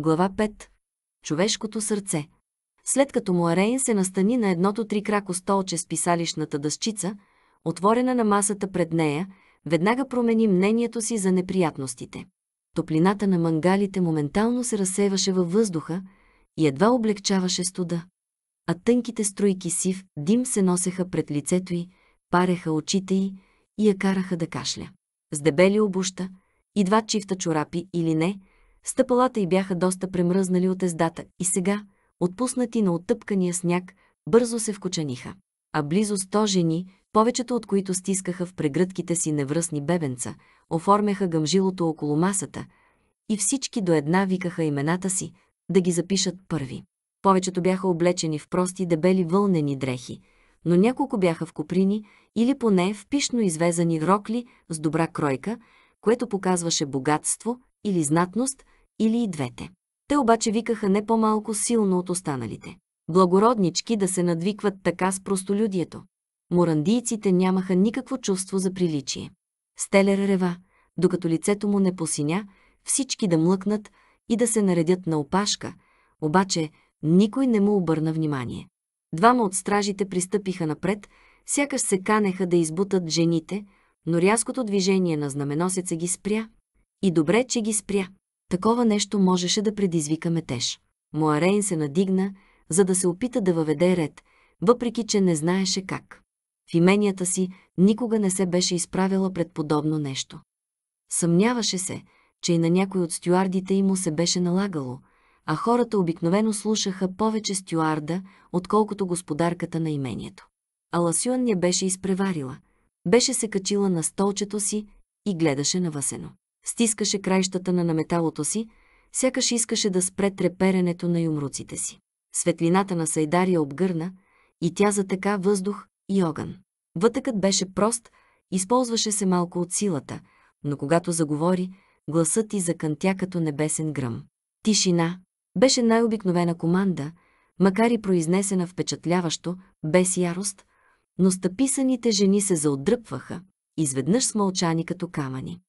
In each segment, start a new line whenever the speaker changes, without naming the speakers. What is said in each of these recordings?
Глава 5. Човешкото сърце. След като Муарейн се настани на едното трикрако столче с писалищната дъщица, отворена на масата пред нея, веднага промени мнението си за неприятностите. Топлината на мангалите моментално се разсеваше във въздуха и едва облегчаваше студа. А тънките струйки сив дим се носеха пред лицето й, пареха очите й и я караха да кашля. С дебели обуща и два чифта чорапи или не – Стъпалата й бяха доста премръзнали от ездата и сега, отпуснати на оттъпкания сняг, бързо се вкочениха. А близо сто жени, повечето от които стискаха в прегръдките си невръсни бебенца, оформяха гъмжилото около масата и всички до една викаха имената си, да ги запишат първи. Повечето бяха облечени в прости дебели вълнени дрехи, но няколко бяха в коприни или поне в пишно извезани рокли с добра кройка, което показваше богатство или знатност – или и двете. Те обаче викаха не по-малко силно от останалите. Благороднички да се надвикват така с простолюдието. Мурандийците нямаха никакво чувство за приличие. Стелер рева, докато лицето му не посиня, всички да млъкнат и да се наредят на опашка, обаче никой не му обърна внимание. Двама от стражите пристъпиха напред, сякаш се канеха да избутат жените, но рязкото движение на знаменосеца ги спря. И добре, че ги спря. Такова нещо можеше да предизвика метеж. Моарейн се надигна, за да се опита да въведе ред, въпреки че не знаеше как. В именията си никога не се беше изправила пред подобно нещо. Съмняваше се, че и на някой от стюардите й му се беше налагало, а хората обикновено слушаха повече стюарда, отколкото господарката на имението. Аласюан я беше изпреварила, беше се качила на столчето си и гледаше Васено стискаше краищата на наметалото си, сякаш искаше да спре треперенето на юмруците си. Светлината на Сайдария обгърна и тя затъка въздух и огън. Вътъкът беше прост, използваше се малко от силата, но когато заговори, гласът ти закънтя като небесен гръм. Тишина беше най-обикновена команда, макар и произнесена впечатляващо, без ярост, но стъписаните жени се заотдръпваха, изведнъж смълчани като камъни.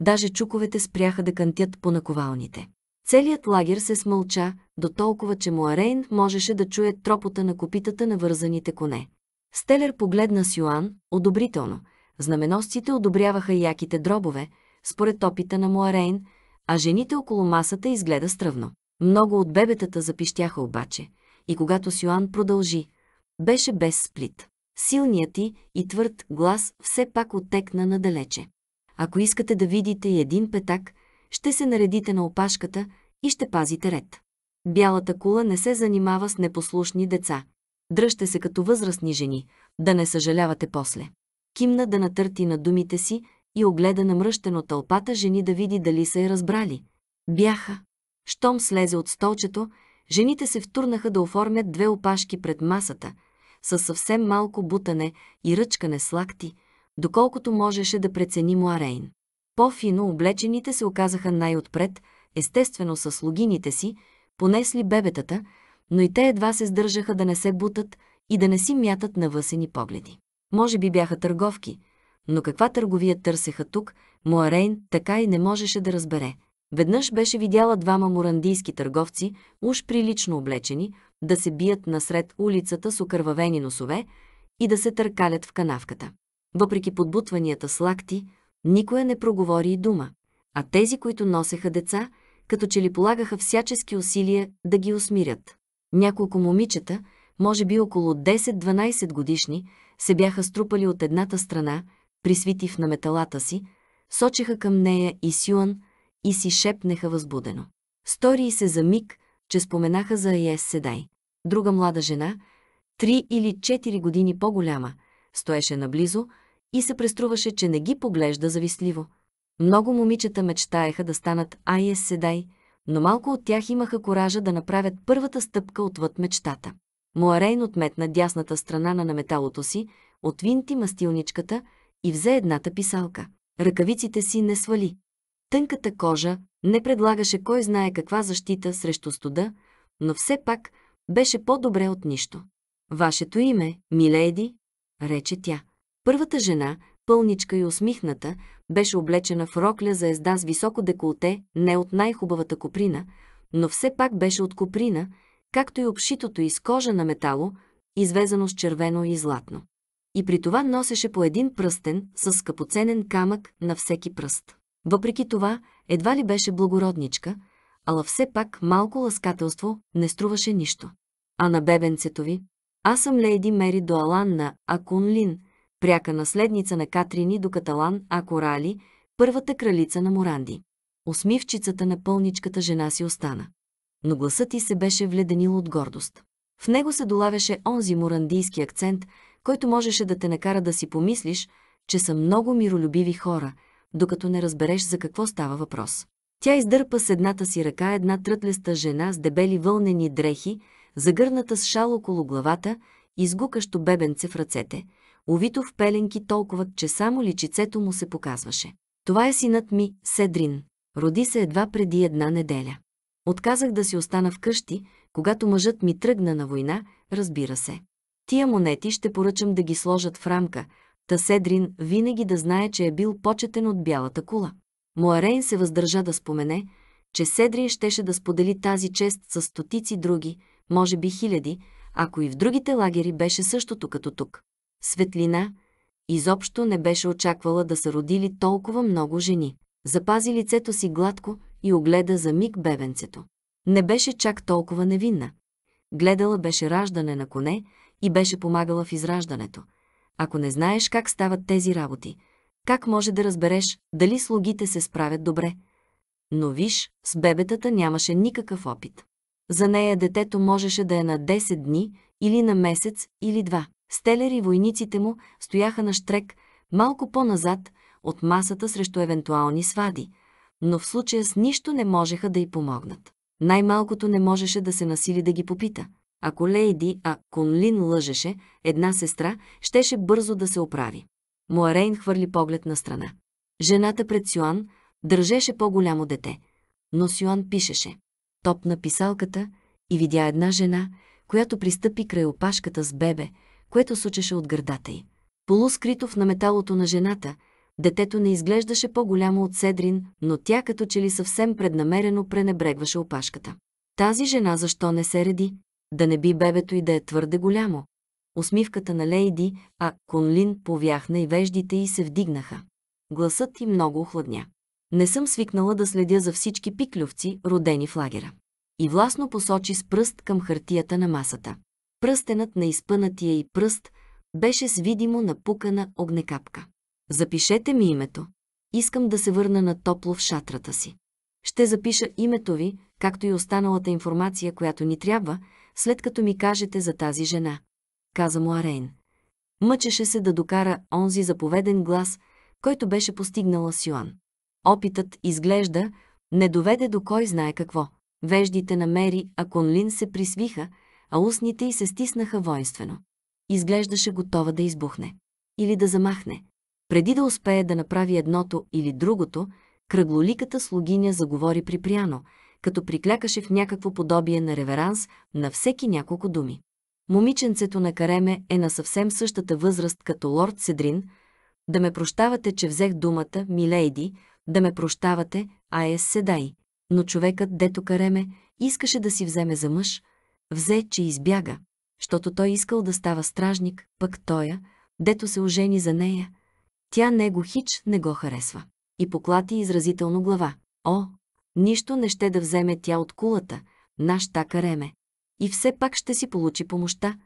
Даже чуковете спряха да кантят по наковалните. Целият лагер се смълча, до толкова, че Муарейн можеше да чуе тропота на копитата на вързаните коне. Стелер погледна Сюан, одобрително. Знаменосците одобряваха яките дробове, според опита на Муарейн, а жените около масата изгледа стръвно. Много от бебетата запищяха обаче, и когато Сюан продължи, беше без сплит. Силният ти и твърд глас все пак отекна надалече. Ако искате да видите и един петак, ще се наредите на опашката и ще пазите ред. Бялата кула не се занимава с непослушни деца. Дръжте се като възрастни жени, да не съжалявате после. Кимна да натърти на думите си и огледа намръщено тълпата жени да види дали са я разбрали. Бяха. Щом слезе от столчето, жените се втурнаха да оформят две опашки пред масата, със съвсем малко бутане и ръчкане с лакти – доколкото можеше да прецени Муарейн. По-фино облечените се оказаха най-отпред, естествено с слугините си, понесли бебетата, но и те едва се сдържаха да не се бутат и да не си мятат навъсени погледи. Може би бяха търговки, но каква търговия търсеха тук, Муарейн така и не можеше да разбере. Веднъж беше видяла двама мурандийски търговци, уж прилично облечени, да се бият насред улицата с окървавени носове и да се търкалят в канавката. Въпреки подбутванията с лакти, никоя не проговори и дума, а тези, които носеха деца, като че ли полагаха всячески усилия да ги усмирят. Няколко момичета, може би около 10-12 годишни, се бяха струпали от едната страна, присвитив на металата си, сочеха към нея и Сюан и си шепнеха възбудено. Стори се за миг, че споменаха за Аес Седай. Друга млада жена, три или четири години по-голяма, стоеше наблизо, и се преструваше, че не ги поглежда завистливо. Много момичета мечтаеха да станат Айес седай, но малко от тях имаха коража да направят първата стъпка отвъд мечтата. Муарейн отметна дясната страна на наметалото си, отвинти мастилничката и взе едната писалка. Ръкавиците си не свали. Тънката кожа не предлагаше кой знае каква защита срещу студа, но все пак беше по-добре от нищо. «Вашето име, миледи», рече тя. Първата жена, пълничка и усмихната, беше облечена в рокля за езда с високо деколте, не от най-хубавата коприна, но все пак беше от коприна, както и обшитото из кожа на метало, извезано с червено и златно. И при това носеше по един пръстен с скъпоценен камък на всеки пръст. Въпреки това, едва ли беше благородничка, ала все пак малко ласкателство не струваше нищо. А на бебенцето ви, аз съм Лейди Мери Алан на Акунлин – пряка наследница на Катрини до Каталан Корали, първата кралица на Моранди. Усмивчицата на пълничката жена си остана. Но гласът ти се беше вледенил от гордост. В него се долавяше онзи морандийски акцент, който можеше да те накара да си помислиш, че са много миролюбиви хора, докато не разбереш за какво става въпрос. Тя издърпа с едната си ръка една трътлеста жена с дебели вълнени дрехи, загърната с шал около главата, изгукащо бебенце в ръцете – увито в пеленки толкова, че само личицето му се показваше. Това е синът ми, Седрин. Роди се едва преди една неделя. Отказах да си остана вкъщи, когато мъжът ми тръгна на война, разбира се. Тия монети ще поръчам да ги сложат в рамка, та Седрин винаги да знае, че е бил почетен от бялата кула. Моарейн се въздържа да спомене, че Седрин щеше да сподели тази чест с стотици други, може би хиляди, ако и в другите лагери беше същото като тук светлина, изобщо не беше очаквала да са родили толкова много жени. Запази лицето си гладко и огледа за миг бебенцето. Не беше чак толкова невинна. Гледала беше раждане на коне и беше помагала в израждането. Ако не знаеш как стават тези работи, как може да разбереш дали слугите се справят добре? Но виж, с бебетата нямаше никакъв опит. За нея детето можеше да е на 10 дни или на месец или два. Стелер и войниците му стояха на штрек, малко по-назад, от масата срещу евентуални свади, но в случая с нищо не можеха да й помогнат. Най-малкото не можеше да се насили да ги попита. Ако Лейди, а Конлин лъжеше, една сестра щеше бързо да се оправи. Муарейн хвърли поглед на страна. Жената пред Сюан държеше по-голямо дете, но Сюан пишеше. Топна писалката и видя една жена, която пристъпи край опашката с бебе, което сочеше от гърдата й. Полускрито в наметалото на жената, детето не изглеждаше по-голямо от Седрин, но тя като че ли съвсем преднамерено пренебрегваше опашката. Тази жена защо не се реди? Да не би бебето и да е твърде голямо. Усмивката на Лейди, а Конлин повяхна и веждите й се вдигнаха. Гласът й много охладня. Не съм свикнала да следя за всички пиклювци, родени в лагера. И властно посочи с пръст към хартията на масата пръстенът на изпънатия и пръст беше с видимо напукана огнекапка. Запишете ми името. Искам да се върна на топло в шатрата си. Ще запиша името ви, както и останалата информация, която ни трябва, след като ми кажете за тази жена, каза му Арейн. Мъчеше се да докара онзи заповеден глас, който беше постигнала Сюан. Опитът, изглежда, не доведе до кой знае какво. Веждите на Мери Конлин се присвиха, а устните й се стиснаха воинствено. Изглеждаше готова да избухне. Или да замахне. Преди да успее да направи едното или другото, кръглоликата слугиня заговори припряно, като приклякаше в някакво подобие на реверанс на всеки няколко думи. Момиченцето на Кареме е на съвсем същата възраст като лорд Седрин. Да ме прощавате, че взех думата, милейди, да ме прощавате, а е седай. Но човекът, дето Кареме, искаше да си вземе за мъж – Взе, че избяга, защото той искал да става стражник, пък тоя, дето се ожени за нея, тя него хич не го харесва. И поклати изразително глава. О, нищо не ще да вземе тя от кулата, наш така реме. И все пак ще си получи помощта,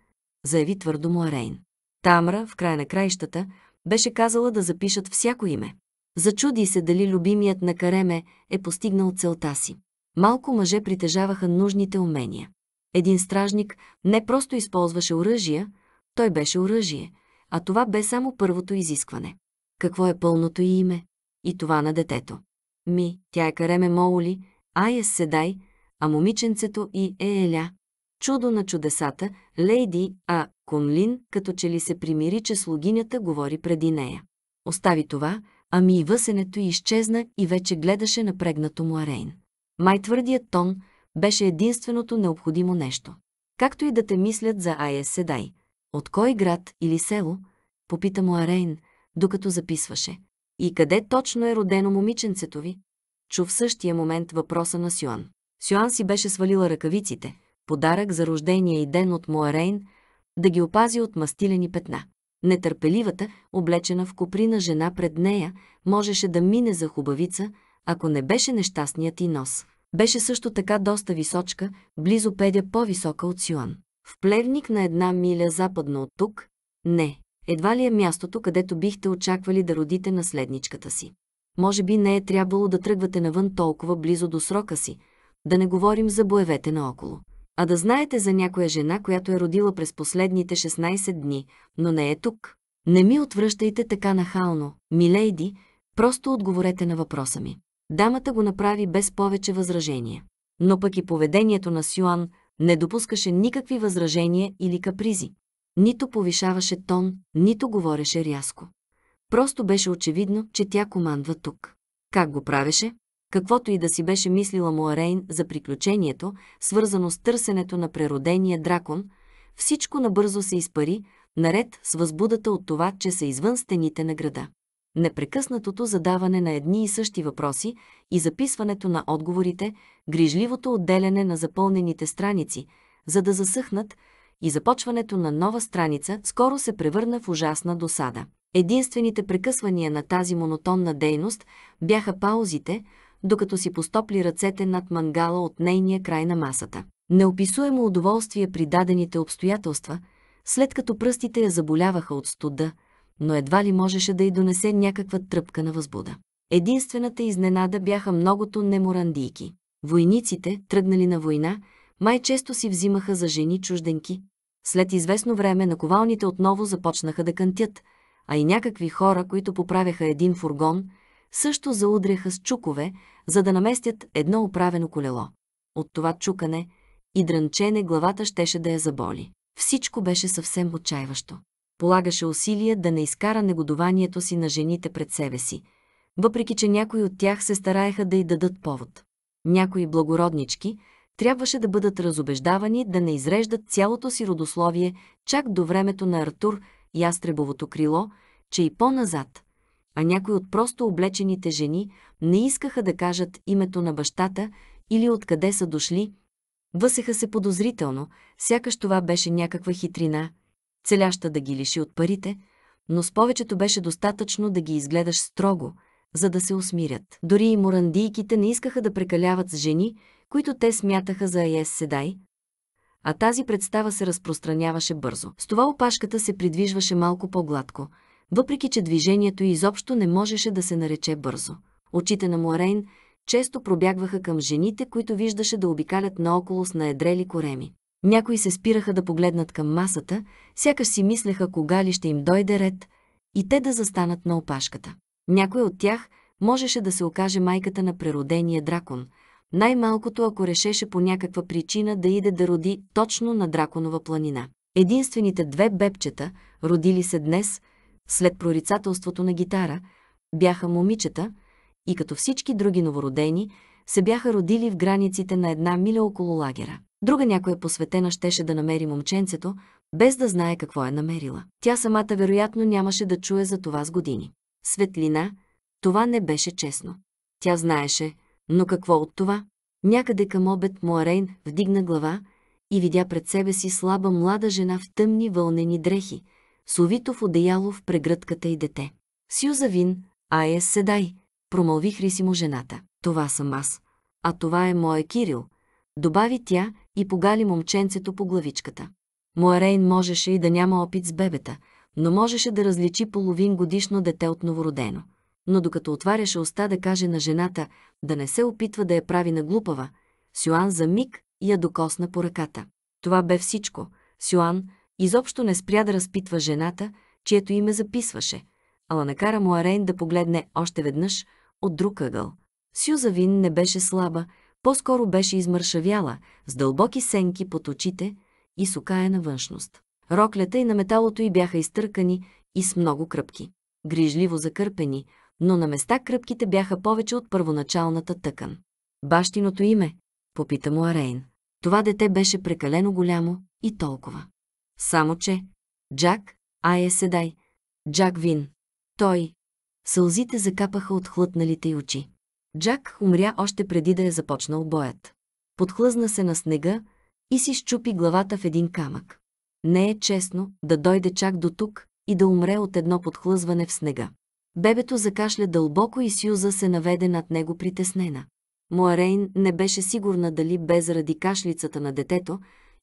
заяви твърдо му Арейн. Тамра, в края на краищата, беше казала да запишат всяко име. Зачуди се дали любимият на Кареме е постигнал целта си. Малко мъже притежаваха нужните умения. Един стражник не просто използваше оръжия, той беше оръжие, а това бе само първото изискване. Какво е пълното и име? И това на детето. Ми, тя е Кареме Моули, Ая Седай, а момиченцето и е Еля. Чудо на чудесата, Лейди А. Конлин като че ли се примири, че слугинята говори преди нея. Остави това, ами и въсенето изчезна и вече гледаше напрегнато му Арейн. Май твърдият тон, беше единственото необходимо нещо. Както и да те мислят за Айя Седай. От кой град или село? Попита му Арейн, докато записваше. И къде точно е родено момиченцето ви? Чу в същия момент въпроса на Сюан. Сюан си беше свалила ръкавиците, подарък за рождения и ден от муарейн, да ги опази от мастилени петна. Нетърпеливата, облечена в коприна жена пред нея, можеше да мине за хубавица, ако не беше нещастният и нос. Беше също така доста височка, близо педя по-висока от Сюан. В плевник на една миля западно от тук? Не. Едва ли е мястото, където бихте очаквали да родите наследничката си. Може би не е трябвало да тръгвате навън толкова близо до срока си, да не говорим за боевете наоколо. А да знаете за някоя жена, която е родила през последните 16 дни, но не е тук. Не ми отвръщайте така нахално, милейди, просто отговорете на въпроса ми дамата го направи без повече възражения. Но пък и поведението на Сюан не допускаше никакви възражения или капризи. Нито повишаваше тон, нито говореше рязко. Просто беше очевидно, че тя командва тук. Как го правеше? Каквото и да си беше мислила Муарейн за приключението, свързано с търсенето на преродения дракон, всичко набързо се изпари, наред с възбудата от това, че са извън стените на града непрекъснатото задаване на едни и същи въпроси и записването на отговорите, грижливото отделяне на запълнените страници, за да засъхнат, и започването на нова страница скоро се превърна в ужасна досада. Единствените прекъсвания на тази монотонна дейност бяха паузите, докато си постопли ръцете над мангала от нейния край на масата. Неописуемо удоволствие при дадените обстоятелства, след като пръстите я заболяваха от студа – но едва ли можеше да й донесе някаква тръпка на възбуда. Единствената изненада бяха многото неморандийки. Войниците, тръгнали на война, май често си взимаха за жени чужденки. След известно време наковалните отново започнаха да кънтят, а и някакви хора, които поправяха един фургон, също заудряха с чукове, за да наместят едно оправено колело. От това чукане и дрънчене главата щеше да я заболи. Всичко беше съвсем отчаиващо полагаше усилия да не изкара негодованието си на жените пред себе си, въпреки че някои от тях се стараеха да й дадат повод. Някои благороднички трябваше да бъдат разобеждавани да не изреждат цялото си родословие чак до времето на Артур ястребовото крило, че и по-назад, а някои от просто облечените жени не искаха да кажат името на бащата или откъде са дошли, въсеха се подозрително, сякаш това беше някаква хитрина – целяща да ги лиши от парите, но с повечето беше достатъчно да ги изгледаш строго, за да се усмирят. Дори и морандийките не искаха да прекаляват с жени, които те смятаха за Аес Седай, а тази представа се разпространяваше бързо. С това опашката се придвижваше малко по-гладко, въпреки че движението изобщо не можеше да се нарече бързо. Очите на Морейн често пробягваха към жените, които виждаше да обикалят наоколо с наедрели кореми. Някои се спираха да погледнат към масата, сякаш си мислеха кога ли ще им дойде ред и те да застанат на опашката. Някой от тях можеше да се окаже майката на преродения дракон, най-малкото ако решеше по някаква причина да иде да роди точно на драконова планина. Единствените две бебчета, родили се днес, след прорицателството на гитара, бяха момичета и като всички други новородени, се бяха родили в границите на една миля около лагера. Друга някоя посветена щеше да намери момченцето, без да знае какво е намерила. Тя самата вероятно нямаше да чуе за това с години. Светлина, това не беше честно. Тя знаеше, но какво от това? Някъде към обед Муарейн вдигна глава и видя пред себе си слаба млада жена в тъмни вълнени дрехи, с увитов одеяло в прегръдката и дете. Сюзавин, Айес седай, промълви Хрисимо жената. Това съм аз, а това е моя Кирил – добави тя и погали момченцето по главичката. Моарейн можеше и да няма опит с бебета, но можеше да различи половин годишно дете от новородено. Но докато отваряше уста да каже на жената да не се опитва да я прави на глупава, Сюан за миг я докосна по ръката. Това бе всичко. Сюан изобщо не спря да разпитва жената, чието име записваше, ала накара Моарейн да погледне още веднъж от друг ъгъл. Сюзавин не беше слаба, по-скоро беше измършавяла, с дълбоки сенки под очите и сукаяна външност. Роклята и на металото й бяха изтъркани и с много кръпки. Грижливо закърпени, но на места кръпките бяха повече от първоначалната тъкан. Бащиното име, попита му Арейн. Това дете беше прекалено голямо и толкова. Само че Джак, е седай, Джак Вин. Той. Сълзите закапаха от хлътналите й очи. Джак умря още преди да е започнал боят. Подхлъзна се на снега и си щупи главата в един камък. Не е честно да дойде чак до тук и да умре от едно подхлъзване в снега. Бебето закашля дълбоко и Сюза се наведе над него притеснена. Моарейн не беше сигурна дали бе заради кашлицата на детето,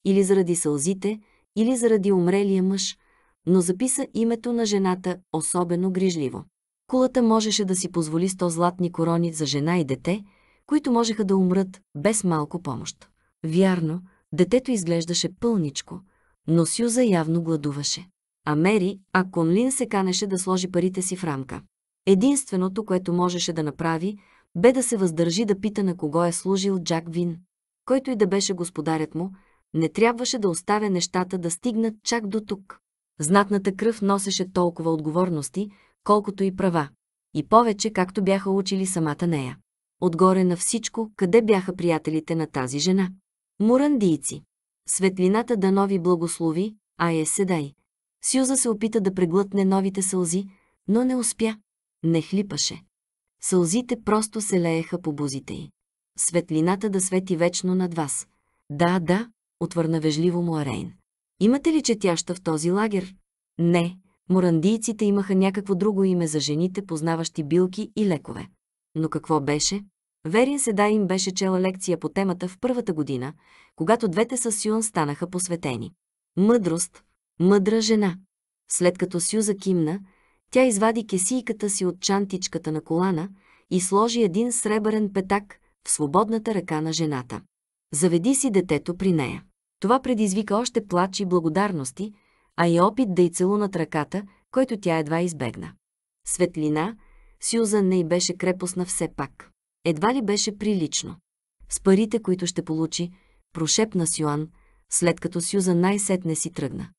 или заради сълзите, или заради умрелия мъж, но записа името на жената особено грижливо. Кулата можеше да си позволи 100 златни корони за жена и дете, които можеха да умрат без малко помощ. Вярно, детето изглеждаше пълничко, но Сюза явно гладуваше. А Мери, а Конлин се канеше да сложи парите си в рамка. Единственото, което можеше да направи, бе да се въздържи да пита на кого е служил Джак Вин. Който и да беше господарят му, не трябваше да оставя нещата да стигнат чак до тук. Знатната кръв носеше толкова отговорности, колкото и права. И повече, както бяха учили самата нея. Отгоре на всичко, къде бяха приятелите на тази жена? Мурандийци. Светлината да нови благослови, а е седай. Сюза се опита да преглътне новите сълзи, но не успя. Не хлипаше. Сълзите просто се лееха по бузите й. Светлината да свети вечно над вас. Да, да, отвърна вежливо му Арейн. Имате ли четяща в този лагер? Не, Морандийците имаха някакво друго име за жените, познаващи билки и лекове. Но какво беше? Верин Седа им беше чела лекция по темата в първата година, когато двете с Сюн станаха посветени. Мъдрост, мъдра жена. След като Сюза кимна, тя извади кесийката си от чантичката на колана и сложи един сребърен петак в свободната ръка на жената. Заведи си детето при нея. Това предизвика още плач и благодарности, а и е опит да й целунат ръката, който тя едва избегна. Светлина, Сюзан не й беше крепостна все пак. Едва ли беше прилично. С парите, които ще получи, прошепна Сюан, след като Сюзан най-сетне си тръгна.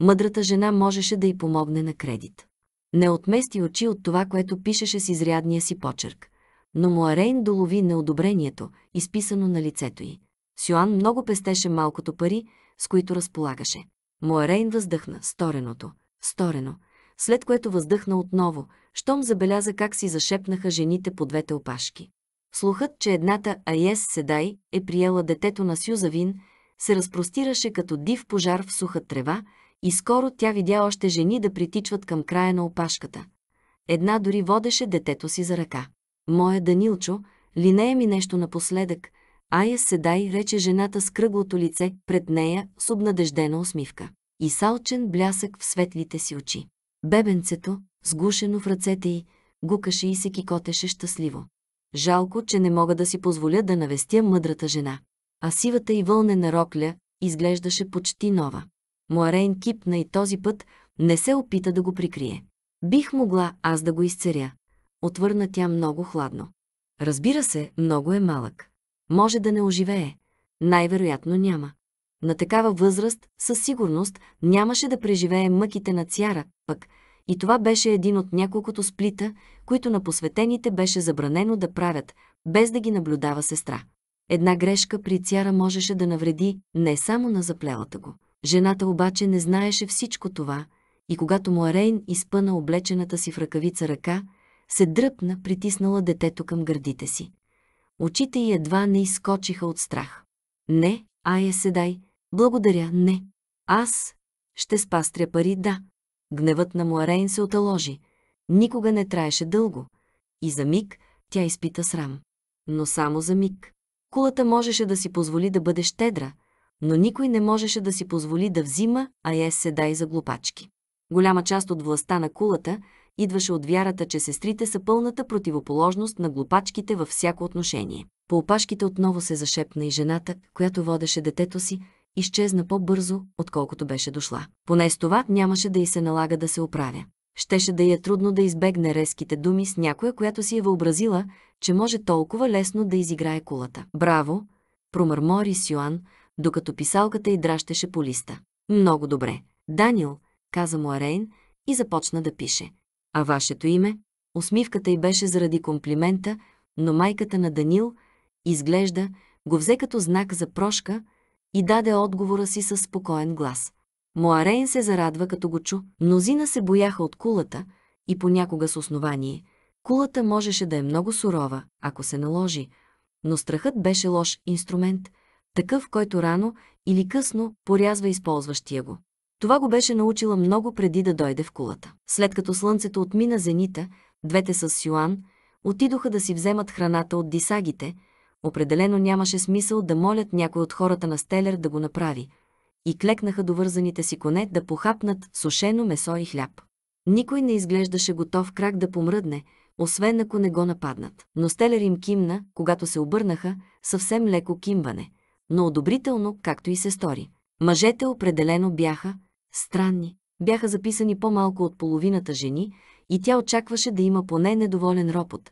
Мъдрата жена можеше да й помогне на кредит. Не отмести очи от това, което пишеше с изрядния си почерк. Но Муарейн долови неодобрението, изписано на лицето й. Сюан много пестеше малкото пари, с които разполагаше. Моарейн въздъхна, стореното, сторено, след което въздъхна отново, щом забеляза как си зашепнаха жените по двете опашки. Слухът, че едната Аес Седай е приела детето на Сюзавин, се разпростираше като див пожар в суха трева и скоро тя видя още жени да притичват към края на опашката. Една дори водеше детето си за ръка. Моя Данилчо, линея ми нещо напоследък, Ая седай, рече жената с кръглото лице, пред нея с обнадеждена усмивка. И салчен блясък в светлите си очи. Бебенцето, сгушено в ръцете й, гукаше и се кикотеше щастливо. Жалко, че не мога да си позволя да навестя мъдрата жена. А сивата и вълнена рокля изглеждаше почти нова. Муарейн кипна и този път не се опита да го прикрие. Бих могла аз да го изцеря. Отвърна тя много хладно. Разбира се, много е малък може да не оживее. Най-вероятно няма. На такава възраст със сигурност нямаше да преживее мъките на цяра, пък и това беше един от няколкото сплита, които на посветените беше забранено да правят, без да ги наблюдава сестра. Една грешка при цяра можеше да навреди не само на заплелата го. Жената обаче не знаеше всичко това и когато му Арейн изпъна облечената си в ръкавица ръка, се дръпна, притиснала детето към гърдите си. Очите й едва не изскочиха от страх. Не, Ая, е, седай, благодаря, не. Аз ще спастря пари, да. Гневът на Муарейн се оталожи. Никога не траеше дълго. И за миг тя изпита срам. Но само за миг. Кулата можеше да си позволи да бъде щедра, но никой не можеше да си позволи да взима, а е, седай, за глупачки. Голяма част от властта на кулата идваше от вярата, че сестрите са пълната противоположност на глупачките във всяко отношение. По опашките отново се зашепна и жената, която водеше детето си, изчезна по-бързо, отколкото беше дошла. Поне с това нямаше да й се налага да се оправя. Щеше да й е трудно да избегне резките думи с някоя, която си е въобразила, че може толкова лесно да изиграе кулата. Браво! промърмори Сюан, докато писалката й дращеше по листа. Много добре. Данил, каза му Арейн и започна да пише. А вашето име? Усмивката й беше заради комплимента, но майката на Данил, изглежда, го взе като знак за прошка и даде отговора си със спокоен глас. Моарейн се зарадва, като го чу. Мнозина се бояха от кулата и понякога с основание. Кулата можеше да е много сурова, ако се наложи, но страхът беше лош инструмент, такъв, който рано или късно порязва използващия го. Това го беше научила много преди да дойде в кулата. След като слънцето отмина зенита, двете с Сюан отидоха да си вземат храната от дисагите. Определено нямаше смисъл да молят някой от хората на Стелер да го направи. И клекнаха довързаните си коне да похапнат сушено месо и хляб. Никой не изглеждаше готов крак да помръдне, освен ако не го нападнат. Но Стелер им кимна, когато се обърнаха, съвсем леко кимване, но одобрително, както и се стори. Мъжете определено бяха, Странни. Бяха записани по-малко от половината жени и тя очакваше да има поне недоволен ропот.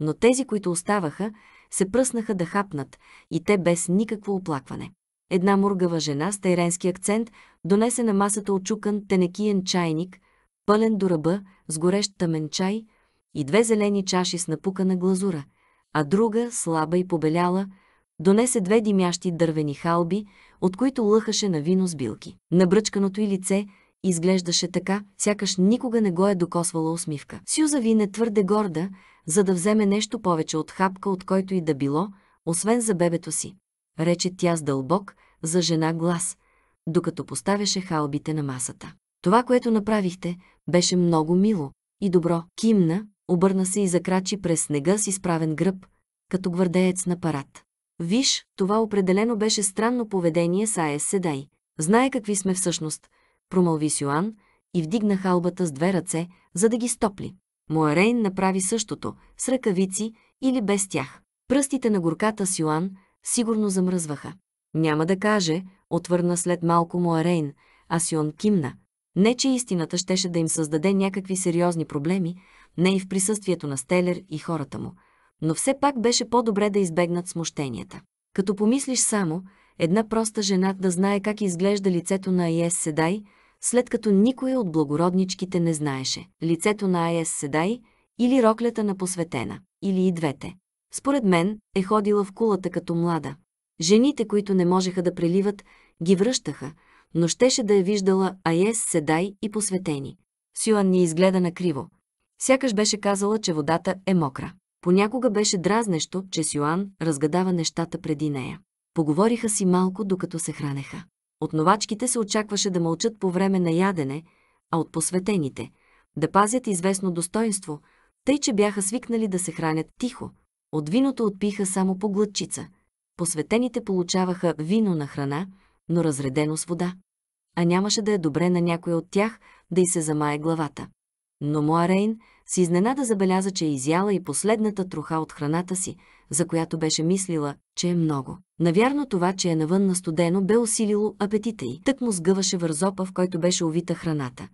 Но тези, които оставаха, се пръснаха да хапнат и те без никакво оплакване. Една мургава жена с тайренски акцент донесе на масата очукан тенекиен чайник, пълен до ръба с горещ тъмен чай и две зелени чаши с напукана глазура, а друга, слаба и побеляла, донесе две димящи дървени халби, от които лъхаше на вино с билки. Набръчканото й лице изглеждаше така, сякаш никога не го е докосвала усмивка. Сюза ви не твърде горда, за да вземе нещо повече от хапка, от който и да било, освен за бебето си. Рече тя с дълбок, за жена глас, докато поставяше халбите на масата. Това, което направихте, беше много мило и добро. Кимна, обърна се и закрачи през снега с изправен гръб, като гвардеец на парад. Виж, това определено беше странно поведение с Аес Седай. Знае какви сме всъщност, промълви Сюан и вдигна халбата с две ръце, за да ги стопли. Моерейн направи същото, с ръкавици или без тях. Пръстите на горката Сюан сигурно замръзваха. Няма да каже, отвърна след малко Моерейн, а Сюан кимна. Не, че истината щеше да им създаде някакви сериозни проблеми, не и в присъствието на Стелер и хората му – но все пак беше по-добре да избегнат смущенията. Като помислиш само, една проста жена да знае как изглежда лицето на Айес Седай, след като никой от благородничките не знаеше лицето на Айес Седай или роклята на посветена, или и двете. Според мен е ходила в кулата като млада. Жените, които не можеха да преливат, ги връщаха, но щеше да е виждала Айес Седай и посветени. Сюан ни изгледа накриво. Сякаш беше казала, че водата е мокра. Понякога беше дразнещо, че Сюан разгадава нещата преди нея. Поговориха си малко, докато се хранеха. От новачките се очакваше да мълчат по време на ядене, а от посветените – да пазят известно достоинство, тъй че бяха свикнали да се хранят тихо. От виното отпиха само по глътчица. Посветените получаваха вино на храна, но разредено с вода. А нямаше да е добре на някой от тях да й се замае главата. Но Муарейн с изненада забеляза, че е изяла и последната труха от храната си, за която беше мислила, че е много. Навярно това, че е навън на студено, бе усилило апетита й. Тък му сгъваше вързопа, в който беше увита храната.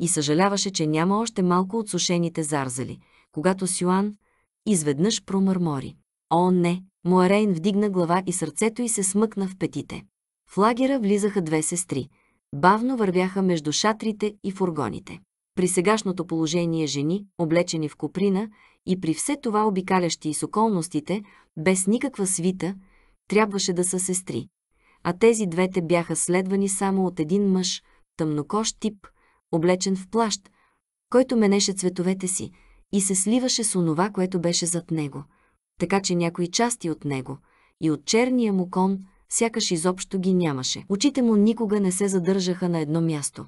И съжаляваше, че няма още малко от сушените зарзали, когато Сюан изведнъж промърмори. О, не! Муарейн вдигна глава и сърцето й се смъкна в петите. В лагера влизаха две сестри. Бавно вървяха между шатрите и фургоните при сегашното положение жени, облечени в коприна и при все това обикалящи и с околностите, без никаква свита, трябваше да са сестри. А тези двете бяха следвани само от един мъж, тъмнокош тип, облечен в плащ, който менеше цветовете си и се сливаше с онова, което беше зад него, така че някои части от него и от черния му кон сякаш изобщо ги нямаше. Очите му никога не се задържаха на едно място.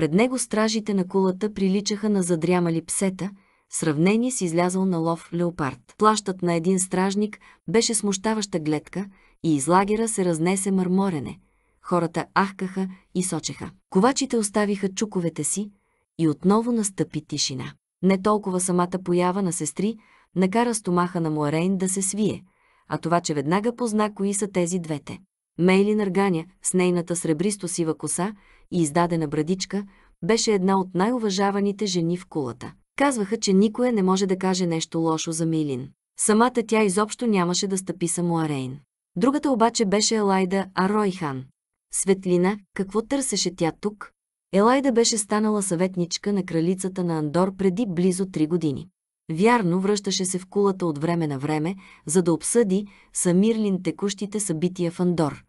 Пред него стражите на кулата приличаха на задрямали псета, сравнение с излязъл на лов леопард. Плащът на един стражник беше смущаваща гледка и из лагера се разнесе мърморене. Хората ахкаха и сочеха. Ковачите оставиха чуковете си и отново настъпи тишина. Не толкова самата поява на сестри накара стомаха на Муарейн да се свие, а това, че веднага позна кои са тези двете. Мейли нарганя с нейната сребристо-сива коса и издадена брадичка, беше една от най-уважаваните жени в кулата. Казваха, че никоя не може да каже нещо лошо за Милин. Самата тя изобщо нямаше да стъпи само Арейн. Другата обаче беше Елайда Аройхан. Светлина, какво търсеше тя тук? Елайда беше станала съветничка на кралицата на Андор преди близо три години. Вярно, връщаше се в кулата от време на време, за да обсъди Самирлин текущите събития в Андор.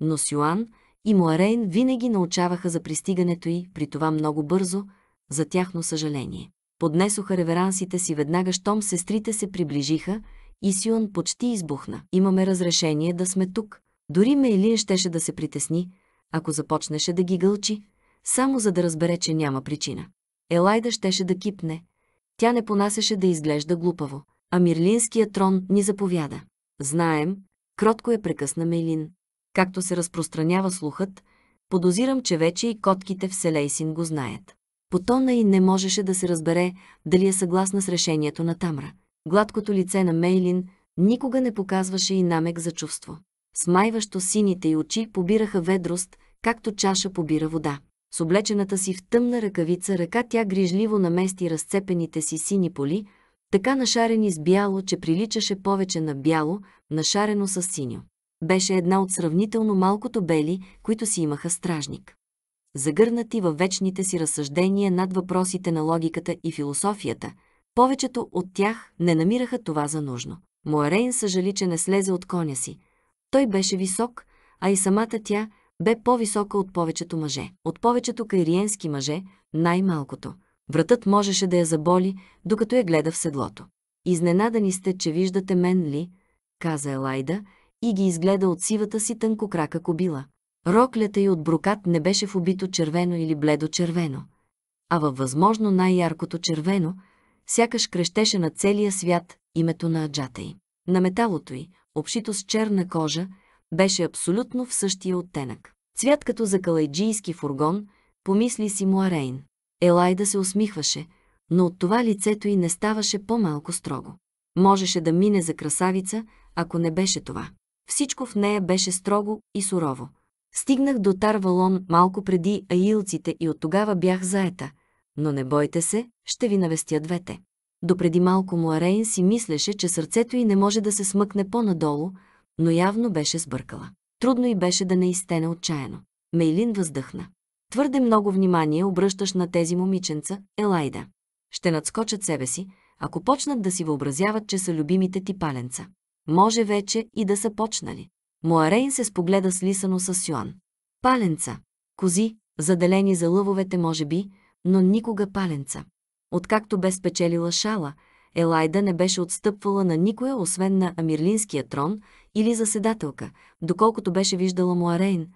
Но Сюан, и Муарейн винаги научаваха за пристигането й, при това много бързо, за тяхно съжаление. Поднесоха реверансите си веднага, щом сестрите се приближиха и Сюан почти избухна. Имаме разрешение да сме тук. Дори Мейлин щеше да се притесни, ако започнеше да ги гълчи, само за да разбере, че няма причина. Елайда щеше да кипне. Тя не понасяше да изглежда глупаво. А Мирлинския трон ни заповяда. Знаем, кротко е прекъсна Мейлин. Както се разпространява слухът, подозирам, че вече и котките в Селейсин го знаят. По тона и не можеше да се разбере дали е съгласна с решението на Тамра. Гладкото лице на Мейлин никога не показваше и намек за чувство. Смайващо сините й очи побираха ведрост, както чаша побира вода. С облечената си в тъмна ръкавица ръка тя грижливо намести разцепените си сини поли, така нашарени с бяло, че приличаше повече на бяло, нашарено с синьо. Беше една от сравнително малкото бели, които си имаха стражник. Загърнати във вечните си разсъждения над въпросите на логиката и философията, повечето от тях не намираха това за нужно. Моарейн съжали, че не слезе от коня си. Той беше висок, а и самата тя бе по-висока от повечето мъже. От повечето кайриенски мъже, най-малкото. Вратът можеше да я заболи, докато я гледа в седлото. Изненадани сте, че виждате мен ли? каза Елайда, и ги изгледа от сивата си тънкокрака кобила. Роклята й от брокат не беше в убито червено или бледо-червено, а във възможно най-яркото червено, сякаш крещеше на целия свят името на аджата й. На металото й, общито с черна кожа, беше абсолютно в същия оттенък. Цвят като за калайджийски фургон, помисли си Муарейн. Елайда се усмихваше, но от това лицето й не ставаше по-малко строго. Можеше да мине за красавица, ако не беше това. Всичко в нея беше строго и сурово. Стигнах до Тарвалон малко преди аилците и от тогава бях заета. Но не бойте се, ще ви навестя двете. Допреди малко Муарейн си мислеше, че сърцето й не може да се смъкне по-надолу, но явно беше сбъркала. Трудно й беше да не изтене отчаяно. Мейлин въздъхна. Твърде много внимание обръщаш на тези момиченца, Елайда. Ще надскочат себе си, ако почнат да си въобразяват, че са любимите ти паленца. Може вече и да са почнали. Моарейн се спогледа слисано с Йоан. Паленца. Кози, заделени за лъвовете, може би, но никога паленца. Откакто бе спечелила шала, Елайда не беше отстъпвала на никоя, освен на Амирлинския трон или заседателка, доколкото беше виждала Муарейн.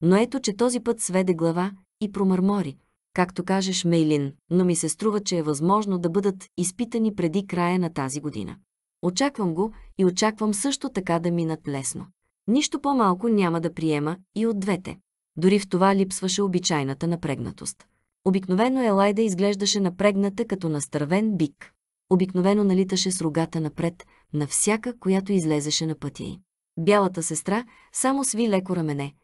Но ето, че този път сведе глава и промърмори. Както кажеш, Мейлин, но ми се струва, че е възможно да бъдат изпитани преди края на тази година. Очаквам го и очаквам също така да минат лесно. Нищо по-малко няма да приема и от двете. Дори в това липсваше обичайната напрегнатост. Обикновено Елайда изглеждаше напрегната като настървен бик. Обикновено налиташе с рогата напред на всяка, която излезеше на пътя й. Бялата сестра само сви леко рамене.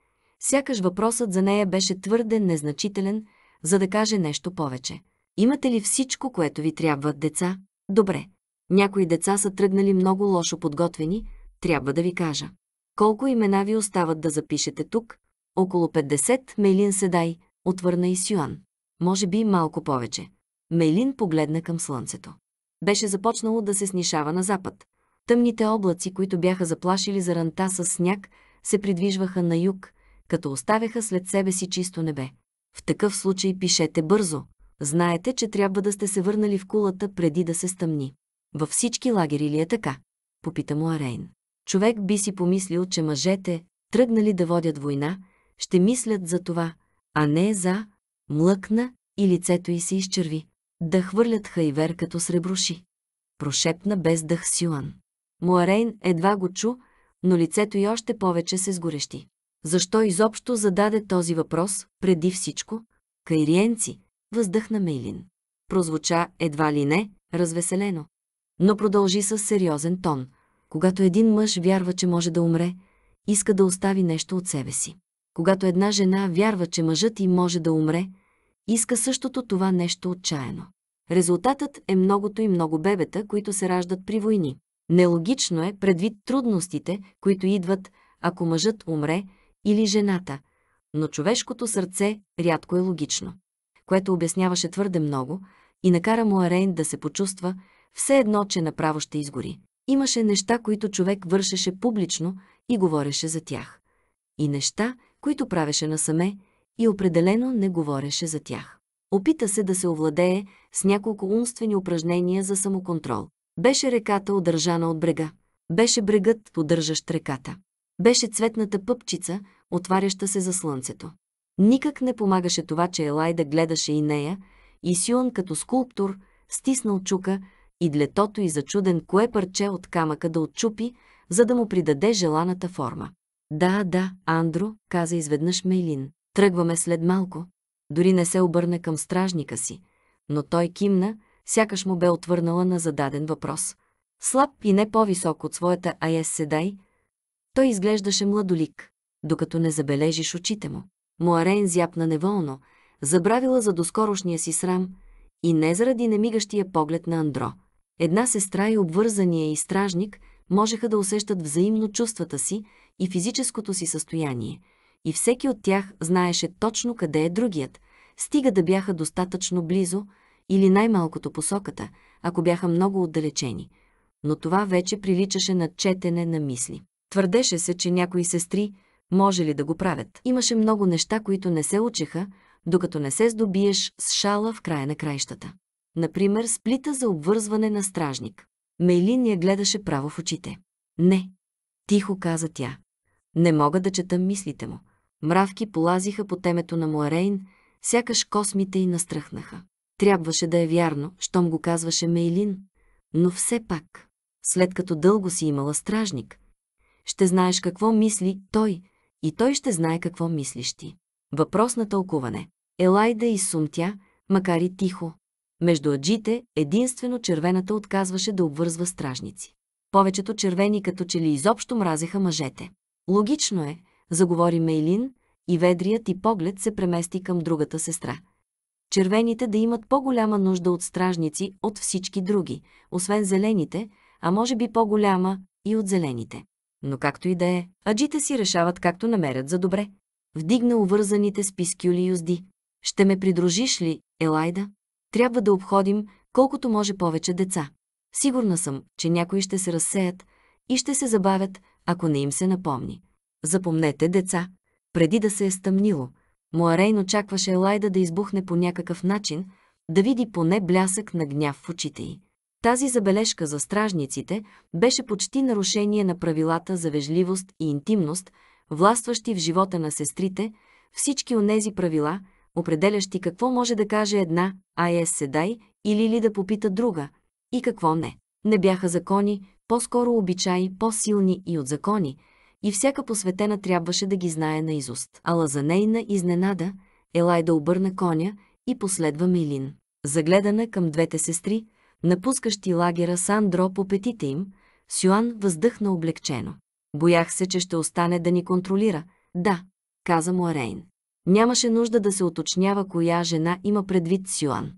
Сякаш въпросът за нея беше твърде незначителен, за да каже нещо повече. Имате ли всичко, което ви трябва, деца? Добре. Някои деца са тръгнали много лошо подготвени, трябва да ви кажа. Колко имена ви остават да запишете тук? Около 50, Мейлин Седай, отвърна и Сюан. Може би малко повече. Мейлин погледна към слънцето. Беше започнало да се снишава на запад. Тъмните облаци, които бяха заплашили заранта с сняг, се придвижваха на юг, като оставяха след себе си чисто небе. В такъв случай пишете бързо. Знаете, че трябва да сте се върнали в кулата преди да се стъмни. Във всички лагери ли е така? Попита му Арейн. Човек би си помислил, че мъжете, тръгнали да водят война, ще мислят за това, а не за млъкна и лицето й се изчерви. Да хвърлят хайвер като сребруши. Прошепна без дъх Сюан. Муарейн едва го чу, но лицето й още повече се сгорещи. Защо изобщо зададе този въпрос, преди всичко? Кайриенци, въздъхна Мейлин. Прозвуча едва ли не, развеселено но продължи с сериозен тон. Когато един мъж вярва, че може да умре, иска да остави нещо от себе си. Когато една жена вярва, че мъжът и може да умре, иска същото това нещо отчаяно. Резултатът е многото и много бебета, които се раждат при войни. Нелогично е, предвид трудностите, които идват, ако мъжът умре или жената, но човешкото сърце рядко е логично, което обясняваше твърде много и накара Муарейн да се почувства, все едно, че направо ще изгори. Имаше неща, които човек вършеше публично и говореше за тях. И неща, които правеше насаме и определено не говореше за тях. Опита се да се овладее с няколко умствени упражнения за самоконтрол. Беше реката удържана от брега. Беше брегът, поддържащ реката. Беше цветната пъпчица, отваряща се за слънцето. Никак не помагаше това, че Елайда гледаше и нея, и Сюан като скулптор, стиснал чука, и длетото и зачуден кое парче от камъка да отчупи, за да му придаде желаната форма. Да, да, Андро, каза изведнъж Мейлин. Тръгваме след малко. Дори не се обърна към стражника си, но той кимна, сякаш му бе отвърнала на зададен въпрос. Слаб и не по-висок от своята Айес Седай, той изглеждаше младолик, докато не забележиш очите му. Муарен зяпна неволно, забравила за доскорошния си срам – и не заради немигащия поглед на Андро. Една сестра и обвързания и стражник можеха да усещат взаимно чувствата си и физическото си състояние, и всеки от тях знаеше точно къде е другият, стига да бяха достатъчно близо или най-малкото посоката, ако бяха много отдалечени. Но това вече приличаше на четене на мисли. Твърдеше се, че някои сестри може ли да го правят. Имаше много неща, които не се учеха, докато не се здобиеш с шала в края на краищата. Например, с плита за обвързване на стражник. Мейлин я гледаше право в очите. Не, тихо каза тя. Не мога да чета мислите му. Мравки полазиха по темето на Муарейн, сякаш космите й настръхнаха. Трябваше да е вярно, щом го казваше Мейлин, но все пак, след като дълго си имала стражник, ще знаеш какво мисли той и той ще знае какво мислиш ти. Въпрос на тълкуване. Елайда изсумтя, макар и тихо. Между аджите единствено червената отказваше да обвързва стражници. Повечето червени като че ли изобщо мразеха мъжете. Логично е, заговори Мейлин, и ведрият и поглед се премести към другата сестра. Червените да имат по-голяма нужда от стражници от всички други, освен зелените, а може би по-голяма и от зелените. Но както и да е, аджите си решават както намерят за добре. Вдигна увързаните с пискюли юзди. Ще ме придружиш ли, Елайда? Трябва да обходим колкото може повече деца. Сигурна съм, че някои ще се разсеят и ще се забавят, ако не им се напомни. Запомнете, деца, преди да се е стъмнило, Моарейн очакваше Елайда да избухне по някакъв начин, да види поне блясък на гняв в очите й. Тази забележка за стражниците беше почти нарушение на правилата за вежливост и интимност, властващи в живота на сестрите, всички онези правила, определящи какво може да каже една Айес седай или ли да попита друга и какво не. Не бяха закони, по-скоро обичаи, по-силни и от закони, и всяка посветена трябваше да ги знае на изуст. Ала за нейна изненада, Елай да обърна коня и последва Милин. Загледана към двете сестри, напускащи лагера Сандро по петите им, Сюан въздъхна облегчено. Боях се, че ще остане да ни контролира. Да, каза му Рейн. Нямаше нужда да се уточнява коя жена има предвид Сюан.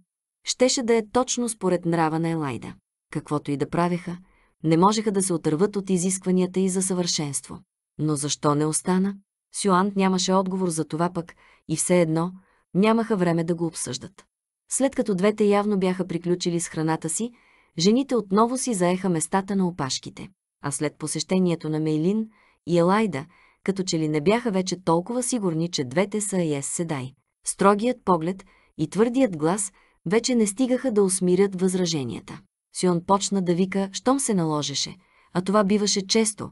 Щеше да е точно според нрава на Елайда. Каквото и да правеха, не можеха да се отърват от изискванията и за съвършенство. Но защо не остана? Сюан нямаше отговор за това пък и все едно нямаха време да го обсъждат. След като двете явно бяха приключили с храната си, жените отново си заеха местата на опашките а след посещението на Мейлин и Елайда, като че ли не бяха вече толкова сигурни, че двете са Ес Седай. Строгият поглед и твърдият глас вече не стигаха да усмирят възраженията. Сион почна да вика, щом се наложеше, а това биваше често,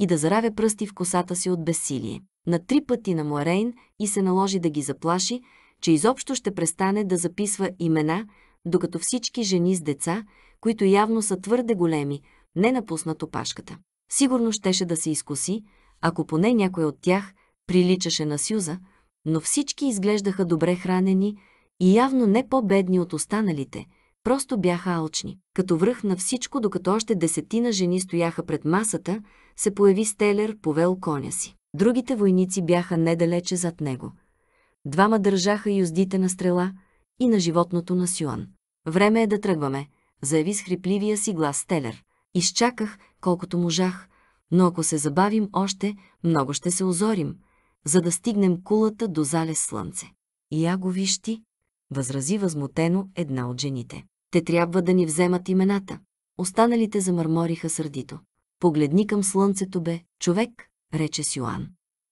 и да заравя пръсти в косата си от безсилие. На три пъти на Муарейн и се наложи да ги заплаши, че изобщо ще престане да записва имена, докато всички жени с деца, които явно са твърде големи, не напусна опашката. Сигурно щеше да се изкуси, ако поне някой от тях приличаше на Сюза, но всички изглеждаха добре хранени и явно не по-бедни от останалите, просто бяха алчни. Като връх на всичко, докато още десетина жени стояха пред масата, се появи Стелер, повел коня си. Другите войници бяха недалече зад него. Двама държаха юздите на стрела и на животното на Сюан. Време е да тръгваме, заяви с хрипливия си глас Стелер. Изчаках, колкото можах, но ако се забавим още, много ще се озорим, за да стигнем кулата до залез слънце. Я го виж ти, възрази възмутено една от жените. Те трябва да ни вземат имената. Останалите замърмориха сърдито. Погледни към слънцето бе, човек, рече Сюан.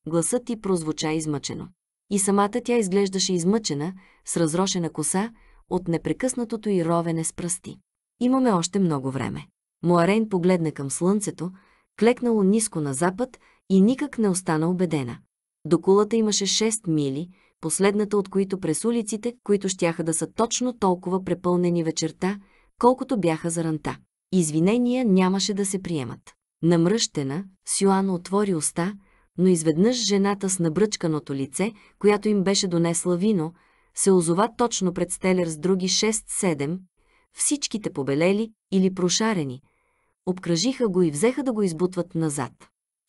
Гласът ти прозвуча измъчено. И самата тя изглеждаше измъчена, с разрошена коса, от непрекъснатото и ровене с пръсти. Имаме още много време. Муарейн погледна към слънцето, клекнало ниско на запад и никак не остана убедена. До кулата имаше 6 мили, последната от които през улиците, които щяха да са точно толкова препълнени вечерта, колкото бяха за ранта. Извинения нямаше да се приемат. Намръщена, Сюан отвори уста, но изведнъж жената с набръчканото лице, която им беше донесла вино, се озова точно пред Стелер с други 6-7, всичките побелели или прошарени, Обкръжиха го и взеха да го избутват назад.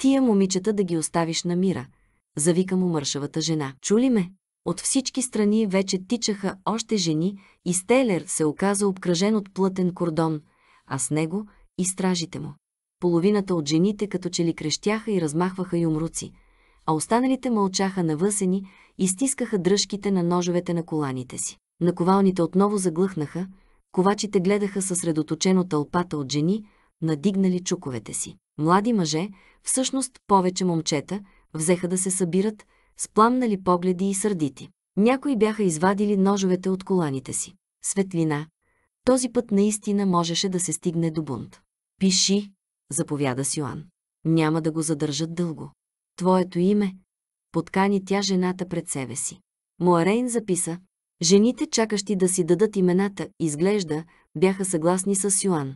Тия момичета да ги оставиш на мира, завика му мършавата жена. Чули ме? От всички страни вече тичаха още жени и Стелер се оказа обкръжен от плътен кордон, а с него и стражите му. Половината от жените като че ли крещяха и размахваха юмруци, а останалите мълчаха навъсени и стискаха дръжките на ножовете на коланите си. Наковалните отново заглъхнаха, ковачите гледаха съсредоточено тълпата от жени, надигнали чуковете си. Млади мъже, всъщност повече момчета, взеха да се събират, спламнали погледи и сърдити. Някои бяха извадили ножовете от коланите си. Светлина. Този път наистина можеше да се стигне до бунт. Пиши, заповяда Йоан. Няма да го задържат дълго. Твоето име, подкани тя жената пред себе си. Моарейн записа, жените чакащи да си дадат имената, изглежда, бяха съгласни с Йоан.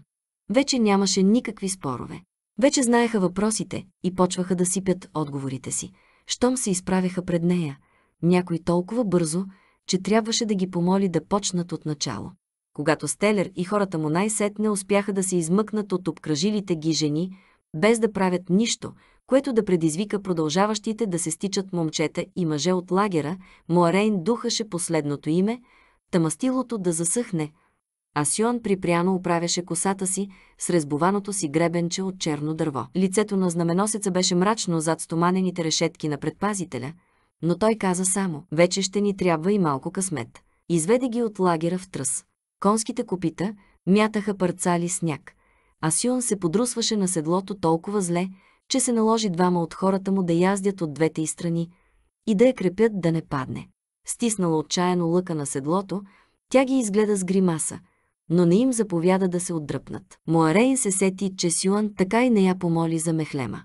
Вече нямаше никакви спорове. Вече знаеха въпросите и почваха да сипят отговорите си. Щом се изправяха пред нея, някой толкова бързо, че трябваше да ги помоли да почнат от начало. Когато Стелер и хората му най-сетне успяха да се измъкнат от обкръжилите ги жени, без да правят нищо, което да предизвика продължаващите да се стичат момчета и мъже от лагера, Муарейн духаше последното име, тамастилото да засъхне – а Сион припряно оправяше косата си с резбованото си гребенче от черно дърво. Лицето на знаменосеца беше мрачно зад стоманените решетки на предпазителя, но той каза само «Вече ще ни трябва и малко късмет». Изведе ги от лагера в тръс. Конските копита мятаха парцали сняг, а Сион се подрусваше на седлото толкова зле, че се наложи двама от хората му да яздят от двете и страни и да я крепят да не падне. Стиснала отчаяно лъка на седлото, тя ги изгледа с гримаса – но не им заповяда да се отдръпнат. Моарейн се сети, че Сюан така и не я помоли за Мехлема.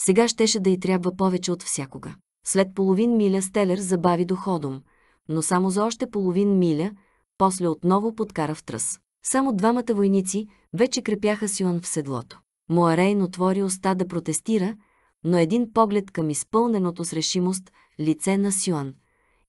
Сега щеше да й трябва повече от всякога. След половин миля Стелер забави доходом, но само за още половин миля, после отново подкара в тръс. Само двамата войници вече крепяха Сюан в седлото. Моарейн отвори уста да протестира, но един поглед към изпълненото с решимост лице на Сюан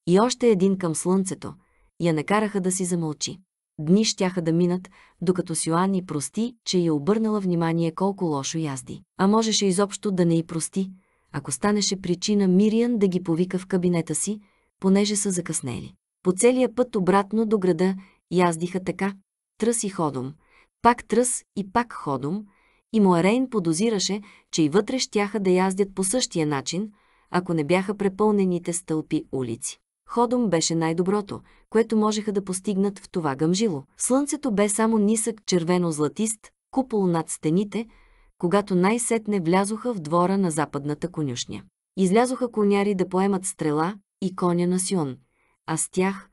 и още един към слънцето я накараха да си замълчи. Дни щяха да минат, докато Сиоан и прости, че й е обърнала внимание колко лошо язди. А можеше изобщо да не й прости, ако станеше причина Мириан да ги повика в кабинета си, понеже са закъснели. По целия път обратно до града яздиха така, тръс и ходом, пак тръс и пак ходом, и Моарейн подозираше, че и вътре щяха да яздят по същия начин, ако не бяха препълнените стълпи улици. Ходом беше най-доброто, което можеха да постигнат в това гъмжило. Слънцето бе само нисък червено-златист, купол над стените, когато най-сетне влязоха в двора на западната конюшня. Излязоха коняри да поемат стрела и коня на Сион, а с тях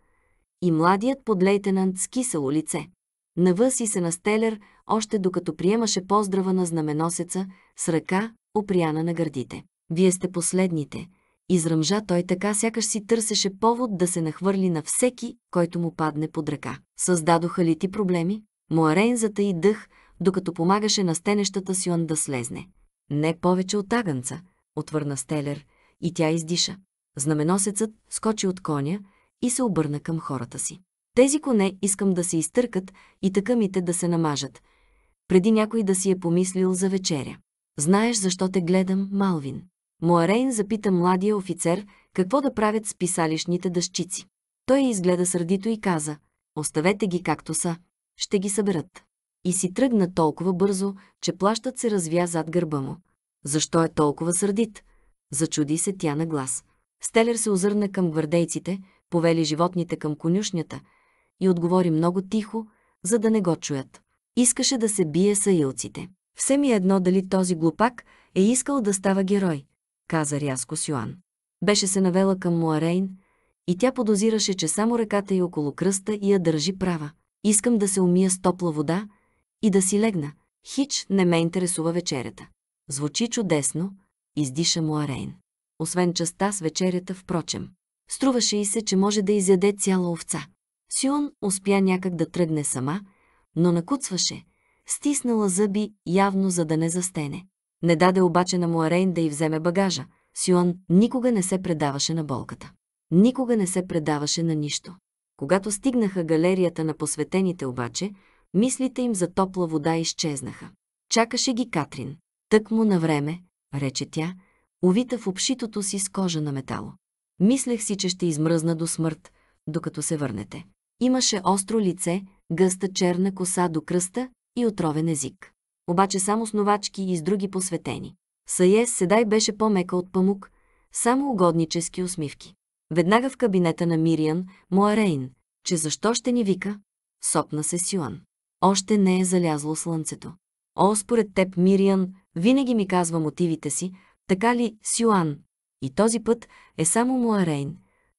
и младият подлейтенант с кисело лице. Навъси се на Стелер, още докато приемаше поздрава на знаменосеца с ръка, опряна на гърдите. Вие сте последните, изръмжа той така, сякаш си търсеше повод да се нахвърли на всеки, който му падне под ръка. Създадоха ли ти проблеми? Моарейн затаи дъх, докато помагаше на стенещата Сион да слезне. Не повече от агънца, отвърна Стелер, и тя издиша. Знаменосецът скочи от коня и се обърна към хората си. Тези коне искам да се изтъркат и тъкамите да се намажат, преди някой да си е помислил за вечеря. Знаеш защо те гледам, Малвин? Моарейн запита младия офицер какво да правят с писалищните дъщици. Той изгледа сърдито и каза, оставете ги както са, ще ги съберат. И си тръгна толкова бързо, че плащът се развя зад гърба му. Защо е толкова сърдит? Зачуди се тя на глас. Стелер се озърна към гвардейците, повели животните към конюшнята и отговори много тихо, за да не го чуят. Искаше да се бие с аилците. Все ми е едно дали този глупак е искал да става герой, каза рязко Сюан. Беше се навела към Муарейн и тя подозираше, че само ръката й около кръста я държи права. Искам да се умия с топла вода и да си легна. Хич не ме интересува вечерята. Звучи чудесно, издиша Муарейн. Освен частта с вечерята, впрочем. Струваше и се, че може да изяде цяла овца. Сюан успя някак да тръгне сама, но накуцваше, стиснала зъби, явно за да не застене. Не даде обаче на Муарейн да й вземе багажа. Сюан никога не се предаваше на болката. Никога не се предаваше на нищо. Когато стигнаха галерията на посветените обаче, мислите им за топла вода изчезнаха. Чакаше ги Катрин. Тък му на време, рече тя, увита в общитото си с кожа на метало. Мислех си, че ще измръзна до смърт, докато се върнете. Имаше остро лице, гъста черна коса до кръста и отровен език обаче само с новачки и с други посветени. Сае Седай беше по-мека от памук, само угоднически усмивки. Веднага в кабинета на Мириан, Моарейн, че защо ще ни вика? Сопна се Сюан. Още не е залязло слънцето. О, според теб, Мириан, винаги ми казва мотивите си, така ли, Сюан? И този път е само Моарейн.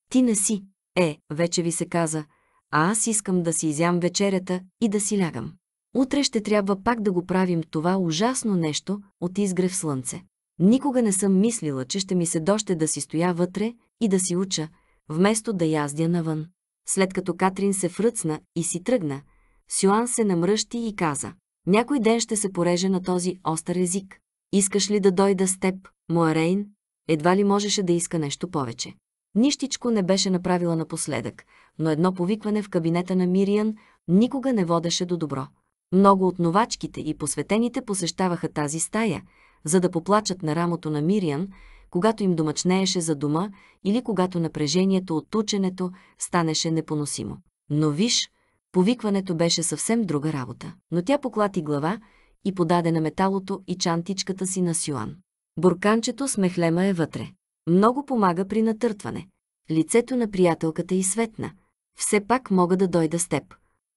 Ти не си. Е, вече ви се каза, а аз искам да си изям вечерята и да си лягам. Утре ще трябва пак да го правим това ужасно нещо от изгрев слънце. Никога не съм мислила, че ще ми се доще да си стоя вътре и да си уча, вместо да яздя навън. След като Катрин се фръцна и си тръгна, Сюан се намръщи и каза «Някой ден ще се пореже на този остър език. Искаш ли да дойда с теб, моя Рейн?» Едва ли можеше да иска нещо повече. Нищичко не беше направила напоследък, но едно повикване в кабинета на Мириан никога не водеше до добро. Много от новачките и посветените посещаваха тази стая, за да поплачат на рамото на Мириан, когато им домъчнееше за дома или когато напрежението от ученето станеше непоносимо. Но виж, повикването беше съвсем друга работа. Но тя поклати глава и подаде на металото и чантичката си на Сюан. Бурканчето с мехлема е вътре. Много помага при натъртване. Лицето на приятелката и светна. Все пак мога да дойда с теб.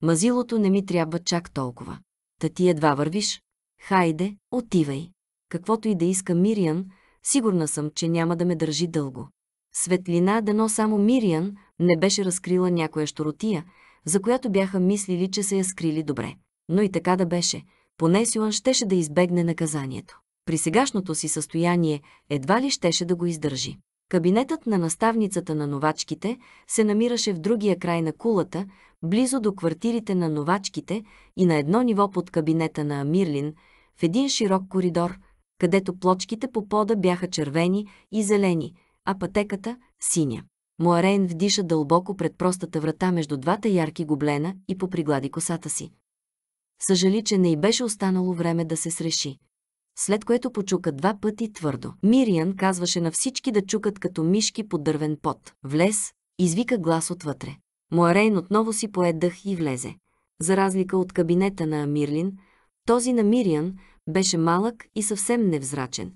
Мазилото не ми трябва чак толкова. Та ти едва вървиш. Хайде, отивай. Каквото и да иска Мириан, сигурна съм, че няма да ме държи дълго. Светлина, дано само Мириан, не беше разкрила някоя щуротия, за която бяха мислили, че са я скрили добре. Но и така да беше, поне Сюан щеше да избегне наказанието. При сегашното си състояние едва ли щеше да го издържи. Кабинетът на наставницата на новачките се намираше в другия край на кулата, близо до квартирите на новачките и на едно ниво под кабинета на Амирлин, в един широк коридор, където плочките по пода бяха червени и зелени, а пътеката – синя. Муарейн вдиша дълбоко пред простата врата между двата ярки гоблена и поприглади косата си. Съжали, че не й беше останало време да се среши. След което почука два пъти твърдо. Мириан казваше на всички да чукат като мишки под дървен пот. Влез, извика глас отвътре. Муарейн отново си дъх и влезе. За разлика от кабинета на Амирлин, този на Мириан беше малък и съвсем невзрачен.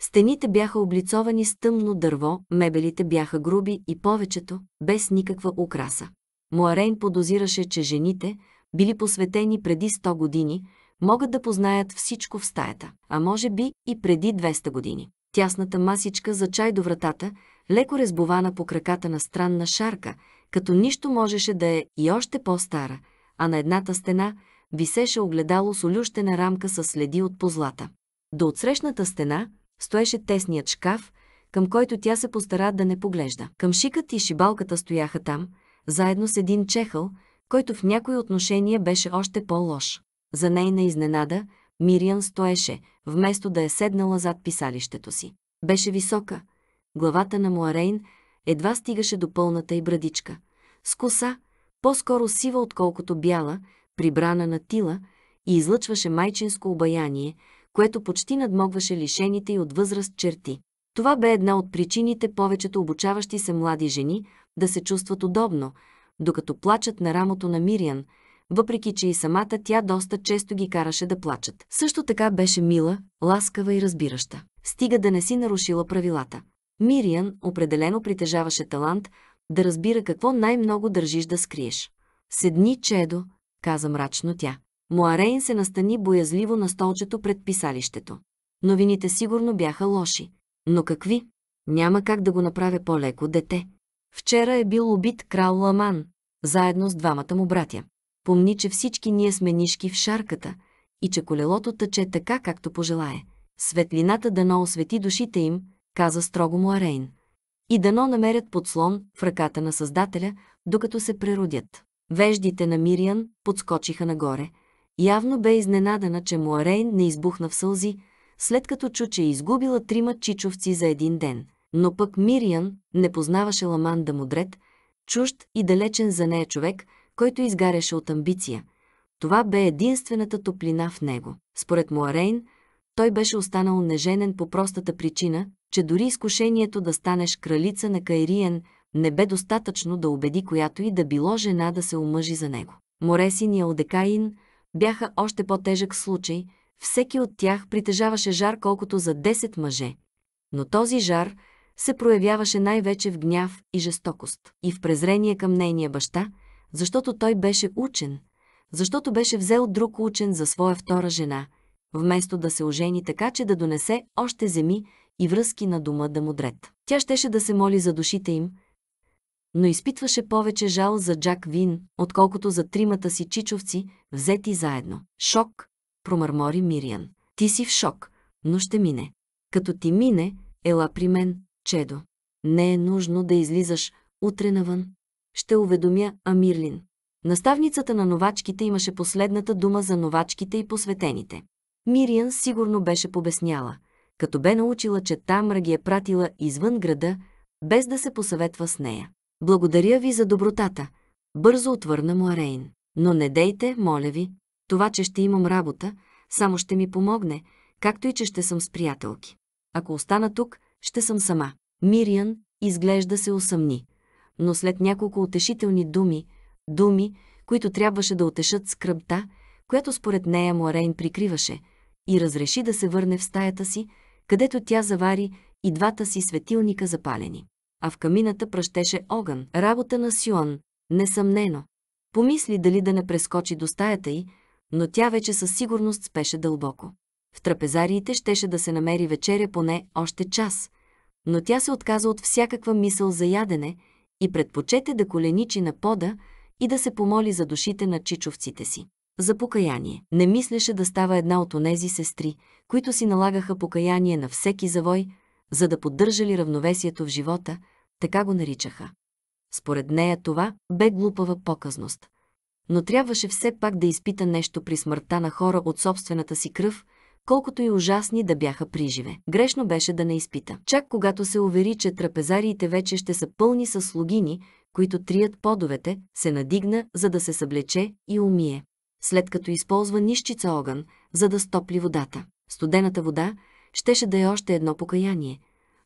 Стените бяха облицовани с тъмно дърво, мебелите бяха груби и повечето без никаква украса. Муарейн подозираше, че жените, били посветени преди 100 години, могат да познаят всичко в стаята, а може би и преди 200 години. Тясната масичка за чай до вратата, леко резбована по краката на странна шарка, като нищо можеше да е и още по-стара, а на едната стена висеше огледало с олющена рамка с следи от позлата. До отсрещната стена стоеше тесният шкаф, към който тя се постара да не поглежда. шикът и шибалката стояха там, заедно с един чехъл, който в някои отношения беше още по-лош. За нейна изненада, Мириан стоеше, вместо да е седнала зад писалището си. Беше висока. Главата на Муарейн едва стигаше до пълната и брадичка. С коса, по-скоро сива отколкото бяла, прибрана на тила, и излъчваше майчинско обаяние, което почти надмогваше лишените и от възраст черти. Това бе една от причините повечето обучаващи се млади жени да се чувстват удобно, докато плачат на рамото на Мириан, въпреки че и самата тя доста често ги караше да плачат. Също така беше мила, ласкава и разбираща. Стига да не си нарушила правилата. Мириан определено притежаваше талант да разбира какво най-много държиш да скриеш. Седни, Чедо, каза мрачно тя. Моарейн се настани боязливо на столчето пред писалището. Новините сигурно бяха лоши. Но какви? Няма как да го направя по-леко дете. Вчера е бил убит крал Ламан, заедно с двамата му братя. Помни, че всички ние сме нишки в шарката и че колелото тъче така, както пожелае. Светлината дано освети душите им, каза строго му Арейн. И дано намерят подслон в ръката на Създателя, докато се преродят. Веждите на Мириан подскочиха нагоре. Явно бе изненадана, че Муарейн не избухна в сълзи, след като чу, че е изгубила трима чичовци за един ден. Но пък Мириан не познаваше Ламан мудрет, чужд и далечен за нея човек, който изгаряше от амбиция. Това бе единствената топлина в него. Според Муарейн, той беше останал неженен по простата причина, че дори изкушението да станеш кралица на Кайриен не бе достатъчно да убеди която и да било жена да се омъжи за него. Моресин и Алдекаин бяха още по-тежък случай, всеки от тях притежаваше жар колкото за 10 мъже. Но този жар се проявяваше най-вече в гняв и жестокост и в презрение към нейния баща, защото той беше учен, защото беше взел друг учен за своя втора жена, вместо да се ожени така, че да донесе още земи и връзки на дома да му дред. Тя щеше да се моли за душите им, но изпитваше повече жал за Джак Вин, отколкото за тримата си чичовци, взети заедно. Шок, промърмори Мириан. Ти си в шок, но ще мине. Като ти мине, ела при мен, Чедо. Не е нужно да излизаш утре навън. Ще уведомя Амирлин. Наставницата на новачките имаше последната дума за новачките и посветените. Мириан сигурно беше побесняла – като бе научила, че Тамра ги е пратила извън града, без да се посъветва с нея. Благодаря ви за добротата, бързо отвърна му Арейн. Но не дейте, моля ви, това, че ще имам работа, само ще ми помогне, както и че ще съм с приятелки. Ако остана тук, ще съм сама. Мириан изглежда се усъмни, но след няколко утешителни думи, думи, които трябваше да утешат скръбта, която според нея Морейн прикриваше, и разреши да се върне в стаята си, където тя завари и двата си светилника запалени. А в камината пръщеше огън. Работа на Сион, несъмнено. Помисли дали да не прескочи до стаята й, но тя вече със сигурност спеше дълбоко. В трапезариите щеше да се намери вечеря поне още час, но тя се отказа от всякаква мисъл за ядене и предпочете да коленичи на пода и да се помоли за душите на чичовците си. За покаяние. Не мислеше да става една от онези сестри, които си налагаха покаяние на всеки завой, за да поддържали равновесието в живота, така го наричаха. Според нея това бе глупава показност. Но трябваше все пак да изпита нещо при смъртта на хора от собствената си кръв, колкото и ужасни да бяха приживе. Грешно беше да не изпита. Чак когато се увери, че трапезариите вече ще са пълни с слугини, които трият подовете, се надигна, за да се съблече и умие след като използва нищица огън, за да стопли водата. Студената вода щеше да е още едно покаяние,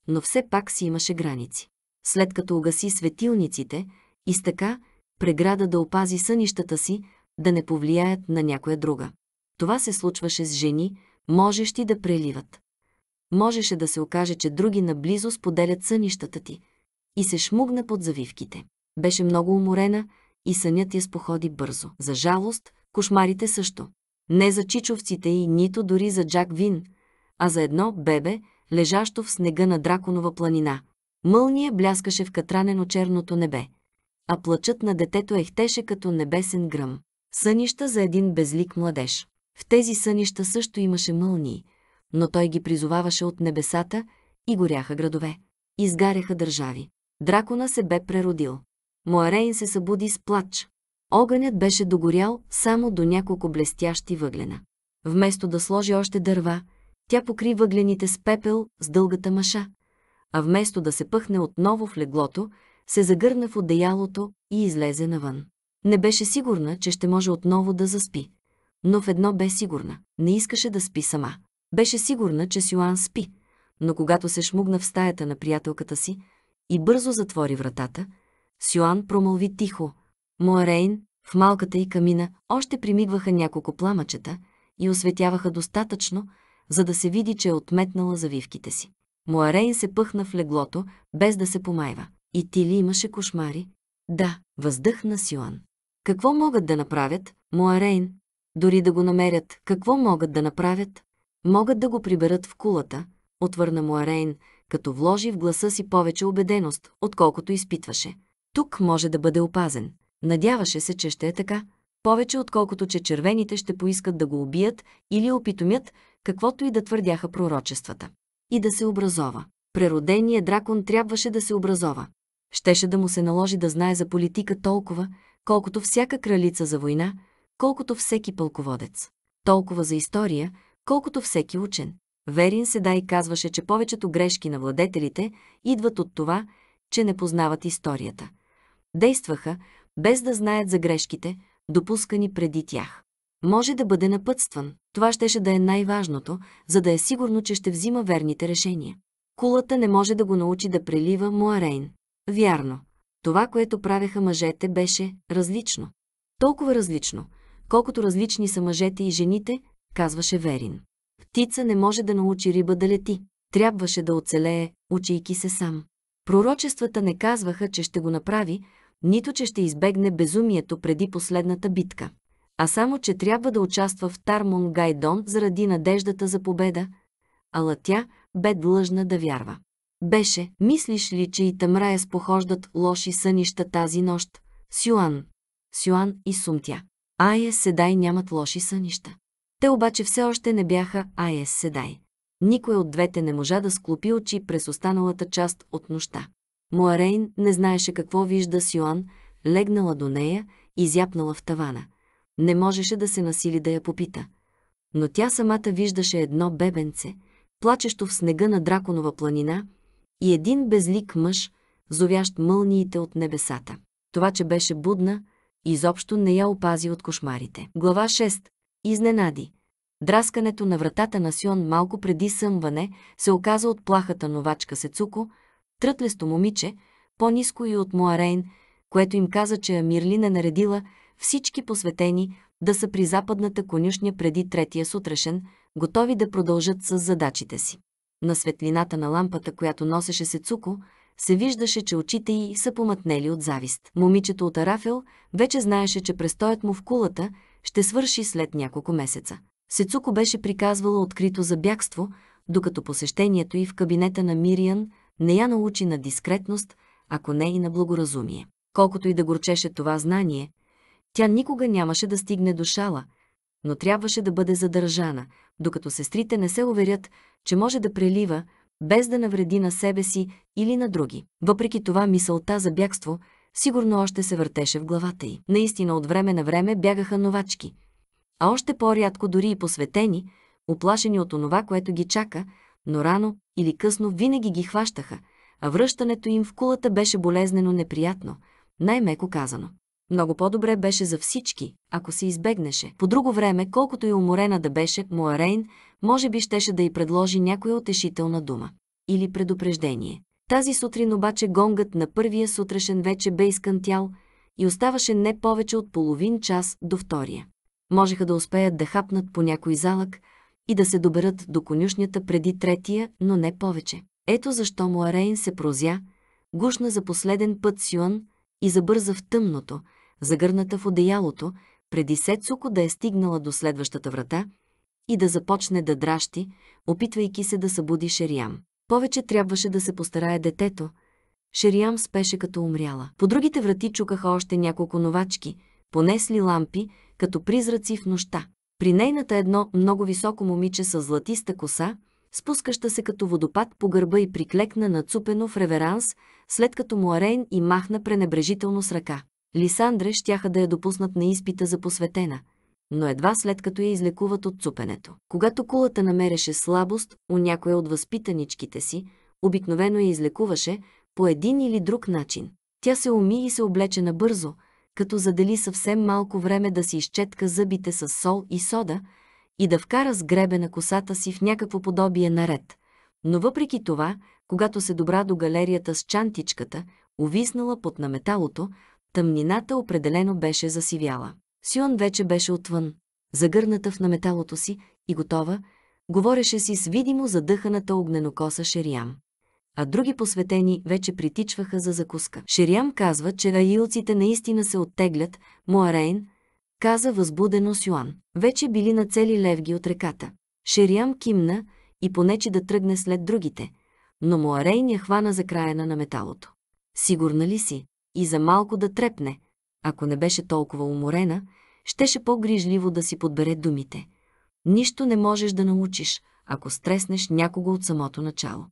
но все пак си имаше граници. След като угаси светилниците и с така преграда да опази сънищата си, да не повлияят на някоя друга. Това се случваше с жени, можещи да преливат. Можеше да се окаже, че други наблизо споделят сънищата ти. И се шмугна под завивките. Беше много уморена и сънят я споходи бързо. За жалост, Кошмарите също. Не за чичовците и нито дори за Джак Вин, а за едно бебе, лежащо в снега на Драконова планина. Мълния бляскаше в катранено черното небе, а плачът на детето ехтеше като небесен гръм. Сънища за един безлик младеж. В тези сънища също имаше мълнии, но той ги призоваваше от небесата и горяха градове. Изгаряха държави. Дракона се бе преродил. Моарейн се събуди с плач. Огънят беше догорял само до няколко блестящи въглена. Вместо да сложи още дърва, тя покри въглените с пепел с дългата маша, а вместо да се пъхне отново в леглото, се загърна в одеялото и излезе навън. Не беше сигурна, че ще може отново да заспи. Но в едно бе сигурна. Не искаше да спи сама. Беше сигурна, че Сюан спи. Но когато се шмугна в стаята на приятелката си и бързо затвори вратата, Сюан промълви тихо – Моарейн, в малката й камина, още примигваха няколко пламъчета и осветяваха достатъчно, за да се види, че е отметнала завивките си. Моарейн се пъхна в леглото, без да се помайва. И ти ли имаше кошмари? Да, въздъхна Сюан. Какво могат да направят, Моарейн? Дори да го намерят, какво могат да направят? Могат да го приберат в кулата, отвърна Моарейн, като вложи в гласа си повече убеденост, отколкото изпитваше. Тук може да бъде опазен. Надяваше се, че ще е така, повече отколкото, че червените ще поискат да го убият или опитомят, каквото и да твърдяха пророчествата. И да се образова. Прероденият дракон трябваше да се образова. Щеше да му се наложи да знае за политика толкова, колкото всяка кралица за война, колкото всеки пълководец. Толкова за история, колкото всеки учен. Верин Седай казваше, че повечето грешки на владетелите идват от това, че не познават историята. Действаха, без да знаят за грешките, допускани преди тях. Може да бъде напътстван. Това щеше да е най-важното, за да е сигурно, че ще взима верните решения. Кулата не може да го научи да прелива Муарейн. Вярно. Това, което правеха мъжете, беше различно. Толкова различно, колкото различни са мъжете и жените, казваше Верин. Птица не може да научи риба да лети. Трябваше да оцелее, учийки се сам. Пророчествата не казваха, че ще го направи, нито че ще избегне безумието преди последната битка, а само че трябва да участва в Тармон Гайдон заради надеждата за победа, ала тя бе длъжна да вярва. Беше, мислиш ли, че и тъмрая спохождат лоши сънища тази нощ? Сюан. Сюан и Сумтя. Ае Седай нямат лоши сънища. Те обаче все още не бяха Ае Седай. Никой от двете не можа да склопи очи през останалата част от нощта. Муарейн не знаеше какво вижда с легнала до нея и зяпнала в тавана. Не можеше да се насили да я попита. Но тя самата виждаше едно бебенце, плачещо в снега на драконова планина, и един безлик мъж, зовящ мълниите от небесата. Това, че беше будна, изобщо не я опази от кошмарите. Глава 6. Изненади. Драскането на вратата на Сион малко преди съмване се оказа от плахата новачка Сецуко, трътлесто момиче, по-низко и от Моарейн, което им каза, че Амирлин е наредила всички посветени да са при западната конюшня преди третия сутрешен, готови да продължат с задачите си. На светлината на лампата, която носеше Сецуко, се виждаше, че очите й са помътнели от завист. Момичето от Арафел вече знаеше, че престоят му в кулата ще свърши след няколко месеца. Сецуко беше приказвала открито за бягство, докато посещението й в кабинета на Мириан – не я научи на дискретност, ако не и на благоразумие. Колкото и да горчеше това знание, тя никога нямаше да стигне до шала, но трябваше да бъде задържана, докато сестрите не се уверят, че може да прелива, без да навреди на себе си или на други. Въпреки това мисълта за бягство сигурно още се въртеше в главата й. Наистина от време на време бягаха новачки, а още по-рядко дори и посветени, оплашени от онова, което ги чака – но рано или късно винаги ги хващаха, а връщането им в кулата беше болезнено неприятно, най-меко казано. Много по-добре беше за всички, ако се избегнеше. По друго време, колкото и уморена да беше, Моарейн може би щеше да й предложи някоя утешителна дума. Или предупреждение. Тази сутрин обаче гонгът на първия сутрешен вече бе изкънтял и оставаше не повече от половин час до втория. Можеха да успеят да хапнат по някой залък, и да се доберат до конюшнята преди третия, но не повече. Ето защо Муарейн се прозя, гушна за последен път Сюан и забърза в тъмното, загърната в одеялото, преди Сецуко да е стигнала до следващата врата и да започне да дращи, опитвайки се да събуди Шериам. Повече трябваше да се постарае детето. Шериам спеше като умряла. По другите врати чукаха още няколко новачки, понесли лампи, като призраци в нощта. При нейната едно много високо момиче с златиста коса, спускаща се като водопад по гърба и приклекна нацупено в реверанс, след като му и махна пренебрежително с ръка. Лисандре щяха да я допуснат на изпита за посветена, но едва след като я излекуват от цупенето. Когато кулата намереше слабост у някоя от възпитаничките си, обикновено я излекуваше по един или друг начин. Тя се уми и се облече набързо – като задели съвсем малко време да си изчетка зъбите с сол и сода и да вкара с гребе на косата си в някакво подобие наред. Но въпреки това, когато се добра до галерията с чантичката, увиснала под наметалото, тъмнината определено беше засивяла. Сион вече беше отвън, загърната в наметалото си и готова, говореше си с видимо задъханата огненокоса Шериам а други посветени вече притичваха за закуска. Шириам казва, че аилците наистина се оттеглят, Моарейн, каза възбудено Сюан. Вече били на цели левги от реката. Шириам кимна и понече да тръгне след другите, но Моарейн я хвана за края на металото. Сигурна ли си? И за малко да трепне. Ако не беше толкова уморена, щеше по-грижливо да си подбере думите. Нищо не можеш да научиш, ако стреснеш някого от самото начало.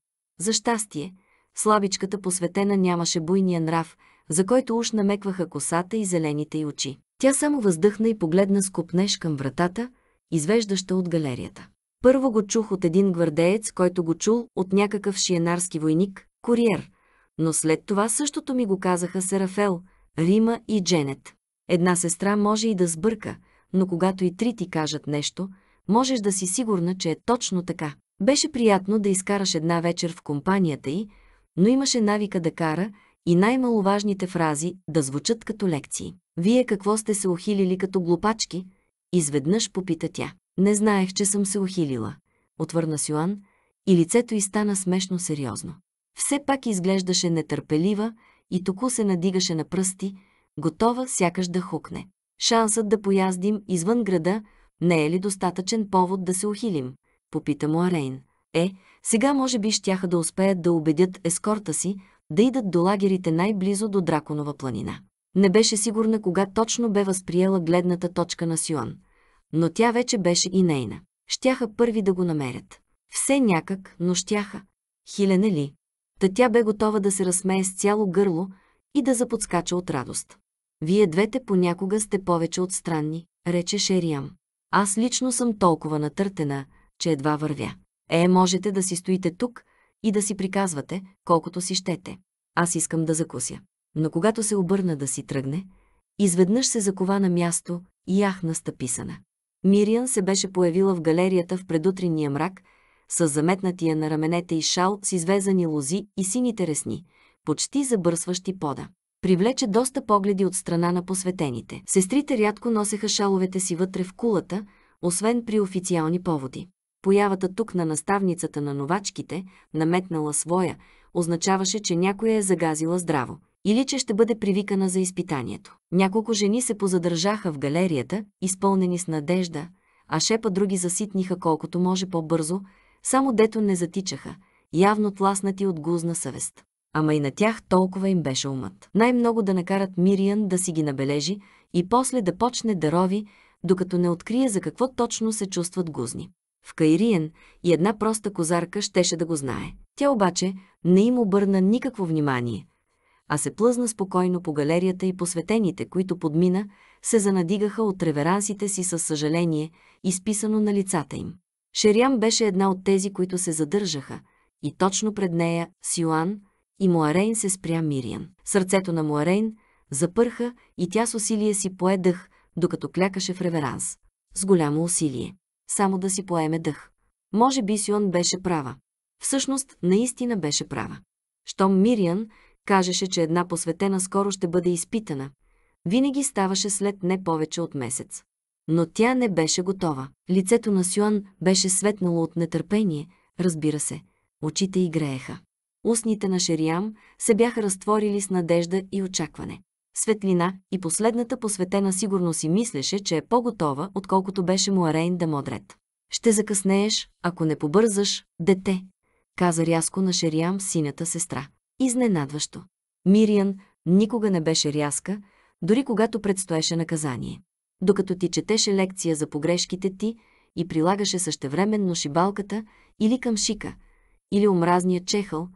За щастие, слабичката посветена нямаше буйния нрав, за който уж намекваха косата и зелените й очи. Тя само въздъхна и погледна скупнеш към вратата, извеждаща от галерията. Първо го чух от един гвардеец, който го чул от някакъв шиенарски войник, куриер, но след това същото ми го казаха Серафел, Рима и Дженет. Една сестра може и да сбърка, но когато и три ти кажат нещо, можеш да си сигурна, че е точно така. Беше приятно да изкараш една вечер в компанията й, но имаше навика да кара и най-маловажните фрази да звучат като лекции. Вие какво сте се охилили като глупачки? Изведнъж попита тя. Не знаех, че съм се охилила, отвърна Сюан и лицето й стана смешно сериозно. Все пак изглеждаше нетърпелива и току се надигаше на пръсти, готова сякаш да хукне. Шансът да пояздим извън града не е ли достатъчен повод да се охилим? Попита му Арейн. Е, сега може би щяха да успеят да убедят ескорта си да идат до лагерите най-близо до Драконова планина. Не беше сигурна кога точно бе възприела гледната точка на Сион, но тя вече беше и нейна. Щяха първи да го намерят. Все някак, но щяха. Хилене ли? Та тя бе готова да се разсмее с цяло гърло и да заподскача от радост. Вие двете понякога сте повече от странни, рече Шериам. Аз лично съм толкова натъртена, че едва вървя. Е, можете да си стоите тук и да си приказвате, колкото си щете. Аз искам да закуся. Но когато се обърна да си тръгне, изведнъж се закова на място и яхна стъписана. Мириан се беше появила в галерията в предутринния мрак, с заметнатия на раменете и шал с извезани лози и сините ресни, почти забърсващи пода. Привлече доста погледи от страна на посветените. Сестрите рядко носеха шаловете си вътре в кулата, освен при официални поводи. Появата тук на наставницата на новачките, наметнала своя, означаваше, че някоя е загазила здраво или че ще бъде привикана за изпитанието. Няколко жени се позадържаха в галерията, изпълнени с надежда, а шепа други заситниха колкото може по-бързо, само дето не затичаха, явно тласнати от гузна съвест. Ама и на тях толкова им беше умът. Най-много да накарат Мириан да си ги набележи и после да почне да рови, докато не открие за какво точно се чувстват гузни в Кайриен и една проста козарка щеше да го знае. Тя обаче не им обърна никакво внимание, а се плъзна спокойно по галерията и посветените, които подмина, се занадигаха от реверансите си със съжаление, изписано на лицата им. Шерям беше една от тези, които се задържаха, и точно пред нея Силан и Муарейн се спря Мириан. Сърцето на Муарейн запърха и тя с усилие си поедах, докато клякаше в реверанс. С голямо усилие само да си поеме дъх. Може би Сион беше права. Всъщност, наистина беше права. Щом Мириан кажеше, че една посветена скоро ще бъде изпитана, винаги ставаше след не повече от месец. Но тя не беше готова. Лицето на Сюан беше светнало от нетърпение, разбира се. Очите й грееха. Устните на Шериам се бяха разтворили с надежда и очакване светлина и последната посветена сигурно си мислеше, че е по-готова, отколкото беше му Арейн да модрет. «Ще закъснееш, ако не побързаш, дете», каза рязко на Шериам синята сестра. Изненадващо. Мириан никога не беше рязка, дори когато предстоеше наказание. Докато ти четеше лекция за погрешките ти и прилагаше същевременно шибалката или към шика, или омразния чехъл,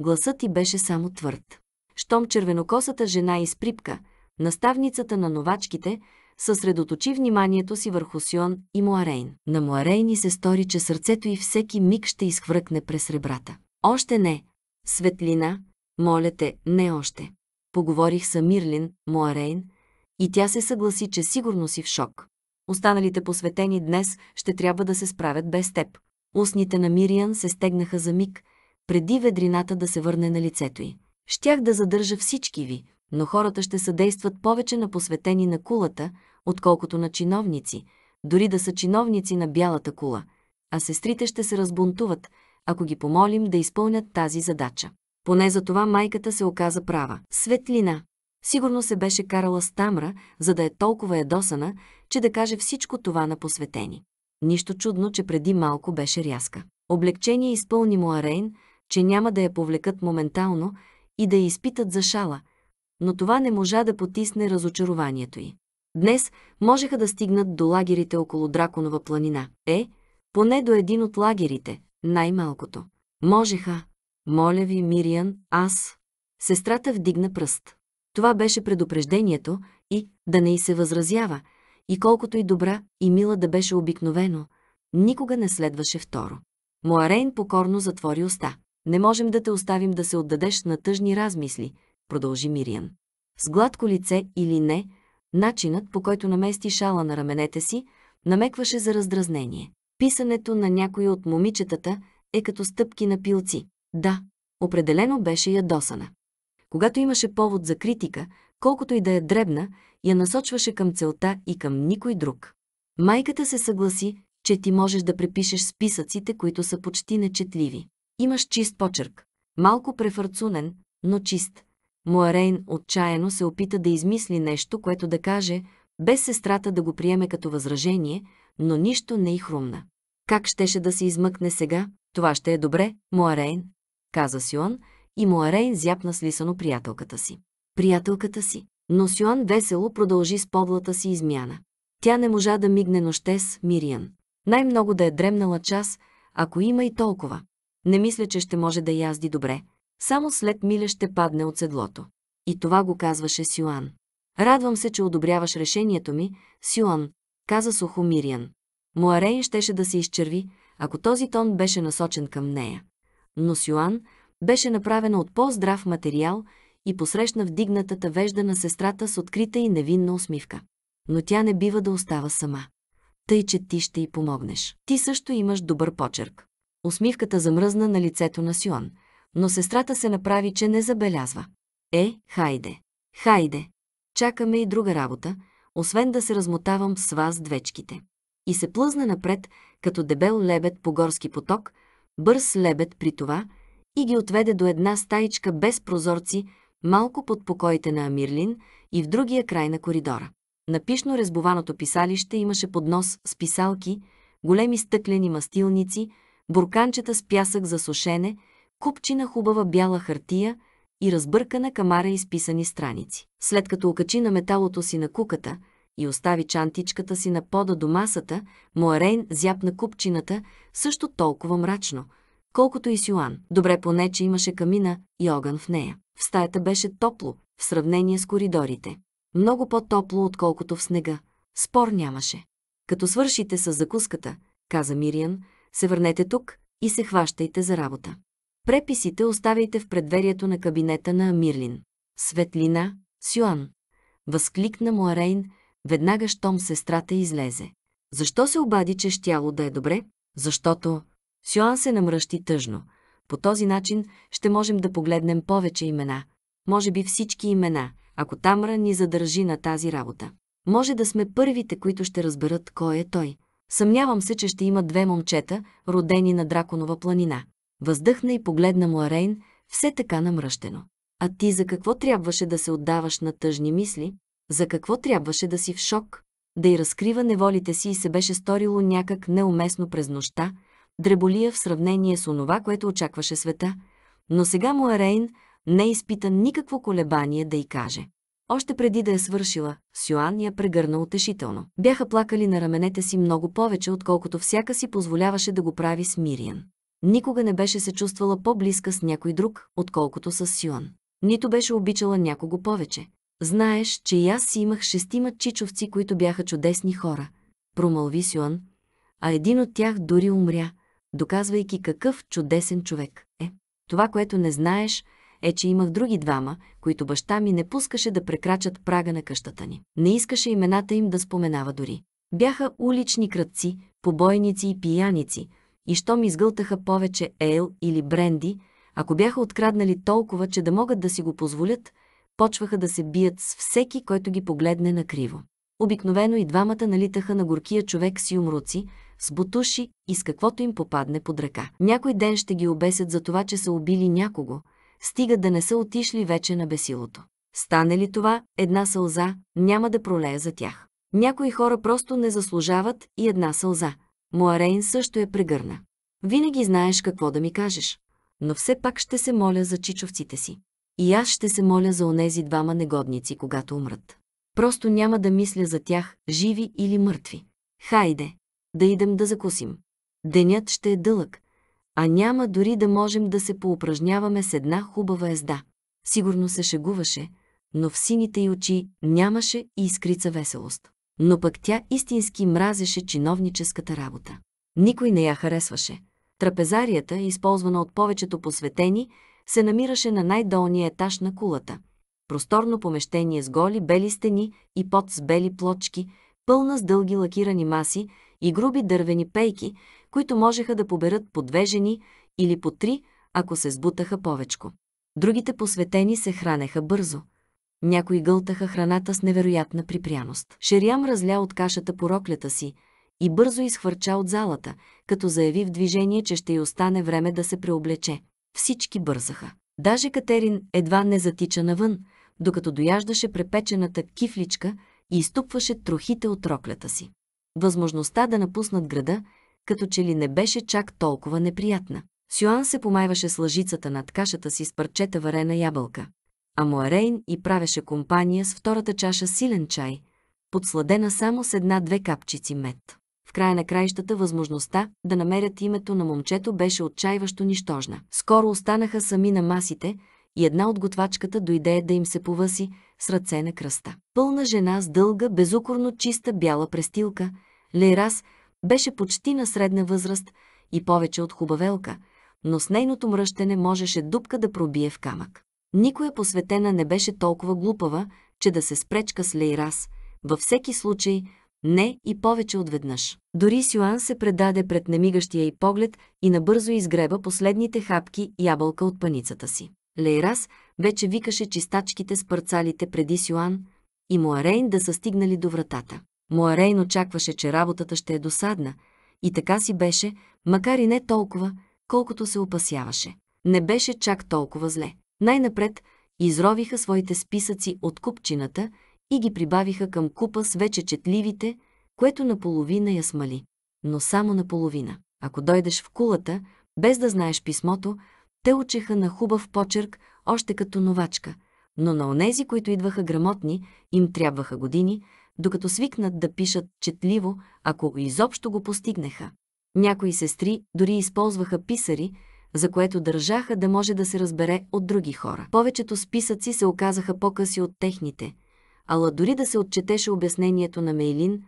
гласът ти беше само твърд щом червенокосата жена изприпка, наставницата на новачките, съсредоточи вниманието си върху Сион и Муарейн. На Муарейн и се стори, че сърцето й всеки миг ще изхвъркне през ребрата. Още не. Светлина, моля те, не още. Поговорих с Мирлин, Муарейн, и тя се съгласи, че сигурно си в шок. Останалите посветени днес ще трябва да се справят без теб. Устните на Мириан се стегнаха за миг, преди ведрината да се върне на лицето й. Щях да задържа всички ви, но хората ще съдействат повече на посветени на кулата, отколкото на чиновници, дори да са чиновници на бялата кула, а сестрите ще се разбунтуват, ако ги помолим да изпълнят тази задача. Поне за това майката се оказа права. Светлина. Сигурно се беше карала с Тамра, за да е толкова ядосана, че да каже всичко това на посветени. Нищо чудно, че преди малко беше рязка. Облегчение изпълни му Арейн, че няма да я повлекат моментално, и да я изпитат за шала, но това не можа да потисне разочарованието й. Днес можеха да стигнат до лагерите около Драконова планина. Е, поне до един от лагерите, най-малкото. Можеха. Моля ви, Мириан, аз. Сестрата вдигна пръст. Това беше предупреждението и да не й се възразява, и колкото и добра и мила да беше обикновено, никога не следваше второ. Моарейн покорно затвори уста. Не можем да те оставим да се отдадеш на тъжни размисли, продължи Мириан. С гладко лице или не, начинът по който намести шала на раменете си, намекваше за раздразнение. Писането на някои от момичетата е като стъпки на пилци. Да, определено беше ядосана. Когато имаше повод за критика, колкото и да е дребна, я насочваше към целта и към никой друг. Майката се съгласи, че ти можеш да препишеш списъците, които са почти нечетливи. Имаш чист почерк. Малко префърцунен, но чист. Муарейн отчаяно се опита да измисли нещо, което да каже, без сестрата да го приеме като възражение, но нищо не й хрумна. Как щеше да се измъкне сега? Това ще е добре, Муарейн, каза Сион и Муарейн зяпна слисано приятелката си. Приятелката си. Но Сион весело продължи с подлата си измяна. Тя не можа да мигне нощес Мириан. Най-много да е дремнала час, ако има и толкова. Не мисля, че ще може да язди добре. Само след миля ще падне от седлото. И това го казваше Сюан. Радвам се, че одобряваш решението ми, Сюан, каза сухо Мириан. Муарей щеше да се изчерви, ако този тон беше насочен към нея. Но Сюан беше направена от по-здрав материал и посрещна вдигнатата вежда на сестрата с открита и невинна усмивка. Но тя не бива да остава сама. Тъй, че ти ще й помогнеш. Ти също имаш добър почерк. Усмивката замръзна на лицето на Сюан, но сестрата се направи, че не забелязва. Е, хайде, хайде, чакаме и друга работа, освен да се размотавам с вас двечките. И се плъзна напред, като дебел лебед по горски поток, бърз лебед при това, и ги отведе до една стаичка без прозорци, малко под покоите на Амирлин и в другия край на коридора. На пишно резбованото писалище имаше поднос с писалки, големи стъклени мастилници, бурканчета с пясък за сушене, купчина хубава бяла хартия и разбъркана камара изписани страници. След като окачи на металото си на куката и остави чантичката си на пода до масата, Моарейн зяпна купчината също толкова мрачно, колкото и Сюан. Добре поне, че имаше камина и огън в нея. В стаята беше топло, в сравнение с коридорите. Много по-топло, отколкото в снега. Спор нямаше. Като свършите с закуската, каза Мириан, се върнете тук и се хващайте за работа. Преписите оставяйте в предверието на кабинета на Амирлин. Светлина, Сюан. Възкликна му Арейн, веднага щом сестрата излезе. Защо се обади, че щяло да е добре? Защото Сюан се намръщи тъжно. По този начин ще можем да погледнем повече имена. Може би всички имена, ако Тамра ни задържи на тази работа. Може да сме първите, които ще разберат кой е той. Съмнявам се, че ще има две момчета, родени на Драконова планина. Въздъхна и погледна му Арейн, все така намръщено. А ти за какво трябваше да се отдаваш на тъжни мисли? За какво трябваше да си в шок? Да й разкрива неволите си и се беше сторило някак неуместно през нощта, дреболия в сравнение с онова, което очакваше света, но сега му Арейн не изпита никакво колебание да й каже. Още преди да е свършила, Сюан я прегърна утешително. Бяха плакали на раменете си много повече, отколкото всяка си позволяваше да го прави с Мириан. Никога не беше се чувствала по-близка с някой друг, отколкото с Сюан. Нито беше обичала някого повече. Знаеш, че и аз си имах шестима чичовци, които бяха чудесни хора. Промълви Сюан, а един от тях дори умря, доказвайки какъв чудесен човек е. Това, което не знаеш, е, че имах други двама, които баща ми не пускаше да прекрачат прага на къщата ни. Не искаше имената им да споменава дори. Бяха улични кръдци, побойници и пияници, и щом изгълтаха повече ейл или бренди, ако бяха откраднали толкова, че да могат да си го позволят, почваха да се бият с всеки, който ги погледне накриво. Обикновено и двамата налитаха на горкия човек с юмруци, с бутуши и с каквото им попадне под ръка. Някой ден ще ги обесят за това, че са убили някого – стига да не са отишли вече на бесилото. Стане ли това, една сълза няма да пролея за тях. Някои хора просто не заслужават и една сълза. Моарейн също е прегърна. Винаги знаеш какво да ми кажеш, но все пак ще се моля за чичовците си. И аз ще се моля за онези двама негодници, когато умрат. Просто няма да мисля за тях, живи или мъртви. Хайде, да идем да закусим. Денят ще е дълъг, а няма дори да можем да се поупражняваме с една хубава езда. Сигурно се шегуваше, но в сините й очи нямаше и искрица веселост. Но пък тя истински мразеше чиновническата работа. Никой не я харесваше. Трапезарията, използвана от повечето посветени, се намираше на най-долния етаж на кулата. Просторно помещение с голи бели стени и под с бели плочки, пълна с дълги лакирани маси и груби дървени пейки, които можеха да поберат по две жени или по три, ако се сбутаха повечко. Другите посветени се хранеха бързо. Някои гълтаха храната с невероятна припряност. Шериам разля от кашата по роклята си и бързо изхвърча от залата, като заяви в движение, че ще й остане време да се преоблече. Всички бързаха. Даже Катерин едва не затича навън, докато дояждаше препечената кифличка и изтупваше трохите от роклята си. Възможността да напуснат града като че ли не беше чак толкова неприятна. Сюан се помайваше с лъжицата над кашата си с парчета варена ябълка. А Муарейн и правеше компания с втората чаша силен чай, подсладена само с една-две капчици мед. В края на краищата възможността да намерят името на момчето беше отчаиващо нищожна. Скоро останаха сами на масите и една от готвачката дойде да им се повъси с ръце на кръста. Пълна жена с дълга, безукорно чиста бяла престилка, Лейрас беше почти на средна възраст и повече от хубавелка, но с нейното мръщене можеше дупка да пробие в камък. Никоя посветена не беше толкова глупава, че да се спречка с Лейрас. Във всеки случай, не и повече отведнъж. Дори Сюан се предаде пред немигащия й поглед и набързо изгреба последните хапки ябълка от паницата си. Лейрас вече викаше чистачките с парцалите преди Сюан и Муарейн да са стигнали до вратата. Моарейн очакваше, че работата ще е досадна, и така си беше, макар и не толкова, колкото се опасяваше. Не беше чак толкова зле. Най-напред изровиха своите списъци от купчината и ги прибавиха към купа с вече четливите, което наполовина я смали. Но само наполовина. Ако дойдеш в кулата, без да знаеш писмото, те учеха на хубав почерк, още като новачка, но на онези, които идваха грамотни, им трябваха години, докато свикнат да пишат четливо, ако изобщо го постигнаха. Някои сестри дори използваха писари, за което държаха да може да се разбере от други хора. Повечето списъци се оказаха по-къси от техните, ала дори да се отчетеше обяснението на Мейлин,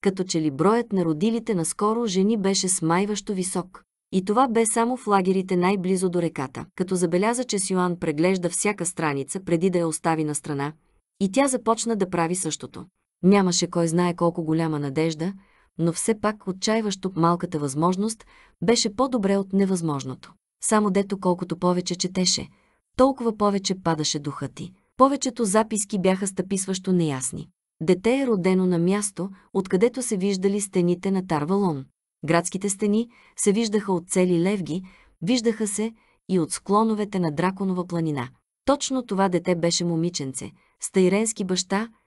като че ли броят на родилите наскоро жени беше смайващо висок. И това бе само в лагерите най-близо до реката. Като забеляза, че Сюан преглежда всяка страница преди да я остави на страна, и тя започна да прави същото. Нямаше кой знае колко голяма надежда, но все пак отчаиващо малката възможност беше по-добре от невъзможното. Само дето колкото повече четеше, толкова повече падаше духът ти. Повечето записки бяха стъписващо неясни. Дете е родено на място, откъдето се виждали стените на Тарвалон. Градските стени се виждаха от цели левги, виждаха се и от склоновете на Драконова планина. Точно това дете беше момиченце, стайренски баща –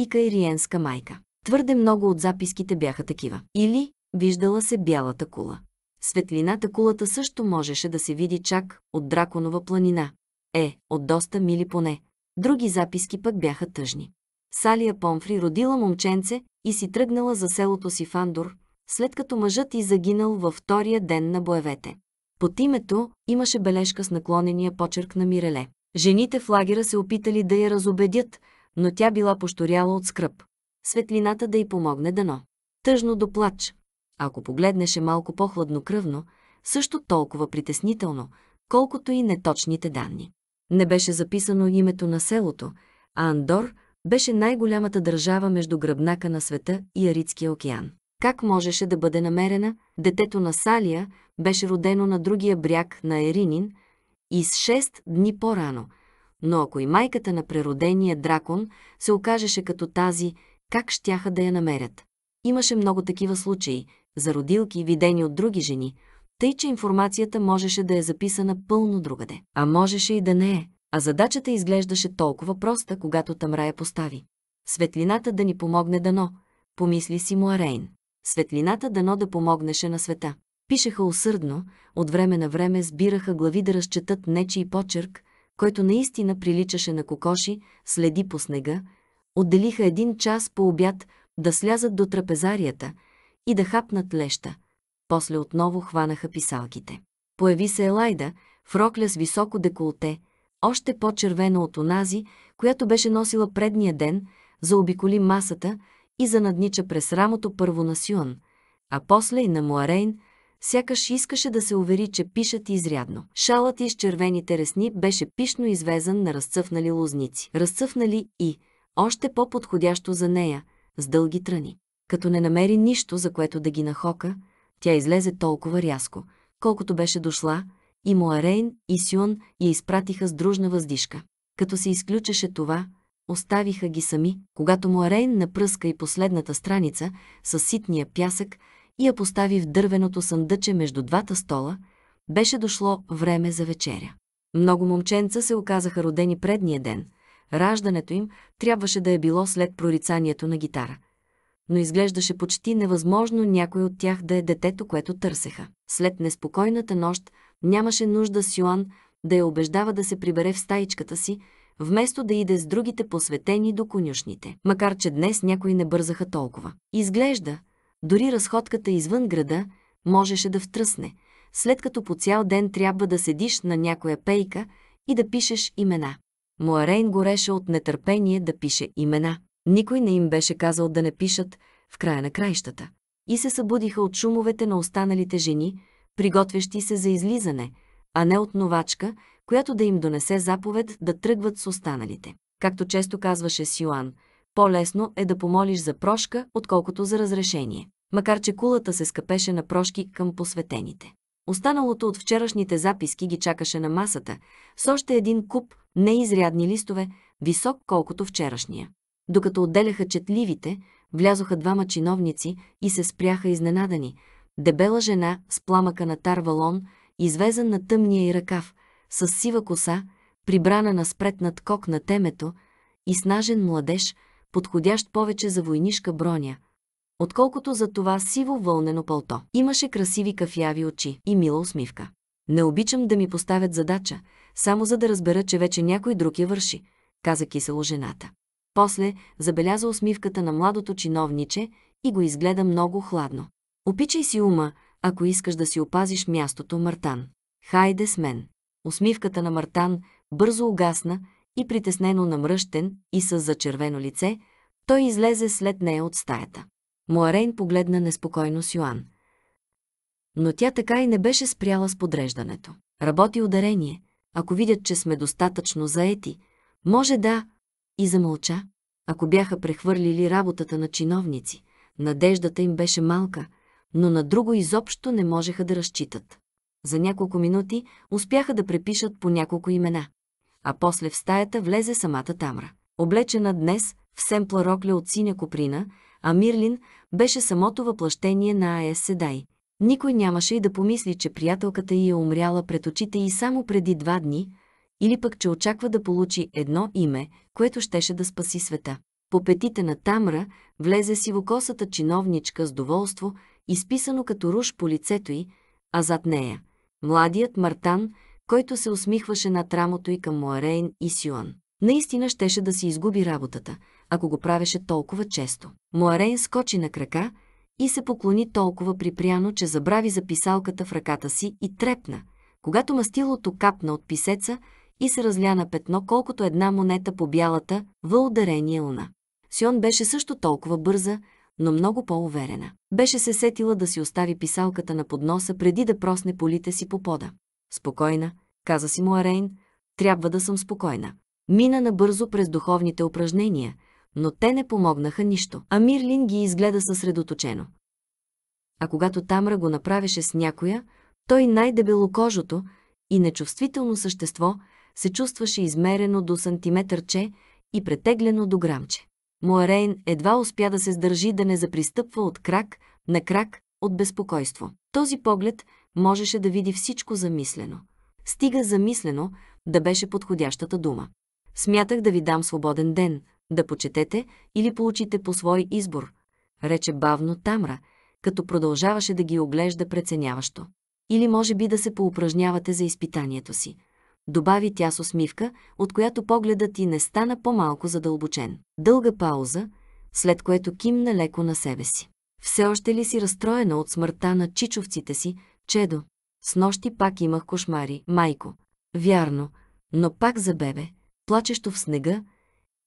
и кайриенска майка. Твърде много от записките бяха такива. Или виждала се бялата кула. Светлината кулата също можеше да се види чак от Драконова планина. Е, от доста мили поне. Други записки пък бяха тъжни. Салия Помфри родила момченце и си тръгнала за селото си Фандор, след като мъжът и загинал във втория ден на боевете. Под името имаше бележка с наклонения почерк на Миреле. Жените в лагера се опитали да я разобедят, но тя била пошторяла от скръп. Светлината да й помогне дано. Тъжно до плач. Ако погледнеше малко по-хладнокръвно, също толкова притеснително, колкото и неточните данни. Не беше записано името на селото, а Андор беше най-голямата държава между гръбнака на света и Аритския океан. Как можеше да бъде намерена, детето на Салия беше родено на другия бряг на Еринин и с 6 дни по-рано – но ако и майката на преродения дракон се окажеше като тази, как щяха да я намерят? Имаше много такива случаи, за родилки, видени от други жени, тъй че информацията можеше да е записана пълно другаде. А можеше и да не е. А задачата изглеждаше толкова проста, когато Тамрая постави. Светлината да ни помогне дано, помисли си Муарейн. Светлината дано да помогнеше на света. Пишеха усърдно, от време на време сбираха глави да разчетат нечи и почерк, който наистина приличаше на кокоши, следи по снега, отделиха един час по обяд да слязат до трапезарията и да хапнат леща. После отново хванаха писалките. Появи се Елайда в рокля с високо деколте, още по-червена от онази, която беше носила предния ден, заобиколи масата и занаднича през рамото първо на Сюан, а после и на Муарейн, сякаш искаше да се увери, че пишат изрядно. Шалът из червените ресни беше пишно извезан на разцъфнали лузници. Разцъфнали и, още по-подходящо за нея, с дълги тръни. Като не намери нищо, за което да ги нахока, тя излезе толкова рязко, колкото беше дошла, и Моарейн и Сюн я изпратиха с дружна въздишка. Като се изключеше това, оставиха ги сами, когато Моарейн напръска и последната страница със ситния пясък, и я постави в дървеното съндъче между двата стола, беше дошло време за вечеря. Много момченца се оказаха родени предния ден. Раждането им трябваше да е било след прорицанието на гитара. Но изглеждаше почти невъзможно някой от тях да е детето, което търсеха. След неспокойната нощ нямаше нужда Сюан да я убеждава да се прибере в стаичката си, вместо да иде с другите посветени до конюшните. Макар, че днес някои не бързаха толкова. Изглежда, дори разходката извън града можеше да втръсне, след като по цял ден трябва да седиш на някоя пейка и да пишеш имена. Муарейн гореше от нетърпение да пише имена. Никой не им беше казал да не пишат в края на краищата. И се събудиха от шумовете на останалите жени, приготвящи се за излизане, а не от новачка, която да им донесе заповед да тръгват с останалите. Както често казваше Сюан – по-лесно е да помолиш за прошка, отколкото за разрешение. Макар че кулата се скъпеше на прошки към посветените. Останалото от вчерашните записки ги чакаше на масата, с още един куп неизрядни листове, висок колкото вчерашния. Докато отделяха четливите, влязоха двама чиновници и се спряха изненадани. Дебела жена с пламъка на тарвалон, извезан на тъмния и ръкав, с сива коса, прибрана на над кок на темето, и снажен младеж – подходящ повече за войнишка броня, отколкото за това сиво вълнено пълто. Имаше красиви кафяви очи и мила усмивка. Не обичам да ми поставят задача, само за да разбера, че вече някой друг я върши, каза кисело жената. После забеляза усмивката на младото чиновниче и го изгледа много хладно. Опичай си ума, ако искаш да си опазиш мястото, Мартан. Хайде с мен. Усмивката на Мартан бързо угасна и притеснено намръщен и с зачервено лице, той излезе след нея от стаята. Муарейн погледна неспокойно с Йоан. Но тя така и не беше спряла с подреждането. Работи ударение. Ако видят, че сме достатъчно заети, може да... И замълча. Ако бяха прехвърлили работата на чиновници, надеждата им беше малка, но на друго изобщо не можеха да разчитат. За няколко минути успяха да препишат по няколко имена а после в стаята влезе самата Тамра. Облечена днес в семпла рокля от синя куприна, а Мирлин беше самото въплъщение на Аес Седай. Никой нямаше и да помисли, че приятелката й е умряла пред очите и само преди два дни, или пък, че очаква да получи едно име, което щеше да спаси света. По петите на Тамра влезе сивокосата чиновничка с доволство, изписано като руш по лицето й, а зад нея – младият Мартан – който се усмихваше над рамото и към Моарейн и Сюан. Наистина щеше да си изгуби работата, ако го правеше толкова често. Моарейн скочи на крака и се поклони толкова припряно, че забрави за писалката в ръката си и трепна, когато мастилото капна от писеца и се разля на петно, колкото една монета по бялата, въударение луна. Сион беше също толкова бърза, но много по-уверена. Беше се сетила да си остави писалката на подноса преди да просне полите си по пода. Спокойна, каза си му Арейн, трябва да съм спокойна. Мина набързо през духовните упражнения, но те не помогнаха нищо, а Мирлин ги изгледа съсредоточено. А когато Тамра го направеше с някоя, той най кожото и нечувствително същество се чувстваше измерено до сантиметърче и претеглено до грамче. Моарейн едва успя да се сдържи да не запристъпва от крак на крак от безпокойство. Този поглед можеше да види всичко замислено. Стига замислено да беше подходящата дума. Смятах да ви дам свободен ден, да почетете или получите по свой избор, рече бавно Тамра, като продължаваше да ги оглежда преценяващо. Или може би да се поупражнявате за изпитанието си. Добави тя с усмивка, от която погледът ти не стана по-малко задълбочен. Дълга пауза, след което кимна леко на себе си. Все още ли си разстроена от смъртта на чичовците си, Чедо? С нощи пак имах кошмари, майко. Вярно, но пак за бебе, плачещо в снега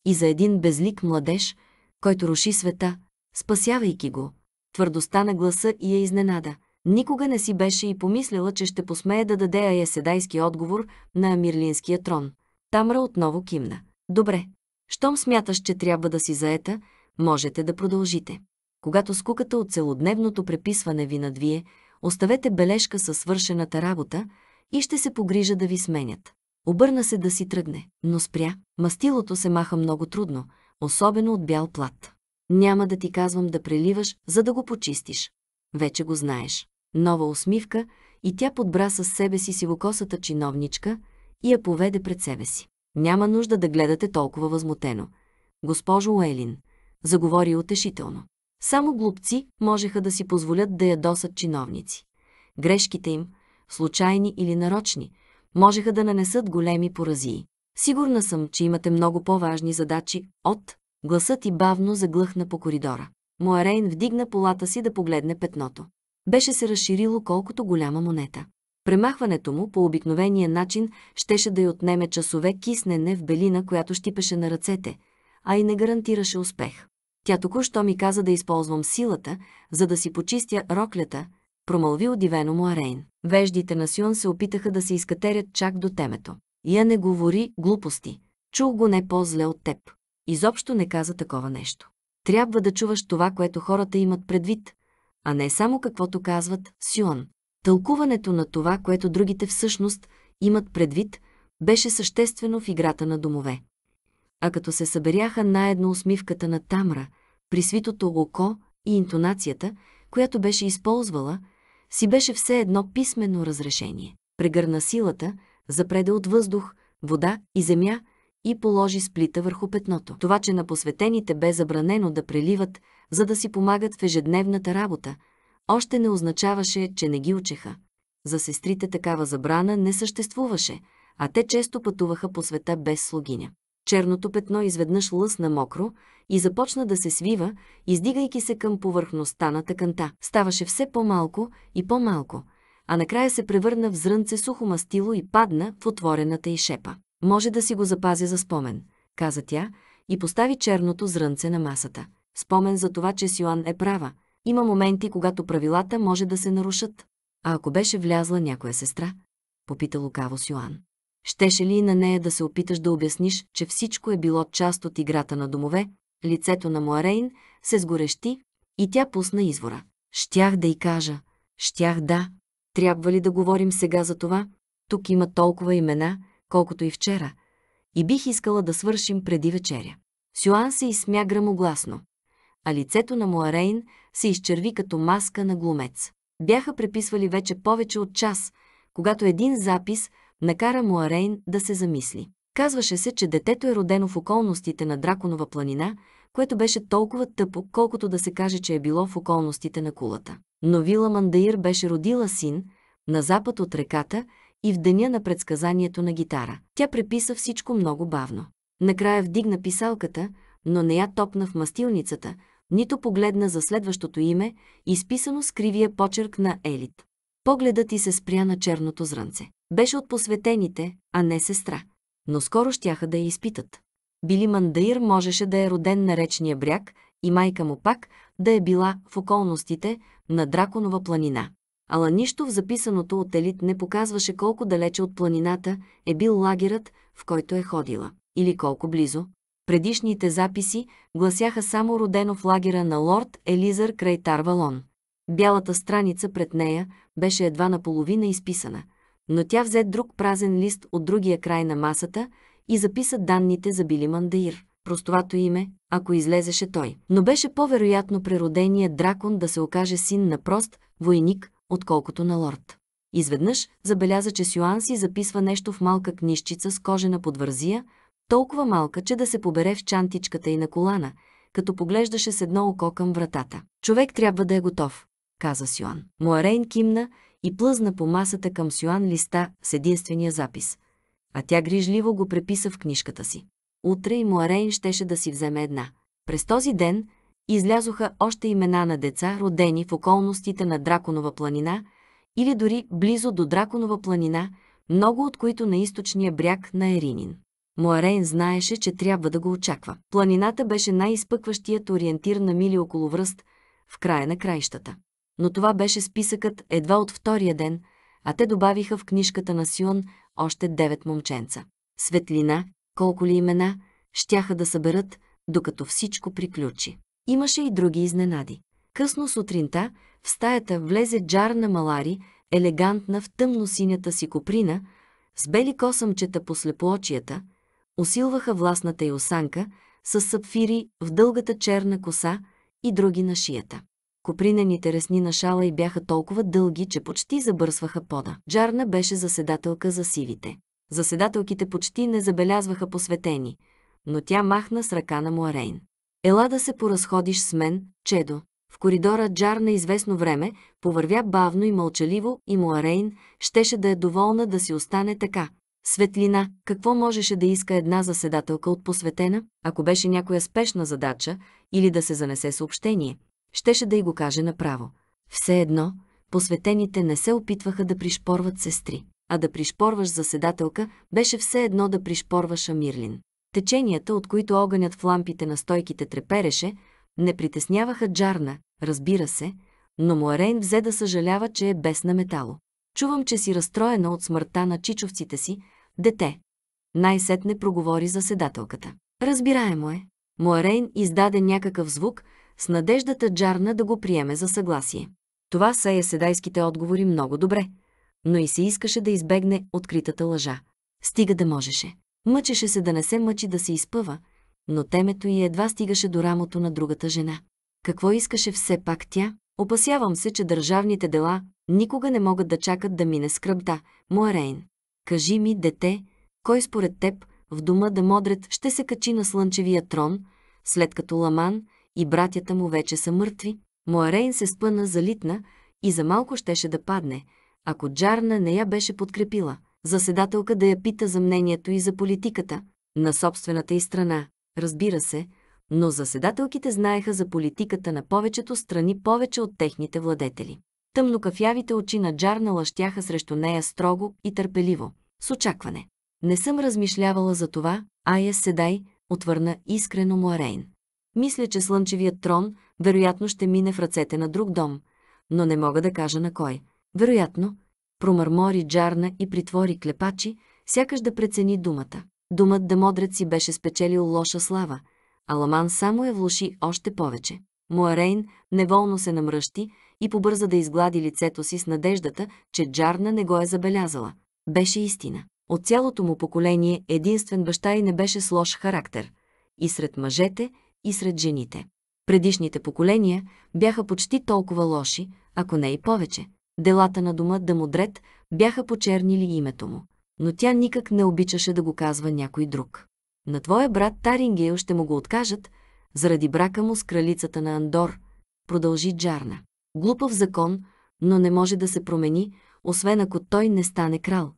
и за един безлик младеж, който руши света, спасявайки го. Твърдостта на гласа и я е изненада. Никога не си беше и помислила, че ще посмее да даде аяседайски отговор на Амирлинския трон. Тамра отново кимна. Добре, щом смяташ, че трябва да си заета, можете да продължите. Когато скуката от целодневното преписване ви надвие, Оставете бележка със свършената работа и ще се погрижа да ви сменят. Обърна се да си тръгне, но спря. Мастилото се маха много трудно, особено от бял плат. Няма да ти казвам да преливаш, за да го почистиш. Вече го знаеш. Нова усмивка и тя подбра с себе си сивокосата чиновничка и я поведе пред себе си. Няма нужда да гледате толкова възмутено. Госпожо Уелин, заговори утешително. Само глупци можеха да си позволят да ядосат чиновници. Грешките им, случайни или нарочни, можеха да нанесат големи поразии. Сигурна съм, че имате много по-важни задачи от гласът и бавно заглъхна по коридора. Моарейн вдигна полата си да погледне петното. Беше се разширило колкото голяма монета. Премахването му по обикновения начин щеше да й отнеме часове киснене в белина, която щипеше на ръцете, а и не гарантираше успех. Тя току-що ми каза да използвам силата, за да си почистя роклята, промълви удивено му Арейн. Веждите на Сюн се опитаха да се изкатерят чак до темето. Я не говори глупости. Чул го не по-зле от теб. Изобщо не каза такова нещо. Трябва да чуваш това, което хората имат предвид, а не само каквото казват Сюн. Тълкуването на това, което другите всъщност имат предвид, беше съществено в играта на домове а като се съберяха наедно усмивката на Тамра, присвитото око и интонацията, която беше използвала, си беше все едно писменно разрешение. Прегърна силата, запреде от въздух, вода и земя и положи сплита върху петното. Това, че на посветените бе забранено да преливат, за да си помагат в ежедневната работа, още не означаваше, че не ги учеха. За сестрите такава забрана не съществуваше, а те често пътуваха по света без слугиня черното петно изведнъж лъсна мокро и започна да се свива, издигайки се към повърхността на тъканта. Ставаше все по-малко и по-малко, а накрая се превърна в зрънце сухо мастило и падна в отворената й шепа. Може да си го запазя за спомен, каза тя и постави черното зрънце на масата. Спомен за това, че Сюан е права. Има моменти, когато правилата може да се нарушат. А ако беше влязла някоя сестра? Попита лукаво Сюан. Щеше ли на нея да се опиташ да обясниш, че всичко е било част от играта на домове, лицето на Муарейн се сгорещи и тя пусна извора. Щях да й кажа. Щях да. Трябва ли да говорим сега за това? Тук има толкова имена, колкото и вчера. И бих искала да свършим преди вечеря. Сюан се изсмя грамогласно, а лицето на Муарейн се изчерви като маска на глумец. Бяха преписвали вече повече от час, когато един запис – накара Муарейн да се замисли. Казваше се, че детето е родено в околностите на Драконова планина, което беше толкова тъпо, колкото да се каже, че е било в околностите на кулата. Но Вила Мандаир беше родила син, на запад от реката и в деня на предсказанието на гитара. Тя преписа всичко много бавно. Накрая вдигна писалката, но не я топна в мастилницата, нито погледна за следващото име, изписано с кривия почерк на Елит. Погледът ти се спря на черното зрънце. Беше от посветените, а не сестра. Но скоро щяха да я изпитат. Били Мандаир можеше да е роден на речния бряг и майка му пак да е била в околностите на Драконова планина. Ала нищо в записаното от Елит не показваше колко далече от планината е бил лагерът, в който е ходила, или колко близо. Предишните записи гласяха само родено в лагера на лорд Елизър край Тарвалон. Бялата страница пред нея беше едва наполовина изписана, но тя взе друг празен лист от другия край на масата и записа данните за Били Мандаир, простовато име, ако излезеше той. Но беше по-вероятно прероденият дракон да се окаже син на прост войник, отколкото на лорд. Изведнъж забеляза, че Сюан си записва нещо в малка книжчица с кожена подвързия, толкова малка, че да се побере в чантичката и на колана, като поглеждаше с едно око към вратата. Човек трябва да е готов каза Сюан. Муарейн кимна и плъзна по масата към Сюан листа с единствения запис. А тя грижливо го преписа в книжката си. Утре и Муарейн щеше да си вземе една. През този ден излязоха още имена на деца, родени в околностите на Драконова планина или дори близо до Драконова планина, много от които на източния бряг на Еринин. Муарейн знаеше, че трябва да го очаква. Планината беше най-изпъкващият ориентир на мили около връст в края на краищата. Но това беше списъкът едва от втория ден, а те добавиха в книжката на Сюн още девет момченца. Светлина, колко ли имена, щяха да съберат, докато всичко приключи. Имаше и други изненади. Късно сутринта в стаята влезе джар на Малари, елегантна в тъмно-синята си коприна, с бели косъмчета по слепоочията, усилваха властната й осанка, с сапфири в дългата черна коса и други на шията. Копринените ресни на шала и бяха толкова дълги, че почти забърсваха пода. Джарна беше заседателка за сивите. Заседателките почти не забелязваха посветени, но тя махна с ръка на Муарейн. Ела да се поразходиш с мен, Чедо. В коридора Джар на известно време повървя бавно и мълчаливо и Муарейн щеше да е доволна да си остане така. Светлина, какво можеше да иска една заседателка от посветена, ако беше някоя спешна задача или да се занесе съобщение? щеше да й го каже направо. Все едно, посветените не се опитваха да пришпорват сестри, а да пришпорваш заседателка беше все едно да пришпорваш Амирлин. Теченията, от които огънят в лампите на стойките трепереше, не притесняваха Джарна, разбира се, но Муарейн взе да съжалява, че е без на метало. Чувам, че си разстроена от смъртта на чичовците си, дете. Най-сетне проговори заседателката. Разбираемо е. Муарейн издаде някакъв звук, с надеждата Джарна да го приеме за съгласие. Това са еседайските отговори много добре, но и се искаше да избегне откритата лъжа. Стига да можеше. Мъчеше се да не се мъчи да се изпъва, но темето й едва стигаше до рамото на другата жена. Какво искаше все пак тя? Опасявам се, че държавните дела никога не могат да чакат да мине скръбта, Рейн. Кажи ми, дете, кой според теб в дома да Модрет ще се качи на слънчевия трон, след като Ламан и братята му вече са мъртви. Моарейн се спъна, залитна и за малко щеше да падне, ако Джарна не я беше подкрепила. Заседателка да я пита за мнението и за политиката на собствената и страна. Разбира се, но заседателките знаеха за политиката на повечето страни повече от техните владетели. Тъмнокафявите очи на Джарна лъщяха срещу нея строго и търпеливо, с очакване. Не съм размишлявала за това, я Седай, отвърна искрено Муарейн. Мисля, че слънчевият трон вероятно ще мине в ръцете на друг дом, но не мога да кажа на кой. Вероятно, промърмори Джарна и притвори клепачи, сякаш да прецени думата. Думът да модрец си беше спечелил лоша слава, а Ламан само я влуши още повече. Муарейн неволно се намръщи и побърза да изглади лицето си с надеждата, че Джарна не го е забелязала. Беше истина. От цялото му поколение единствен баща и не беше с лош характер. И сред мъжете – и сред жените. Предишните поколения бяха почти толкова лоши, ако не и повече. Делата на дома Дамодрет бяха почернили името му, но тя никак не обичаше да го казва някой друг. На твоя брат Тарингейл ще му го откажат, заради брака му с кралицата на Андор, продължи Джарна. Глупав закон, но не може да се промени, освен ако той не стане крал.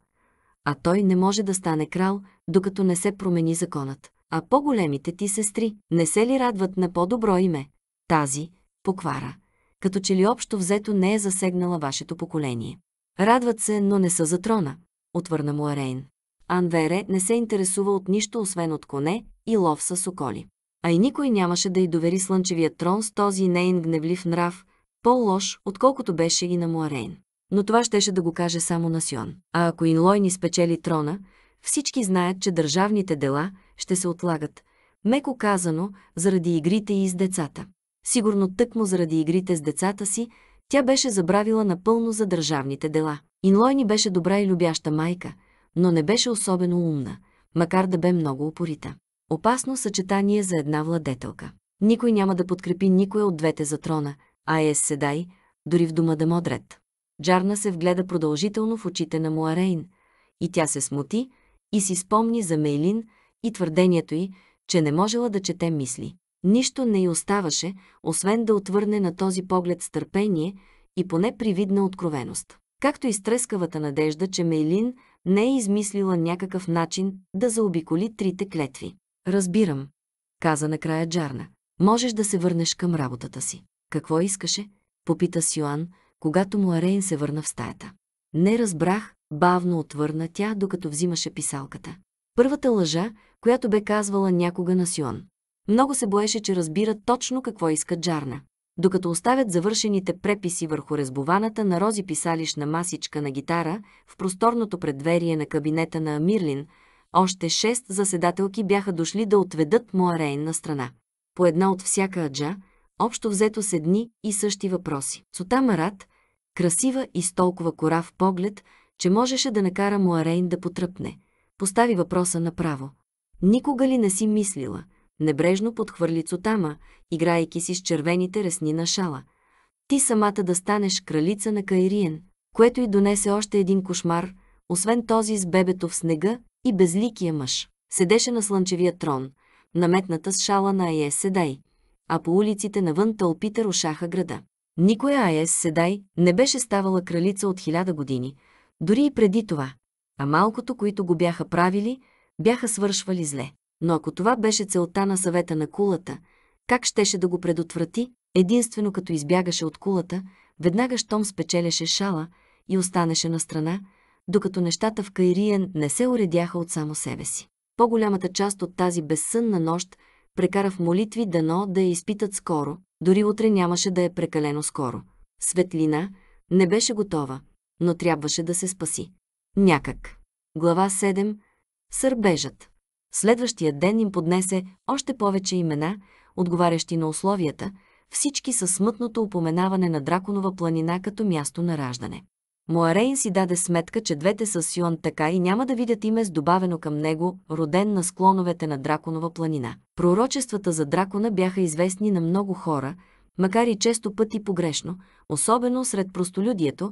А той не може да стане крал, докато не се промени законът а по-големите ти сестри не се ли радват на по-добро име? Тази, поквара, като че ли общо взето не е засегнала вашето поколение. Радват се, но не са за трона, отвърна му Арейн. Анвере не се интересува от нищо, освен от коне и лов с соколи. А и никой нямаше да й довери слънчевия трон с този нейн гневлив нрав, по-лош, отколкото беше и на Муарейн. Но това щеше да го каже само на Сион. А ако Инлой ни спечели трона, всички знаят, че държавните дела – ще се отлагат. Меко казано, заради игрите и с децата. Сигурно тъкмо заради игрите с децата си, тя беше забравила напълно за държавните дела. Инлойни беше добра и любяща майка, но не беше особено умна, макар да бе много упорита. Опасно съчетание за една владетелка. Никой няма да подкрепи никой от двете за трона, а е седай, дори в дома да модрет. Джарна се вгледа продължително в очите на Муарейн, и тя се смути и си спомни за Мейлин, и твърдението й, че не можела да чете мисли. Нищо не й оставаше, освен да отвърне на този поглед с търпение и поне привидна откровеност. Както и стрескавата надежда, че Мейлин не е измислила някакъв начин да заобиколи трите клетви. Разбирам, каза накрая Джарна. Можеш да се върнеш към работата си. Какво искаше? Попита Сюан, когато му Арейн се върна в стаята. Не разбрах, бавно отвърна тя, докато взимаше писалката. Първата лъжа, която бе казвала някога на Сион. Много се боеше, че разбира точно какво иска Джарна. Докато оставят завършените преписи върху резбованата на рози писалищна масичка на гитара в просторното предверие на кабинета на Амирлин, още шест заседателки бяха дошли да отведат Моарейн рейн на страна. По една от всяка аджа, общо взето с едни и същи въпроси. Сота Марат, красива и с толкова кора в поглед, че можеше да накара Моарейн да потръпне постави въпроса направо. Никога ли не си мислила? Небрежно подхвърли Цотама, играйки си с червените ресни на шала. Ти самата да станеш кралица на Кайриен, което й донесе още един кошмар, освен този с бебето в снега и безликия мъж. Седеше на слънчевия трон, наметната с шала на Айес Седай, а по улиците навън тълпите рушаха града. Никоя Айес Седай не беше ставала кралица от хиляда години, дори и преди това а малкото, които го бяха правили, бяха свършвали зле. Но ако това беше целта на съвета на кулата, как щеше да го предотврати, единствено като избягаше от кулата, веднага щом спечелеше шала и останеше на страна, докато нещата в Кайриен не се уредяха от само себе си. По-голямата част от тази безсънна нощ прекара в молитви дано да я изпитат скоро, дори утре нямаше да е прекалено скоро. Светлина не беше готова, но трябваше да се спаси. Някак. Глава 7. Сърбежът. Следващия ден им поднесе още повече имена, отговарящи на условията, всички със смътното упоменаване на Драконова планина като място на раждане. Моарейн си даде сметка, че двете с Сион така и няма да видят име с добавено към него, роден на склоновете на Драконова планина. Пророчествата за дракона бяха известни на много хора, макар и често пъти погрешно, особено сред простолюдието,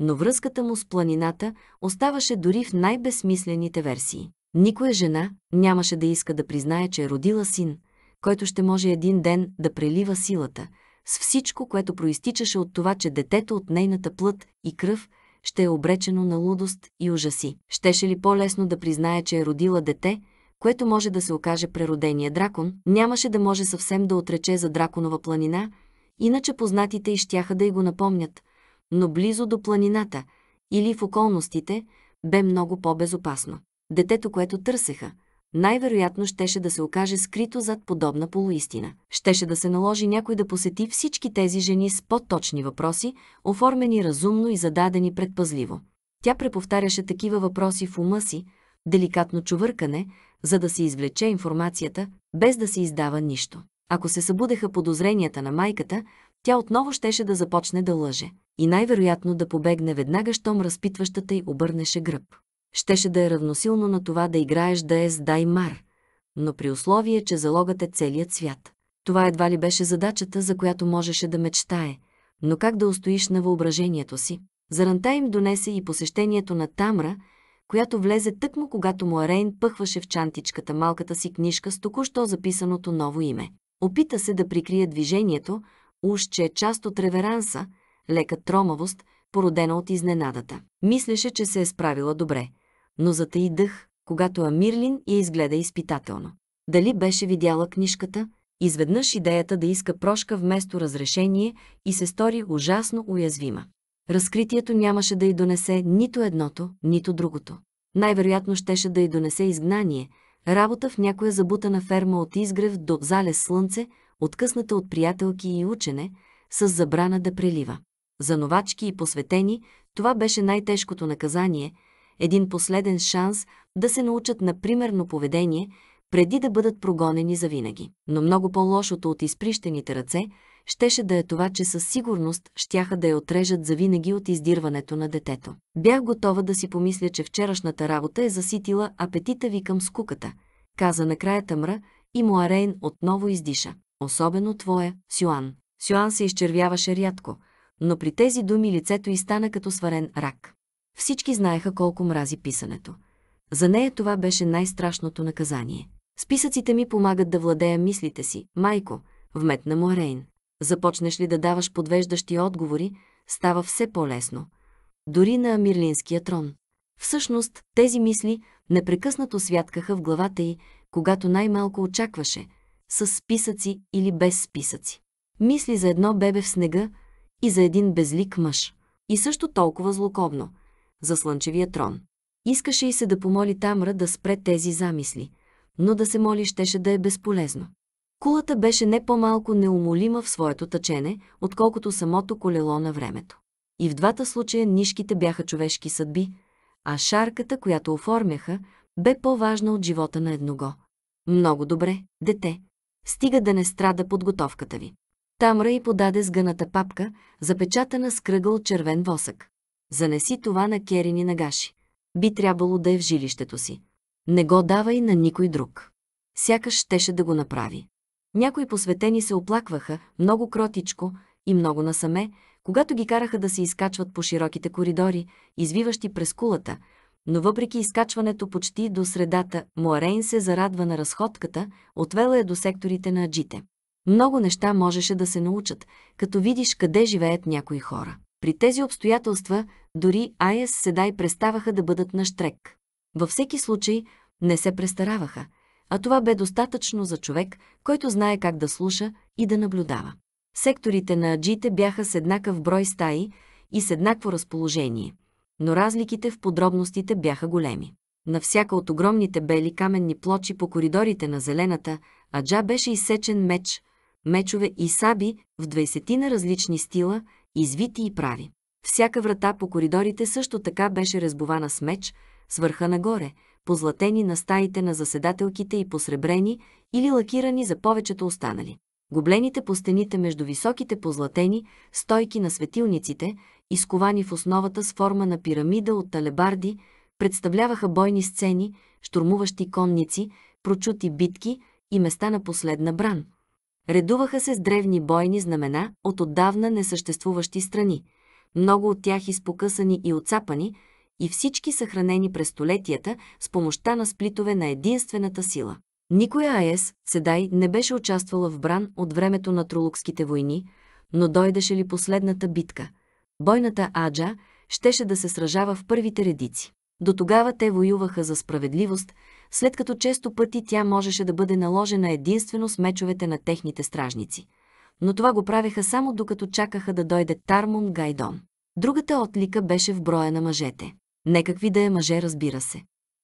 но връзката му с планината оставаше дори в най-безсмислените версии. Никоя жена нямаше да иска да признае, че е родила син, който ще може един ден да прелива силата, с всичко, което проистичаше от това, че детето от нейната плът и кръв ще е обречено на лудост и ужаси. Щеше ли по-лесно да признае, че е родила дете, което може да се окаже преродения дракон, нямаше да може съвсем да отрече за драконова планина, иначе познатите и щяха да й го напомнят – но близо до планината или в околностите бе много по-безопасно. Детето, което търсеха, най-вероятно щеше да се окаже скрито зад подобна полуистина. Щеше да се наложи някой да посети всички тези жени с по-точни въпроси, оформени разумно и зададени предпазливо. Тя преповтаряше такива въпроси в ума си, деликатно чувъркане, за да се извлече информацията, без да се издава нищо. Ако се събудеха подозренията на майката, тя отново щеше да започне да лъже и най-вероятно да побегне веднага, щом разпитващата й обърнеше гръб. Щеше да е равносилно на това да играеш да е с Даймар, но при условие, че залогът е целият свят. Това едва ли беше задачата, за която можеше да мечтае, но как да устоиш на въображението си? Заранта им донесе и посещението на Тамра, която влезе тъкмо, когато Муарейн пъхваше в чантичката малката си книжка с току-що записаното ново име. Опита се да прикрие движението, уж че е част от реверанса – лека тромавост, породена от изненадата. Мислеше, че се е справила добре, но затаи дъх, когато Амирлин я изгледа изпитателно. Дали беше видяла книжката? Изведнъж идеята да иска прошка вместо разрешение и се стори ужасно уязвима. Разкритието нямаше да й донесе нито едното, нито другото. Най-вероятно щеше да й донесе изгнание, работа в някоя забутана ферма от изгрев до залез слънце, откъсната от приятелки и учене, с забрана да прелива. За новачки и посветени това беше най-тежкото наказание, един последен шанс да се научат на примерно поведение, преди да бъдат прогонени за винаги. Но много по-лошото от изприщените ръце щеше да е това, че със сигурност щяха да я отрежат завинаги от издирването на детето. Бях готова да си помисля, че вчерашната работа е заситила апетита ви към скуката, каза накрая тъмра и Муарейн отново издиша. Особено твоя, Сюан. Сюан се изчервяваше рядко – но при тези думи лицето й стана като сварен рак. Всички знаеха колко мрази писането. За нея това беше най-страшното наказание. Списъците ми помагат да владея мислите си. Майко, вметна му Рейн. Започнеш ли да даваш подвеждащи отговори, става все по-лесно. Дори на Амирлинския трон. Всъщност, тези мисли непрекъснато святкаха в главата й, когато най-малко очакваше, с списъци или без списъци. Мисли за едно бебе в снега, и за един безлик мъж. И също толкова злоковно – за слънчевия трон. Искаше и се да помоли Тамра да спре тези замисли, но да се моли щеше да е безполезно. Кулата беше не по-малко неумолима в своето тъчене, отколкото самото колело на времето. И в двата случая нишките бяха човешки съдби, а шарката, която оформяха, бе по-важна от живота на едного. Много добре, дете. Стига да не страда подготовката ви. Тамра й подаде сгъната папка, запечатана с кръгъл червен восък. Занеси това на Керини Нагаши. Би трябвало да е в жилището си. Не го давай на никой друг. Сякаш щеше да го направи. Някои посветени се оплакваха, много кротичко и много насаме, когато ги караха да се изкачват по широките коридори, извиващи през кулата, но въпреки изкачването почти до средата, Муарейн се зарадва на разходката, отвела я до секторите на аджите. Много неща можеше да се научат, като видиш къде живеят някои хора. При тези обстоятелства дори Айес Седай преставаха да бъдат на штрек. Във всеки случай не се престараваха, а това бе достатъчно за човек, който знае как да слуша и да наблюдава. Секторите на аджите бяха с еднакъв брой стаи и с еднакво разположение, но разликите в подробностите бяха големи. На всяка от огромните бели каменни плочи по коридорите на зелената, аджа беше изсечен меч, мечове и саби в двайсетина различни стила, извити и прави. Всяка врата по коридорите също така беше разбована с меч, с върха нагоре, позлатени на стаите на заседателките и посребрени или лакирани за повечето останали. Гоблените по стените между високите позлатени, стойки на светилниците, изковани в основата с форма на пирамида от талебарди, представляваха бойни сцени, штурмуващи конници, прочути битки и места на последна бран – Редуваха се с древни бойни знамена от отдавна несъществуващи страни, много от тях изпокъсани и отцапани, и всички съхранени през столетията с помощта на сплитове на единствената сила. Никоя АЕС, Седай, не беше участвала в бран от времето на Тролукските войни, но дойдеше ли последната битка? Бойната Аджа щеше да се сражава в първите редици. До тогава те воюваха за справедливост, след като често пъти тя можеше да бъде наложена единствено с мечовете на техните стражници. Но това го правеха само докато чакаха да дойде Тармун Гайдон. Другата отлика беше в броя на мъжете. Некакви да е мъже, разбира се.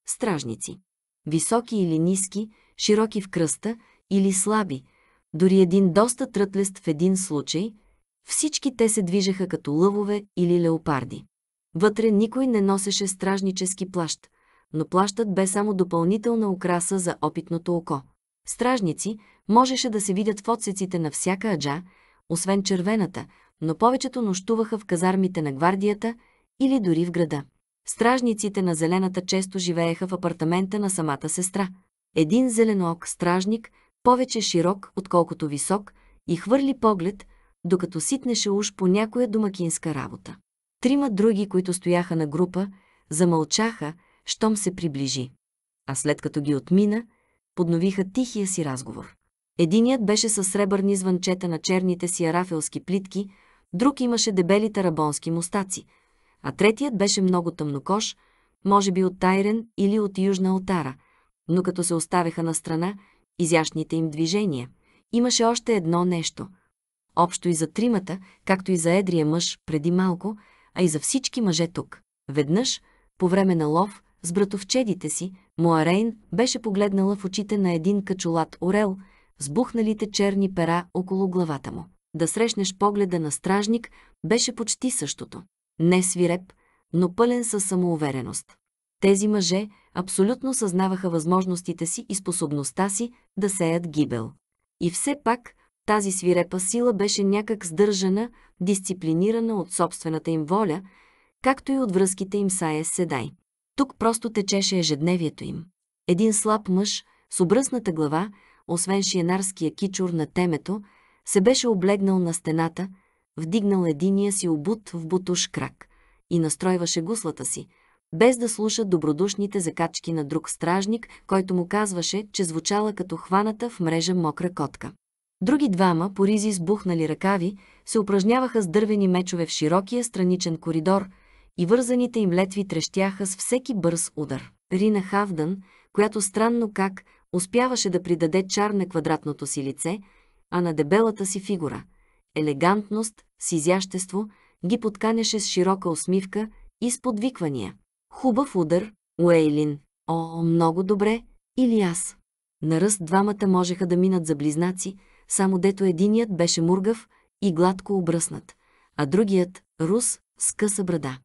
Стражници. Високи или ниски, широки в кръста или слаби, дори един доста трътлест в един случай, всички те се движеха като лъвове или леопарди. Вътре никой не носеше стражнически плащ, но плащът бе само допълнителна украса за опитното око. Стражници можеше да се видят в отсеците на всяка аджа, освен червената, но повечето нощуваха в казармите на гвардията или дори в града. Стражниците на зелената често живееха в апартамента на самата сестра. Един зеленоок стражник, повече широк, отколкото висок, и хвърли поглед, докато ситнеше уж по някоя домакинска работа. Трима други, които стояха на група, замълчаха, щом се приближи. А след като ги отмина, подновиха тихия си разговор. Единият беше със сребърни звънчета на черните си арафелски плитки, друг имаше дебели тарабонски мустаци, а третият беше много тъмнокош, може би от Тайрен или от Южна Отара, но като се оставяха на страна изящните им движения, имаше още едно нещо. Общо и за тримата, както и за едрия мъж преди малко, а и за всички мъже тук. Веднъж, по време на лов, с братовчедите си, Моарейн беше погледнала в очите на един качулат орел, с бухналите черни пера около главата му. Да срещнеш погледа на стражник беше почти същото. Не свиреп, но пълен със самоувереност. Тези мъже абсолютно съзнаваха възможностите си и способността си да сеят гибел. И все пак тази свирепа сила беше някак сдържана, дисциплинирана от собствената им воля, както и от връзките им Сая е Седай. Тук просто течеше ежедневието им. Един слаб мъж с обръсната глава, освен шиенарския кичур на темето, се беше облегнал на стената, вдигнал единия си обут в бутуш крак и настройваше гуслата си, без да слуша добродушните закачки на друг стражник, който му казваше, че звучала като хваната в мрежа мокра котка. Други двама, поризи с бухнали ръкави, се упражняваха с дървени мечове в широкия страничен коридор – и вързаните им летви трещяха с всеки бърз удар. Рина Хавдън, която странно как успяваше да придаде чар на квадратното си лице, а на дебелата си фигура, елегантност, с изящество, ги подканяше с широка усмивка и с подвиквания. Хубав удар, Уейлин. О, много добре. Или аз. На ръст двамата можеха да минат за близнаци, само дето единият беше мургав и гладко обръснат, а другият – рус с къса брада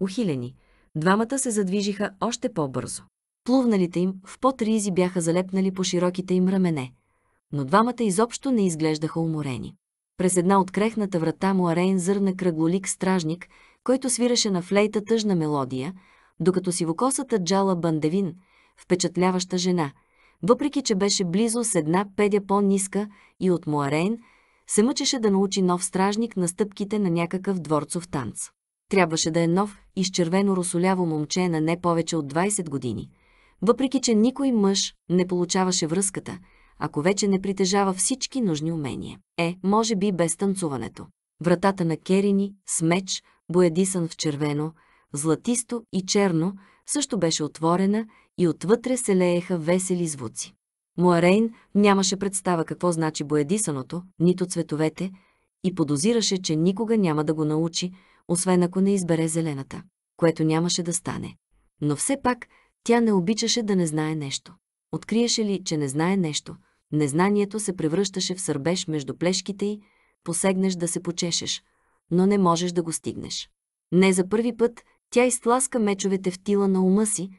ухилени, двамата се задвижиха още по-бързо. Плувналите им в потризи бяха залепнали по широките им рамене, но двамата изобщо не изглеждаха уморени. През една от крехната врата му Арейн зърна кръглолик стражник, който свираше на флейта тъжна мелодия, докато сивокосата Джала Бандевин, впечатляваща жена, въпреки че беше близо с една педя по-ниска и от Муарейн, се мъчеше да научи нов стражник на стъпките на някакъв дворцов танц трябваше да е нов, изчервено русоляво момче на не повече от 20 години. Въпреки, че никой мъж не получаваше връзката, ако вече не притежава всички нужни умения. Е, може би без танцуването. Вратата на Керини с меч, боядисан в червено, златисто и черно, също беше отворена и отвътре се лееха весели звуци. Муарейн нямаше представа какво значи боядисаното, нито цветовете, и подозираше, че никога няма да го научи, освен ако не избере зелената, което нямаше да стане. Но все пак тя не обичаше да не знае нещо. Откриеше ли, че не знае нещо, незнанието се превръщаше в сърбеж между плешките й, посегнеш да се почешеш, но не можеш да го стигнеш. Не за първи път тя изтласка мечовете в тила на ума си,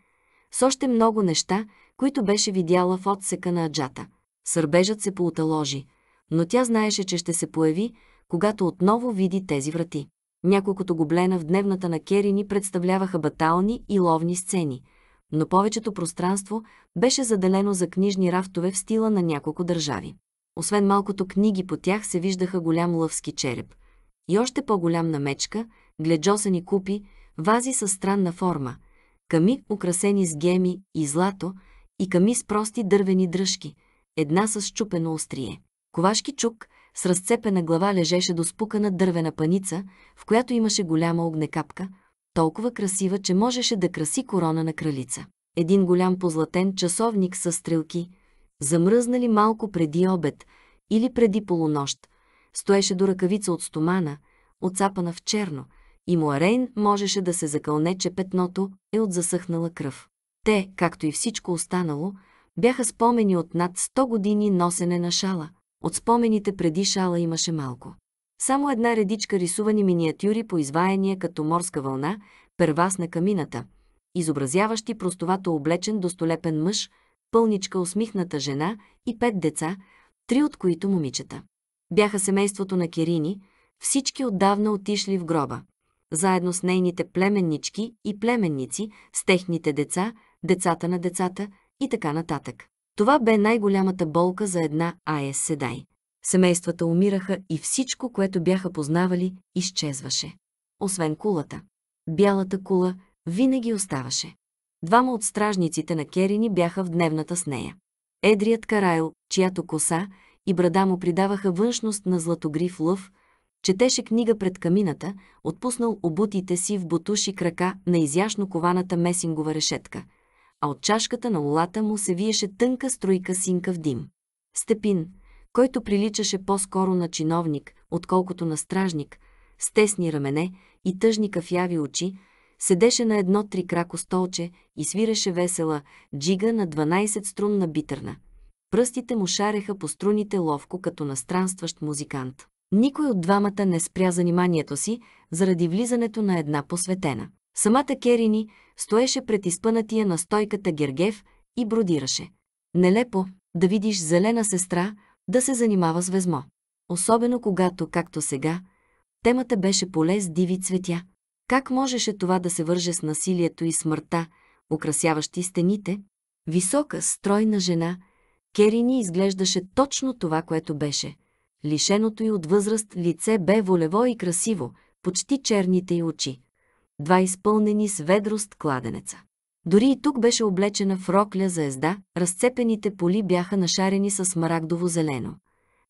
с още много неща, които беше видяла в отсека на аджата. Сърбежът се поуталожи, но тя знаеше, че ще се появи, когато отново види тези врати. Няколкото гоблена в дневната на керини представляваха батални и ловни сцени, но повечето пространство беше заделено за книжни рафтове в стила на няколко държави. Освен малкото книги по тях се виждаха голям лъвски череп и още по-голям на мечка, гледжосани купи, вази с странна форма, ками украсени с геми и злато и ками с прости дървени дръжки, една с щупено острие. Ковашки чук – с разцепена глава лежеше до спукана дървена паница, в която имаше голяма огнекапка, толкова красива, че можеше да краси корона на кралица. Един голям позлатен часовник с стрелки, замръзнали малко преди обед или преди полунощ, стоеше до ръкавица от стомана, оцапана в черно, и Муарейн можеше да се закълне, че петното е от засъхнала кръв. Те, както и всичко останало, бяха спомени от над 100 години носене на шала – от спомените преди шала имаше малко. Само една редичка рисувани миниатюри по изваяния като морска вълна, первас на камината, изобразяващи простовато облечен достолепен мъж, пълничка усмихната жена и пет деца, три от които момичета. Бяха семейството на Керини, всички отдавна отишли в гроба. Заедно с нейните племеннички и племенници, с техните деца, децата на децата и така нататък. Това бе най-голямата болка за една Ая Седай. Семействата умираха и всичко, което бяха познавали, изчезваше. Освен кулата. Бялата кула винаги оставаше. Двама от стражниците на Керини бяха в дневната с нея. Едрият Карайл, чиято коса и брада му придаваха външност на златогрив лъв, четеше книга пред камината, отпуснал обутите си в бутуши крака на изящно кованата месингова решетка – а от чашката на улата му се виеше тънка струйка синка в дим. Степин, който приличаше по-скоро на чиновник, отколкото на стражник, с тесни рамене и тъжни кафяви очи, седеше на едно трикрако столче и свиреше весела джига на 12 струнна битърна. Пръстите му шареха по струните ловко като настранстващ музикант. Никой от двамата не спря заниманието си заради влизането на една посветена. Самата Керини стоеше пред изпънатия на стойката Гергев и бродираше. Нелепо да видиш зелена сестра да се занимава с везмо. Особено когато, както сега, темата беше поле с диви цветя. Как можеше това да се върже с насилието и смъртта, украсяващи стените? Висока, стройна жена, Керини изглеждаше точно това, което беше. Лишеното й от възраст лице бе волево и красиво, почти черните й очи два изпълнени с ведрост кладенеца. Дори и тук беше облечена в рокля за езда, разцепените поли бяха нашарени с марагдово зелено,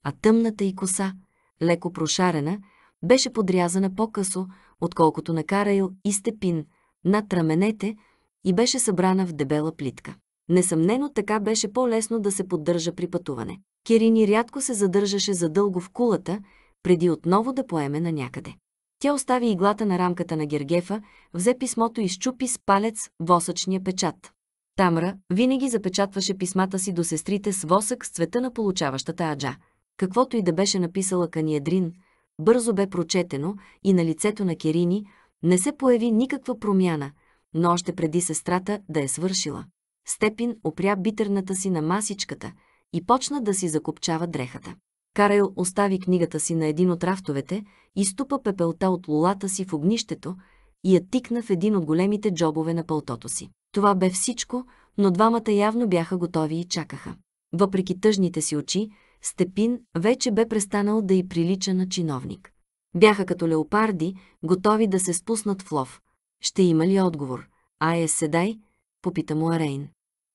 а тъмната и коса, леко прошарена, беше подрязана по-късо, отколкото на Караил и Степин, над раменете и беше събрана в дебела плитка. Несъмнено така беше по-лесно да се поддържа при пътуване. Керини рядко се задържаше задълго в кулата, преди отново да поеме на някъде. Тя остави иглата на рамката на Гергефа, взе писмото и щупи с палец восъчния печат. Тамра винаги запечатваше писмата си до сестрите с восък с цвета на получаващата аджа. Каквото и да беше написала Каниедрин, бързо бе прочетено и на лицето на Керини не се появи никаква промяна, но още преди сестрата да е свършила. Степин опря битерната си на масичката и почна да си закопчава дрехата. Карайл остави книгата си на един от рафтовете, изтупа пепелта от лулата си в огнището и я тикна в един от големите джобове на пълтото си. Това бе всичко, но двамата явно бяха готови и чакаха. Въпреки тъжните си очи, Степин вече бе престанал да й прилича на чиновник. Бяха като леопарди, готови да се спуснат в лов. Ще има ли отговор? Ае, седай, попита му Арейн.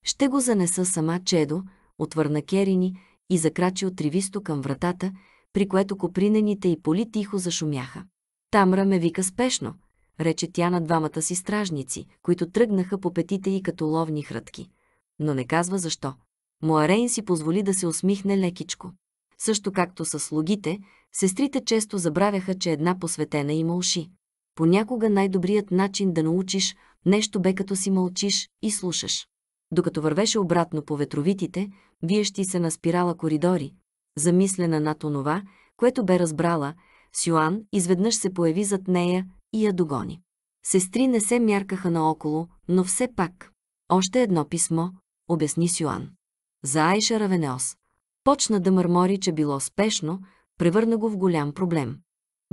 Ще го занеса сама Чедо, отвърна Керини и закрачи отривисто към вратата, при което копринените и поли тихо зашумяха. Тамра ме вика спешно, рече тя на двамата си стражници, които тръгнаха по петите й като ловни хрътки. Но не казва защо. Моарейн си позволи да се усмихне лекичко. Също както с слугите, сестрите често забравяха, че една посветена има уши. Понякога най-добрият начин да научиш нещо бе като си мълчиш и слушаш. Докато вървеше обратно по ветровитите, виещи се на спирала коридори, замислена над онова, което бе разбрала, Сюан изведнъж се появи зад нея и я догони. Сестри не се мяркаха наоколо, но все пак. Още едно писмо, обясни Сюан. За Айша Равенеос. Почна да мърмори, че било спешно, превърна го в голям проблем.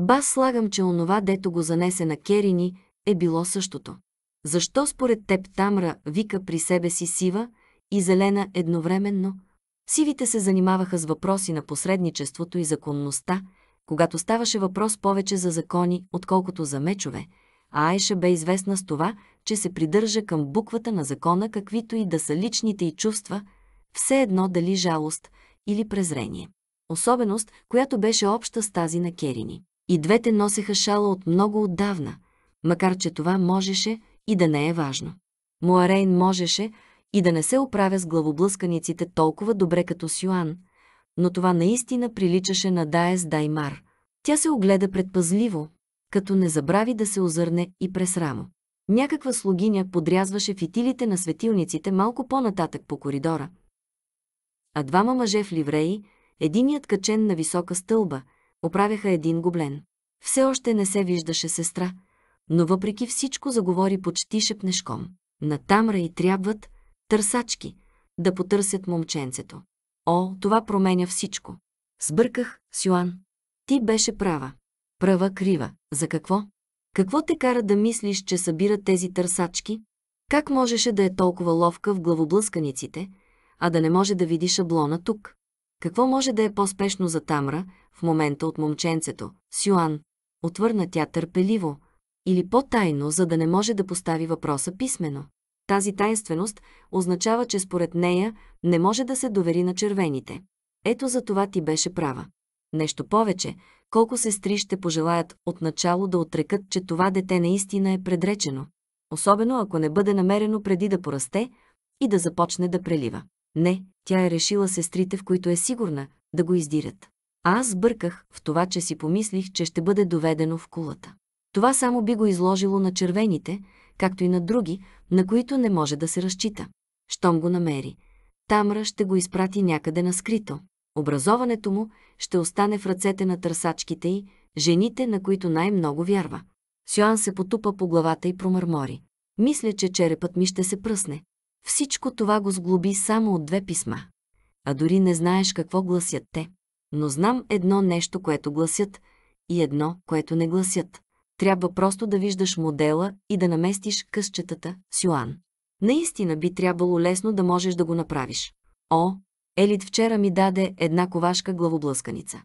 Бас слагам, че онова, дето го занесе на Керини, е било същото. Защо според теб Тамра вика при себе си сива и зелена едновременно? Сивите се занимаваха с въпроси на посредничеството и законността, когато ставаше въпрос повече за закони, отколкото за мечове, а Айша бе известна с това, че се придържа към буквата на закона, каквито и да са личните й чувства, все едно дали жалост или презрение. Особеност, която беше обща с тази на Керини. И двете носеха шала от много отдавна, макар че това можеше – и да не е важно. Муарейн можеше и да не се оправя с главоблъсканиците толкова добре като Сюан, но това наистина приличаше на Даес Даймар. Тя се огледа предпазливо, като не забрави да се озърне и през рамо. Някаква слугиня подрязваше фитилите на светилниците малко по-нататък по коридора. А двама мъже в ливреи, единият качен на висока стълба, оправяха един гоблен. Все още не се виждаше сестра – но въпреки всичко заговори почти шепнешком. На Тамра и трябват търсачки да потърсят момченцето. О, това променя всичко. Сбърках, Сюан. Ти беше права. Права крива. За какво? Какво те кара да мислиш, че събира тези търсачки? Как можеше да е толкова ловка в главоблъсканиците, а да не може да види шаблона тук? Какво може да е по-спешно за Тамра в момента от момченцето? Сюан. Отвърна тя търпеливо, или по-тайно, за да не може да постави въпроса писменно. Тази тайнственост означава, че според нея не може да се довери на червените. Ето за това ти беше права. Нещо повече, колко сестри ще пожелаят отначало да отрекат, че това дете наистина е предречено, особено ако не бъде намерено преди да порасте и да започне да прелива. Не, тя е решила сестрите, в които е сигурна, да го издирят. А аз бърках в това, че си помислих, че ще бъде доведено в кулата. Това само би го изложило на червените, както и на други, на които не може да се разчита. Щом го намери, Тамра ще го изпрати някъде на скрито. Образоването му ще остане в ръцете на търсачките й, жените, на които най-много вярва. Сюан се потупа по главата и промърмори. Мисля, че черепът ми ще се пръсне. Всичко това го сглоби само от две писма. А дори не знаеш какво гласят те. Но знам едно нещо, което гласят, и едно, което не гласят. Трябва просто да виждаш модела и да наместиш късчетата, Сюан. Наистина би трябвало лесно да можеш да го направиш. О, Елит вчера ми даде една ковашка главоблъсканица.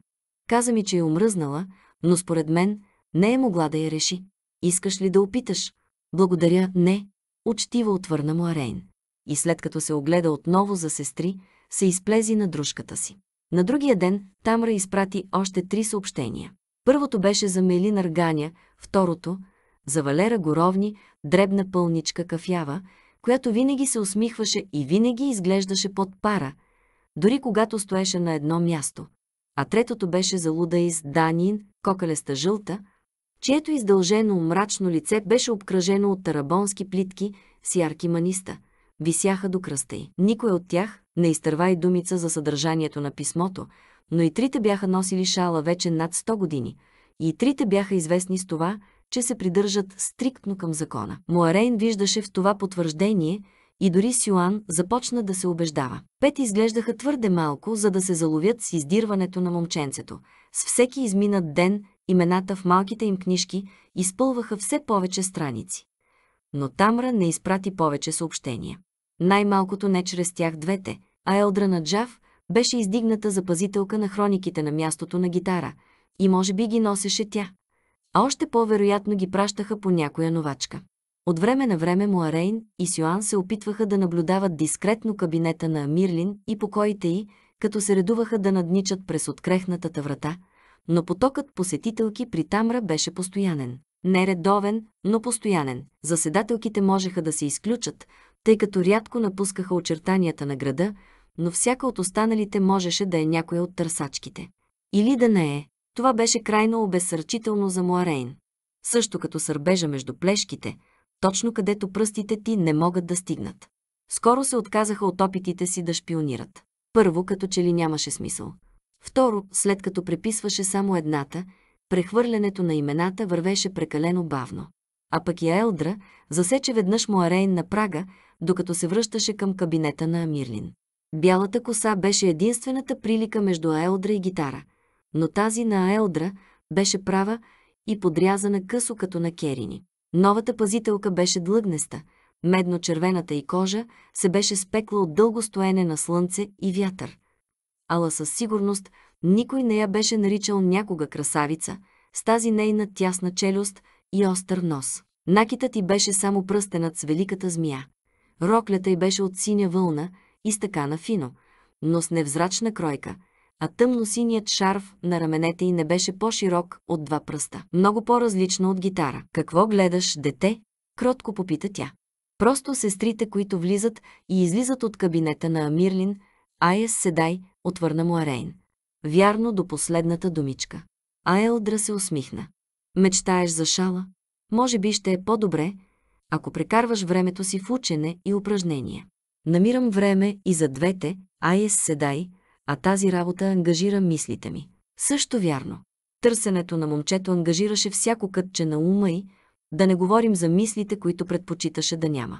Каза ми, че е умръзнала, но според мен не е могла да я реши. Искаш ли да опиташ? Благодаря, не. Учтиво отвърна му Арейн. И след като се огледа отново за сестри, се изплези на дружката си. На другия ден Тамра изпрати още три съобщения. Първото беше за Мелин Арганя, второто – за Валера Горовни, дребна пълничка кафява, която винаги се усмихваше и винаги изглеждаше под пара, дори когато стоеше на едно място. А третото беше за Лудаис Данин, кокалеста жълта, чието издължено мрачно лице беше обкръжено от тарабонски плитки с ярки маниста. Висяха до кръста й. Никой от тях не изтърва и думица за съдържанието на писмото, но и трите бяха носили шала вече над 100 години, и трите бяха известни с това, че се придържат стриктно към закона. Муарейн виждаше в това потвърждение и дори Сюан започна да се убеждава. Пет изглеждаха твърде малко, за да се заловят с издирването на момченцето. С всеки изминат ден имената в малките им книжки изпълваха все повече страници. Но Тамра не изпрати повече съобщения. Най-малкото не чрез тях двете, а Елдрана Джав беше издигната запазителка на хрониките на мястото на гитара и може би ги носеше тя. А още по-вероятно ги пращаха по някоя новачка. От време на време Муарейн и Сюан се опитваха да наблюдават дискретно кабинета на Амирлин и покоите й, като се редуваха да надничат през открехнатата врата, но потокът посетителки при Тамра беше постоянен. Нередовен, но постоянен. Заседателките можеха да се изключат, тъй като рядко напускаха очертанията на града, но всяка от останалите можеше да е някоя от търсачките. Или да не е. Това беше крайно обесърчително за Муарейн. Също като сърбежа между плешките, точно където пръстите ти не могат да стигнат. Скоро се отказаха от опитите си да шпионират. Първо, като че ли нямаше смисъл. Второ, след като преписваше само едната, прехвърлянето на имената вървеше прекалено бавно. А пък и Елдра засече веднъж Муарейн на прага, докато се връщаше към кабинета на Амирлин. Бялата коса беше единствената прилика между Аелдра и гитара, но тази на Аелдра беше права и подрязана късо като на Керини. Новата пазителка беше длъгнеста, медно-червената и кожа се беше спекла от дълго стоене на слънце и вятър. Ала със сигурност никой не я беше наричал някога красавица, с тази нейна тясна челюст и остър нос. Накитът ти беше само пръстенът с великата змия. Роклята й беше от синя вълна – и стъкана фино, но с невзрачна кройка, а тъмно-синият шарф на раменете й не беше по-широк от два пръста. Много по-различно от гитара. «Какво гледаш, дете?» – кротко попита тя. Просто сестрите, които влизат и излизат от кабинета на Амирлин, Айес Седай, отвърна му Арейн. Вярно до последната думичка. Аелдра се усмихна. Мечтаеш за шала? Може би ще е по-добре, ако прекарваш времето си в учене и упражнения. Намирам време и за двете, айес седай, а тази работа ангажира мислите ми. Също вярно. Търсенето на момчето ангажираше всяко кътче на ума и да не говорим за мислите, които предпочиташе да няма.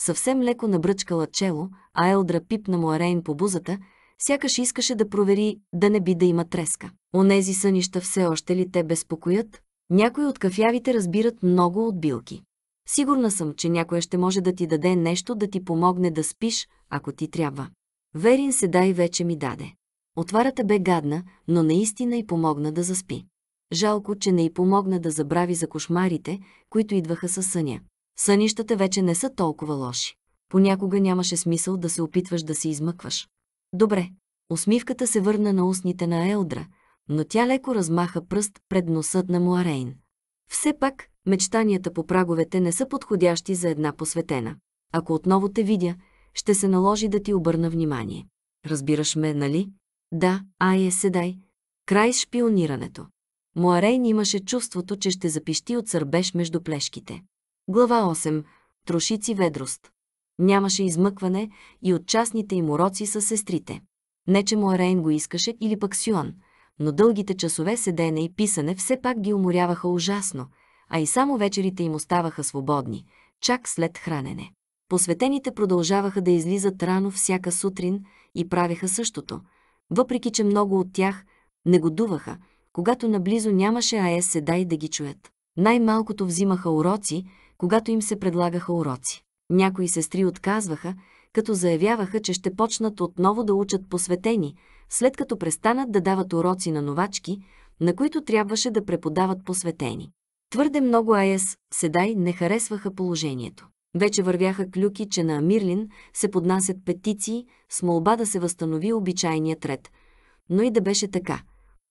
Съвсем леко набръчкала чело, а Елдра пипна му Арейн по бузата, сякаш искаше да провери да не би да има треска. Онези сънища все още ли те безпокоят? Някои от кафявите разбират много от билки. Сигурна съм, че някоя ще може да ти даде нещо да ти помогне да спиш, ако ти трябва. Верин се дай вече ми даде. Отварата бе гадна, но наистина й помогна да заспи. Жалко, че не й помогна да забрави за кошмарите, които идваха със съня. Сънищата вече не са толкова лоши. Понякога нямаше смисъл да се опитваш да се измъкваш. Добре. Усмивката се върна на устните на Елдра, но тя леко размаха пръст пред носът на Муарейн. Все пак, мечтанията по праговете не са подходящи за една посветена. Ако отново те видя, ще се наложи да ти обърна внимание. Разбираш ме, нали? Да, е седай. Край с шпионирането. Муарейн имаше чувството, че ще запищи от сърбеж между плешките. Глава 8. Трошици ведрост. Нямаше измъкване и от частните им уроци с сестрите. Не, че Муарейн го искаше или пък Сюан, но дългите часове седене и писане все пак ги уморяваха ужасно – а и само вечерите им оставаха свободни, чак след хранене. Посветените продължаваха да излизат рано всяка сутрин и правеха същото, въпреки че много от тях негодуваха, когато наблизо нямаше АЕС седай да ги чуят. Най-малкото взимаха уроци, когато им се предлагаха уроци. Някои сестри отказваха, като заявяваха, че ще почнат отново да учат посветени, след като престанат да дават уроци на новачки, на които трябваше да преподават посветени. Твърде много АЕС, Седай не харесваха положението. Вече вървяха клюки, че на Амирлин се поднасят петиции с молба да се възстанови обичайният ред. Но и да беше така.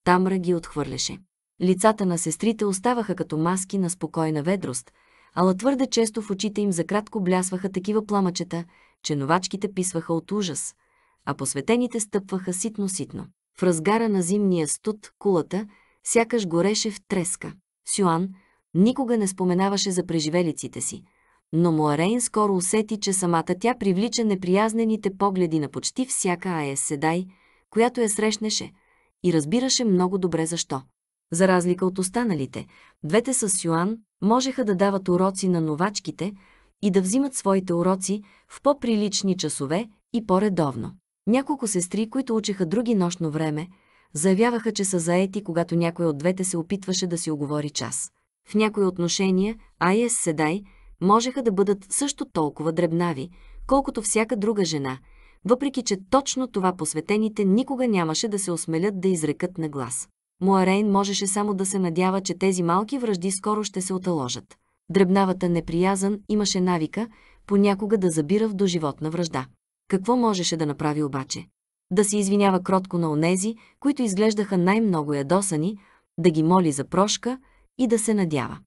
Тамра ги отхвърляше. Лицата на сестрите оставаха като маски на спокойна ведрост, ала твърде често в очите им закратко блясваха такива пламъчета, че новачките писваха от ужас, а посветените стъпваха ситно-ситно. В разгара на зимния студ, кулата, сякаш гореше в треска. Сюан – Никога не споменаваше за преживелиците си, но Муарейн скоро усети, че самата тя привлича неприязнените погледи на почти всяка Аес Седай, която я срещнеше, и разбираше много добре защо. За разлика от останалите, двете с Сюан можеха да дават уроци на новачките и да взимат своите уроци в по-прилични часове и по-редовно. Няколко сестри, които учеха други нощно време, заявяваха, че са заети, когато някой от двете се опитваше да си оговори час. В някои отношения Айес Седай можеха да бъдат също толкова дребнави, колкото всяка друга жена, въпреки че точно това посветените никога нямаше да се осмелят да изрекат на глас. Муарейн можеше само да се надява, че тези малки връжди скоро ще се оталожат. Дребнавата неприязан имаше навика понякога да забира в доживотна връжда. Какво можеше да направи обаче? Да се извинява кротко на онези, които изглеждаха най-много ядосани, да ги моли за прошка – и да се надява.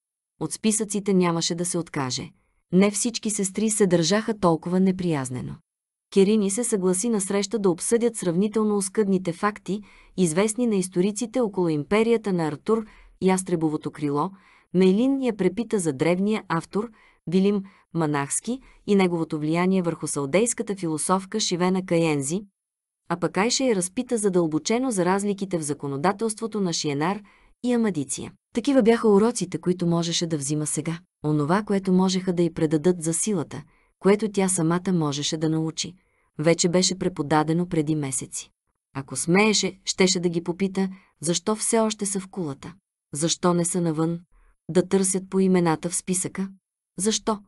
От списъците нямаше да се откаже. Не всички сестри се държаха толкова неприязнено. Керини се съгласи на среща да обсъдят сравнително оскъдните факти, известни на историците около империята на Артур, Ястребовото крило, Мейлин я препита за древния автор, Вилим Манахски и неговото влияние върху салдейската философка Шивена Каензи, а пък Айше я разпита задълбочено за разликите в законодателството на Шиенар – и Амадиция. Такива бяха уроците, които можеше да взима сега. Онова, което можеха да й предадат за силата, което тя самата можеше да научи, вече беше преподадено преди месеци. Ако смееше, щеше да ги попита, защо все още са в кулата. Защо не са навън? Да търсят по имената в списъка? Защо?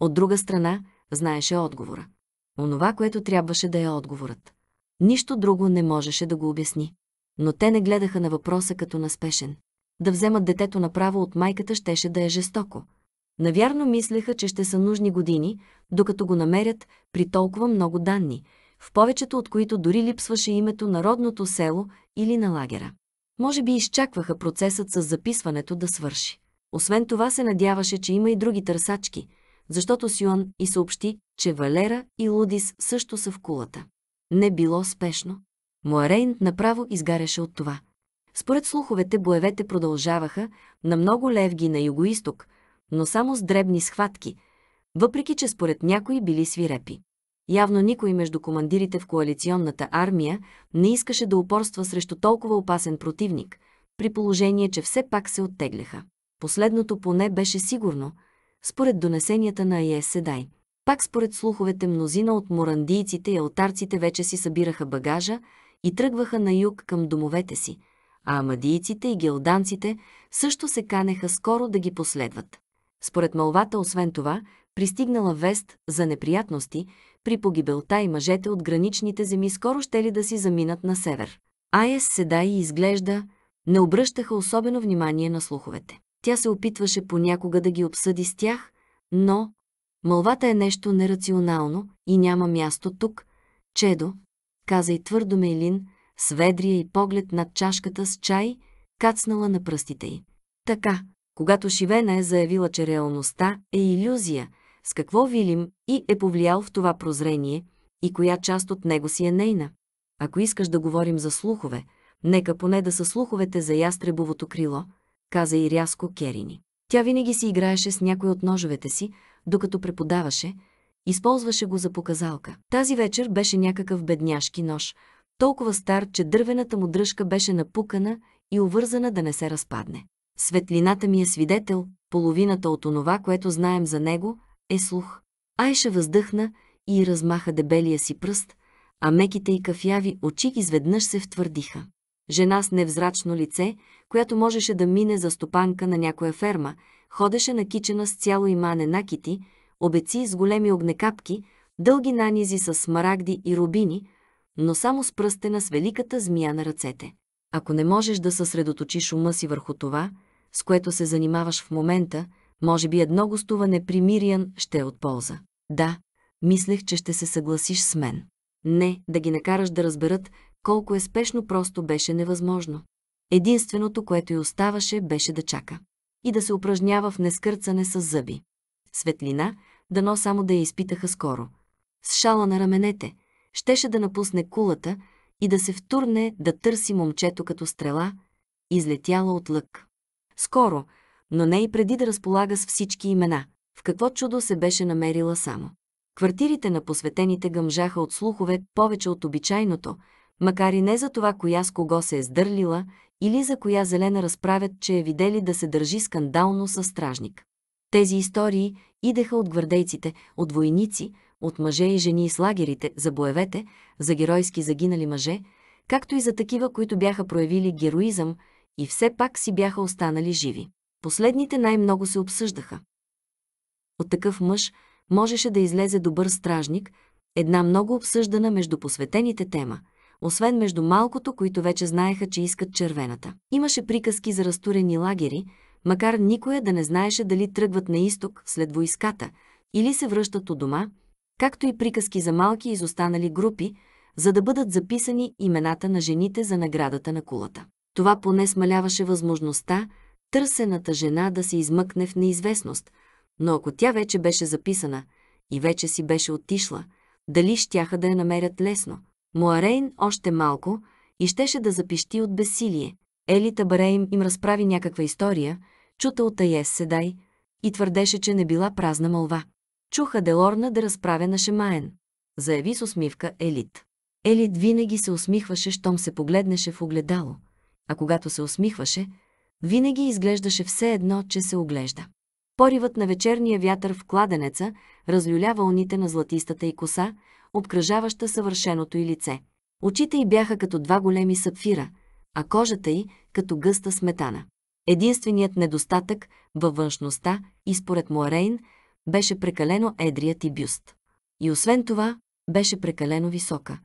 От друга страна, знаеше отговора. Онова, което трябваше да е отговорът. Нищо друго не можеше да го обясни но те не гледаха на въпроса като на спешен. Да вземат детето направо от майката щеше да е жестоко. Навярно мислеха, че ще са нужни години, докато го намерят при толкова много данни, в повечето от които дори липсваше името на родното село или на лагера. Може би изчакваха процесът с записването да свърши. Освен това се надяваше, че има и други търсачки, защото Сюан и съобщи, че Валера и Лудис също са в кулата. Не било спешно. Муарейн направо изгаряше от това. Според слуховете боевете продължаваха на много левги на югоисток, но само с дребни схватки, въпреки че според някои били свирепи. Явно никой между командирите в коалиционната армия не искаше да упорства срещу толкова опасен противник, при положение, че все пак се оттегляха. Последното поне беше сигурно, според донесенията на Айес е Седай. Пак според слуховете мнозина от морандийците и алтарците вече си събираха багажа, и тръгваха на юг към домовете си, а амадийците и гелданците също се канеха скоро да ги последват. Според мълвата, освен това, пристигнала вест за неприятности, при погибелта и мъжете от граничните земи скоро ще ли да си заминат на север. Айес седа и изглежда, не обръщаха особено внимание на слуховете. Тя се опитваше понякога да ги обсъди с тях, но мълвата е нещо нерационално и няма място тук. Чедо, каза и твърдо Мейлин, с ведрия и поглед над чашката с чай, кацнала на пръстите й. Така, когато Шивена е заявила, че реалността е иллюзия, с какво Вилим и е повлиял в това прозрение и коя част от него си е нейна. Ако искаш да говорим за слухове, нека поне да са слуховете за ястребовото крило, каза и рязко Керини. Тя винаги си играеше с някой от ножовете си, докато преподаваше, Използваше го за показалка. Тази вечер беше някакъв бедняшки нож, толкова стар, че дървената му дръжка беше напукана и увързана да не се разпадне. Светлината ми е свидетел, половината от онова, което знаем за него, е слух. Айша въздъхна и размаха дебелия си пръст, а меките и кафяви очи изведнъж се втвърдиха. Жена с невзрачно лице, която можеше да мине за стопанка на някоя ферма, ходеше накичена с цяло имане на накити, обеци с големи огнекапки, дълги нанизи с смарагди и рубини, но само с пръстена с великата змия на ръцете. Ако не можеш да съсредоточиш ума си върху това, с което се занимаваш в момента, може би едно гостуване при Мириан ще е от полза. Да, мислех, че ще се съгласиш с мен. Не, да ги накараш да разберат колко е спешно просто беше невъзможно. Единственото, което й оставаше, беше да чака. И да се упражнява в нескърцане с зъби. Светлина, дано само да я изпитаха скоро. С шала на раменете, щеше да напусне кулата и да се втурне да търси момчето като стрела, излетяла от лък. Скоро, но не и преди да разполага с всички имена, в какво чудо се беше намерила само. Квартирите на посветените гъмжаха от слухове повече от обичайното, макар и не за това коя с кого се е сдърлила или за коя зелена разправят, че е видели да се държи скандално със стражник. Тези истории идеха от гвардейците, от войници, от мъже и жени с лагерите, за боевете, за геройски загинали мъже, както и за такива, които бяха проявили героизъм и все пак си бяха останали живи. Последните най-много се обсъждаха. От такъв мъж можеше да излезе добър стражник, една много обсъждана между посветените тема, освен между малкото, които вече знаеха, че искат червената. Имаше приказки за разтурени лагери – макар никоя да не знаеше дали тръгват на изток след войската или се връщат у дома, както и приказки за малки изостанали групи, за да бъдат записани имената на жените за наградата на кулата. Това поне смаляваше възможността търсената жена да се измъкне в неизвестност, но ако тя вече беше записана и вече си беше отишла, дали щяха да я намерят лесно. Муарейн още малко и щеше да запищи от бесилие. Елита Барейм им разправи някаква история – чута от Аес Седай, и твърдеше, че не била празна мълва. Чуха Делорна да разправя на Шемаен. Заяви с усмивка Елит. Елит винаги се усмихваше, щом се погледнеше в огледало, а когато се усмихваше, винаги изглеждаше все едно, че се оглежда. Поривът на вечерния вятър в кладенеца разлюля вълните на златистата и коса, обкръжаваща съвършеното й лице. Очите й бяха като два големи сапфира, а кожата й като гъста сметана. Единственият недостатък във външността и според Муарейн беше прекалено едрият и бюст. И освен това, беше прекалено висока.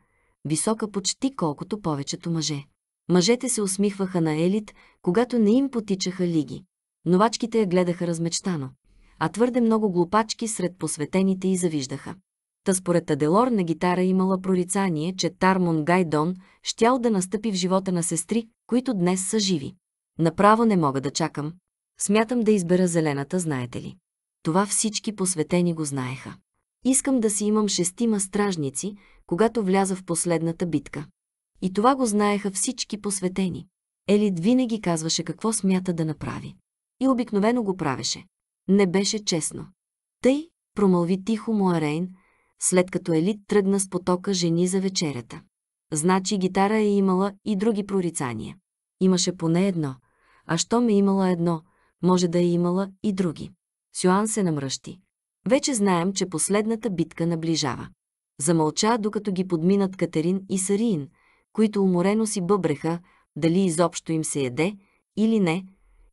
Висока почти колкото повечето мъже. Мъжете се усмихваха на елит, когато не им потичаха лиги. Новачките я гледаха размечтано, а твърде много глупачки сред посветените и завиждаха. Та според Аделор на гитара имала прорицание, че Тармон Гайдон щял да настъпи в живота на сестри, които днес са живи. Направо не мога да чакам. Смятам да избера зелената, знаете ли. Това всички посветени го знаеха. Искам да си имам шестима стражници, когато вляза в последната битка. И това го знаеха всички посветени. Елит винаги казваше какво смята да направи. И обикновено го правеше. Не беше честно. Тъй, промълви тихо Муарейн, след като Елит тръгна с потока жени за вечерята. Значи гитара е имала и други прорицания. Имаше поне едно – а щом е имала едно, може да е имала и други. Сюан се намръщи. Вече знаем, че последната битка наближава. Замълча, докато ги подминат Катерин и Сариин, които уморено си бъбреха, дали изобщо им се яде или не,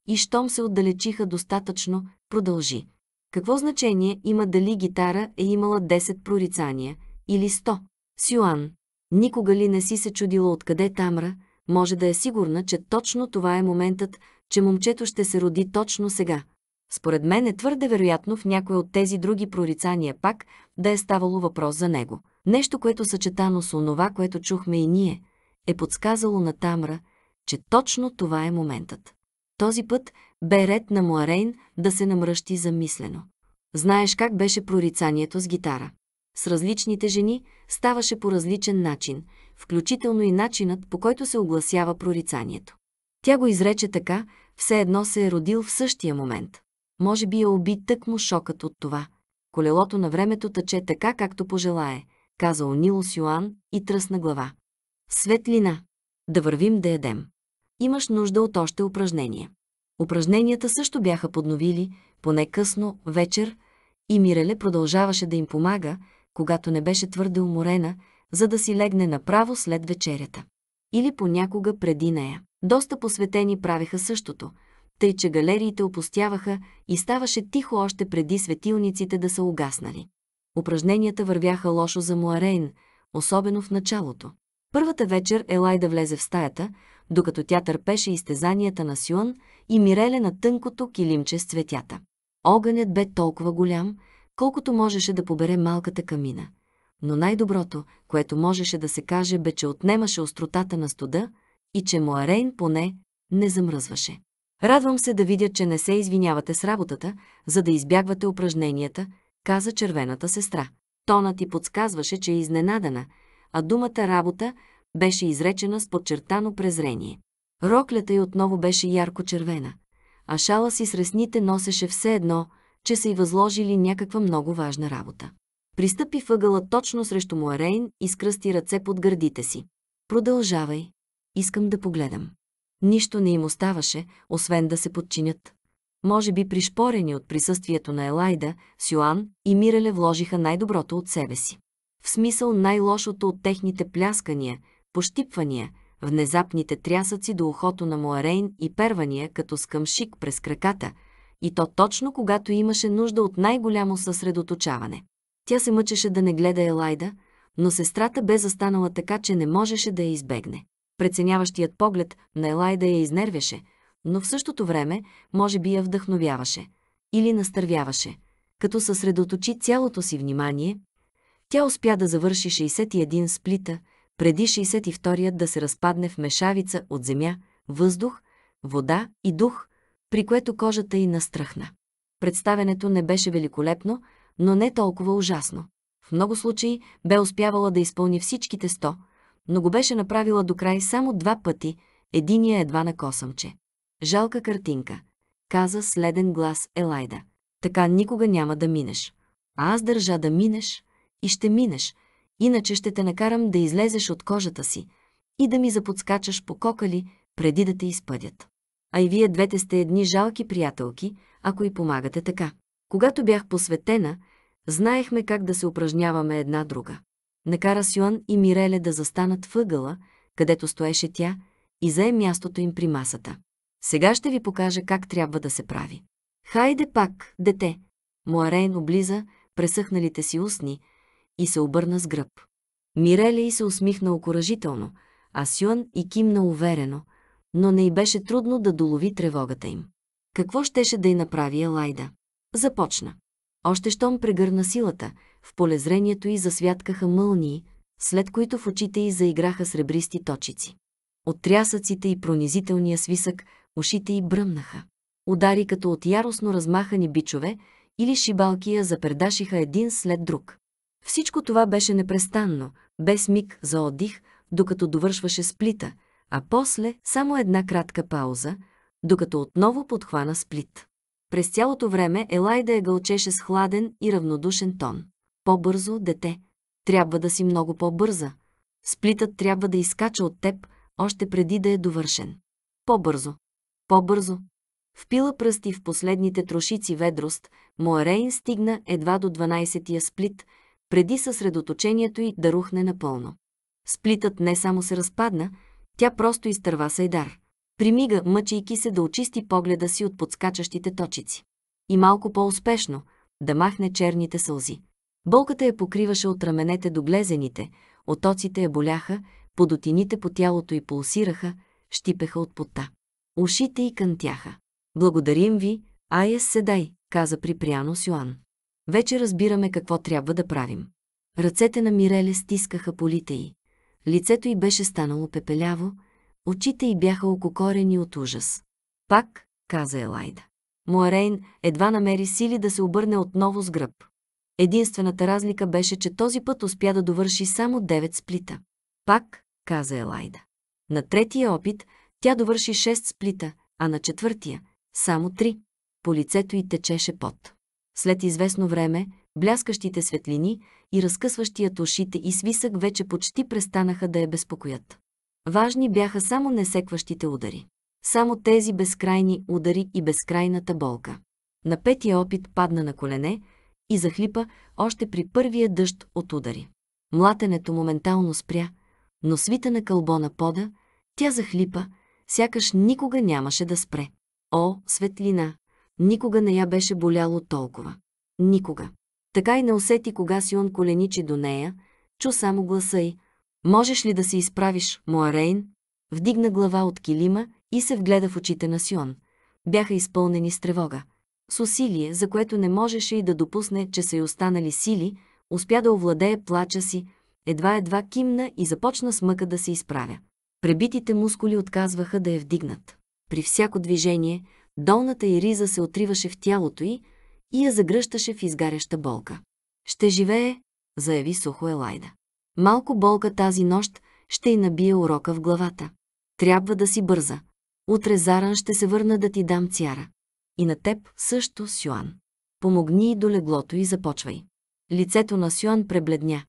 и щом се отдалечиха достатъчно, продължи. Какво значение има дали гитара е имала 10 прорицания или 100? Сюан, никога ли не си се чудила откъде Тамра, може да е сигурна, че точно това е моментът, че момчето ще се роди точно сега. Според мен е твърде вероятно в някое от тези други прорицания пак да е ставало въпрос за него. Нещо, което съчетано с онова, което чухме и ние, е подсказало на Тамра, че точно това е моментът. Този път бе ред на Муарейн да се намръщи замислено. Знаеш как беше прорицанието с гитара. С различните жени ставаше по различен начин включително и начинът, по който се огласява прорицанието. Тя го изрече така, все едно се е родил в същия момент. Може би е уби тъкмо шокът от това. Колелото на времето тъче така, както пожелае, каза Онилос Йоан и тръсна глава. Светлина. Да вървим да ядем. Имаш нужда от още упражнения. Упражненията също бяха подновили, поне късно, вечер, и Миреле продължаваше да им помага, когато не беше твърде уморена – за да си легне направо след вечерята. Или понякога преди нея. Доста посветени правеха същото, тъй че галериите опустяваха и ставаше тихо още преди светилниците да са угаснали. Упражненията вървяха лошо за Муарейн, особено в началото. Първата вечер Елай да влезе в стаята, докато тя търпеше изтезанията на Сюан и миреле на тънкото килимче с цветята. Огънят бе толкова голям, колкото можеше да побере малката камина но най-доброто, което можеше да се каже, бе, че отнемаше остротата на студа и че Моарейн поне не замръзваше. Радвам се да видя, че не се извинявате с работата, за да избягвате упражненията, каза червената сестра. Тонът ти подсказваше, че е изненадана, а думата работа беше изречена с подчертано презрение. Роклята й отново беше ярко червена, а шала си с ресните носеше все едно, че са й възложили някаква много важна работа. Пристъпи въгъла точно срещу Муарейн и скръсти ръце под гърдите си. Продължавай. Искам да погледам. Нищо не им оставаше, освен да се подчинят. Може би пришпорени от присъствието на Елайда, Сюан и Мирале вложиха най-доброто от себе си. В смисъл най-лошото от техните пляскания, пощипвания, внезапните трясъци до ухото на Муарейн и первания като скъмшик през краката, и то точно когато имаше нужда от най-голямо съсредоточаване. Тя се мъчеше да не гледа Елайда, но сестрата бе застанала така, че не можеше да я избегне. Преценяващият поглед на Елайда я изнервяше, но в същото време може би я вдъхновяваше или настървяваше. Като съсредоточи цялото си внимание, тя успя да завърши 61 сплита, преди 62 я да се разпадне в мешавица от земя, въздух, вода и дух, при което кожата й настръхна. Представенето не беше великолепно, но не толкова ужасно. В много случаи бе успявала да изпълни всичките сто, но го беше направила до край само два пъти, единия едва на косъмче. Жалка картинка, каза следен глас Елайда. Така никога няма да минеш. А аз държа да минеш и ще минеш, иначе ще те накарам да излезеш от кожата си и да ми заподскачаш по кокали, преди да те изпъдят. А и вие двете сте едни жалки приятелки, ако и помагате така. Когато бях посветена, знаехме как да се упражняваме една друга. Накара Сюан и Миреле да застанат въгъла, където стоеше тя, и зае мястото им при масата. Сега ще ви покажа как трябва да се прави. Хайде пак, дете! Муарейн облиза пресъхналите си устни и се обърна с гръб. Миреле и се усмихна окоръжително, а Сюан и кимна уверено, но не й беше трудно да долови тревогата им. Какво щеше да й направи Елайда? Започна. Още щом прегърна силата, в полезрението й засвяткаха мълнии, след които в очите й заиграха сребристи точици. От трясъците и пронизителния свисък ушите й бръмнаха. Удари като от яростно размахани бичове или шибалки я запердашиха един след друг. Всичко това беше непрестанно, без миг за отдих, докато довършваше сплита, а после само една кратка пауза, докато отново подхвана сплит. През цялото време Елайда я гълчеше с хладен и равнодушен тон. По-бързо, дете. Трябва да си много по-бърза. Сплитът трябва да изкача от теб, още преди да е довършен. По-бързо. По-бързо. Впила пръсти в последните трошици ведрост, Моерейн стигна едва до 12-тия сплит, преди съсредоточението й да рухне напълно. Сплитът не само се разпадна, тя просто изтърва Сайдар примига, мъчейки се да очисти погледа си от подскачащите точици. И малко по-успешно, да махне черните сълзи. Болката я покриваше от раменете до глезените, отоците я боляха, подотините по тялото й пулсираха, щипеха от пота. Ушите й кънтяха. Благодарим ви, Айес седай, каза припряно Сюан. Вече разбираме какво трябва да правим. Ръцете на Миреле стискаха полите й. Лицето й беше станало пепеляво, Очите й бяха ококорени от ужас. Пак, каза Елайда. Муарейн едва намери сили да се обърне отново с гръб. Единствената разлика беше, че този път успя да довърши само 9 сплита. Пак, каза Елайда. На третия опит тя довърши 6 сплита, а на четвъртия – само 3. По лицето й течеше пот. След известно време, бляскащите светлини и разкъсващият ушите и свисък вече почти престанаха да я безпокоят. Важни бяха само несекващите удари. Само тези безкрайни удари и безкрайната болка. На петия опит падна на колене и захлипа още при първия дъжд от удари. Млатенето моментално спря, но свита на кълбо на пода, тя захлипа, сякаш никога нямаше да спре. О, светлина! Никога не я беше боляло толкова. Никога. Така и не усети кога Сион коленичи до нея, чу само гласа й, Можеш ли да се изправиш, Моарейн? Вдигна глава от килима и се вгледа в очите на Сион. Бяха изпълнени с тревога. С усилие, за което не можеше и да допусне, че са и останали сили, успя да овладее плача си, едва-едва кимна и започна с мъка да се изправя. Пребитите мускули отказваха да я вдигнат. При всяко движение, долната и риза се отриваше в тялото й и я загръщаше в изгаряща болка. «Ще живее», заяви сухо Елайда. Малко болка тази нощ ще й набие урока в главата. Трябва да си бърза. Утре заран ще се върна да ти дам цяра. И на теб също, Сюан. Помогни и до леглото и започвай. Лицето на Сюан пребледня,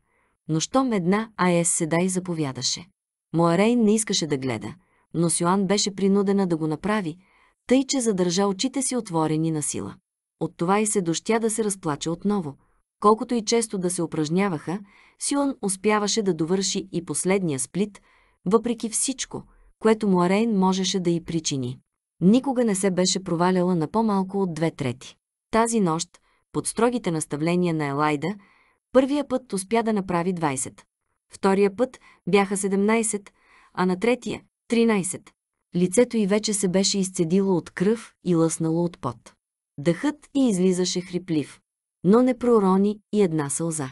но щом една АЕС седа и заповядаше. Моарейн не искаше да гледа, но Сюан беше принудена да го направи, тъй че задържа очите си отворени на сила. От това и се дощя да се разплаче отново – Колкото и често да се упражняваха, Сион успяваше да довърши и последния сплит, въпреки всичко, което Муарейн можеше да й причини. Никога не се беше проваляла на по-малко от две трети. Тази нощ, под строгите наставления на Елайда, първия път успя да направи 20. Втория път бяха 17, а на третия – 13. Лицето й вече се беше изцедило от кръв и лъснало от пот. Дъхът й излизаше хриплив но не пророни и една сълза.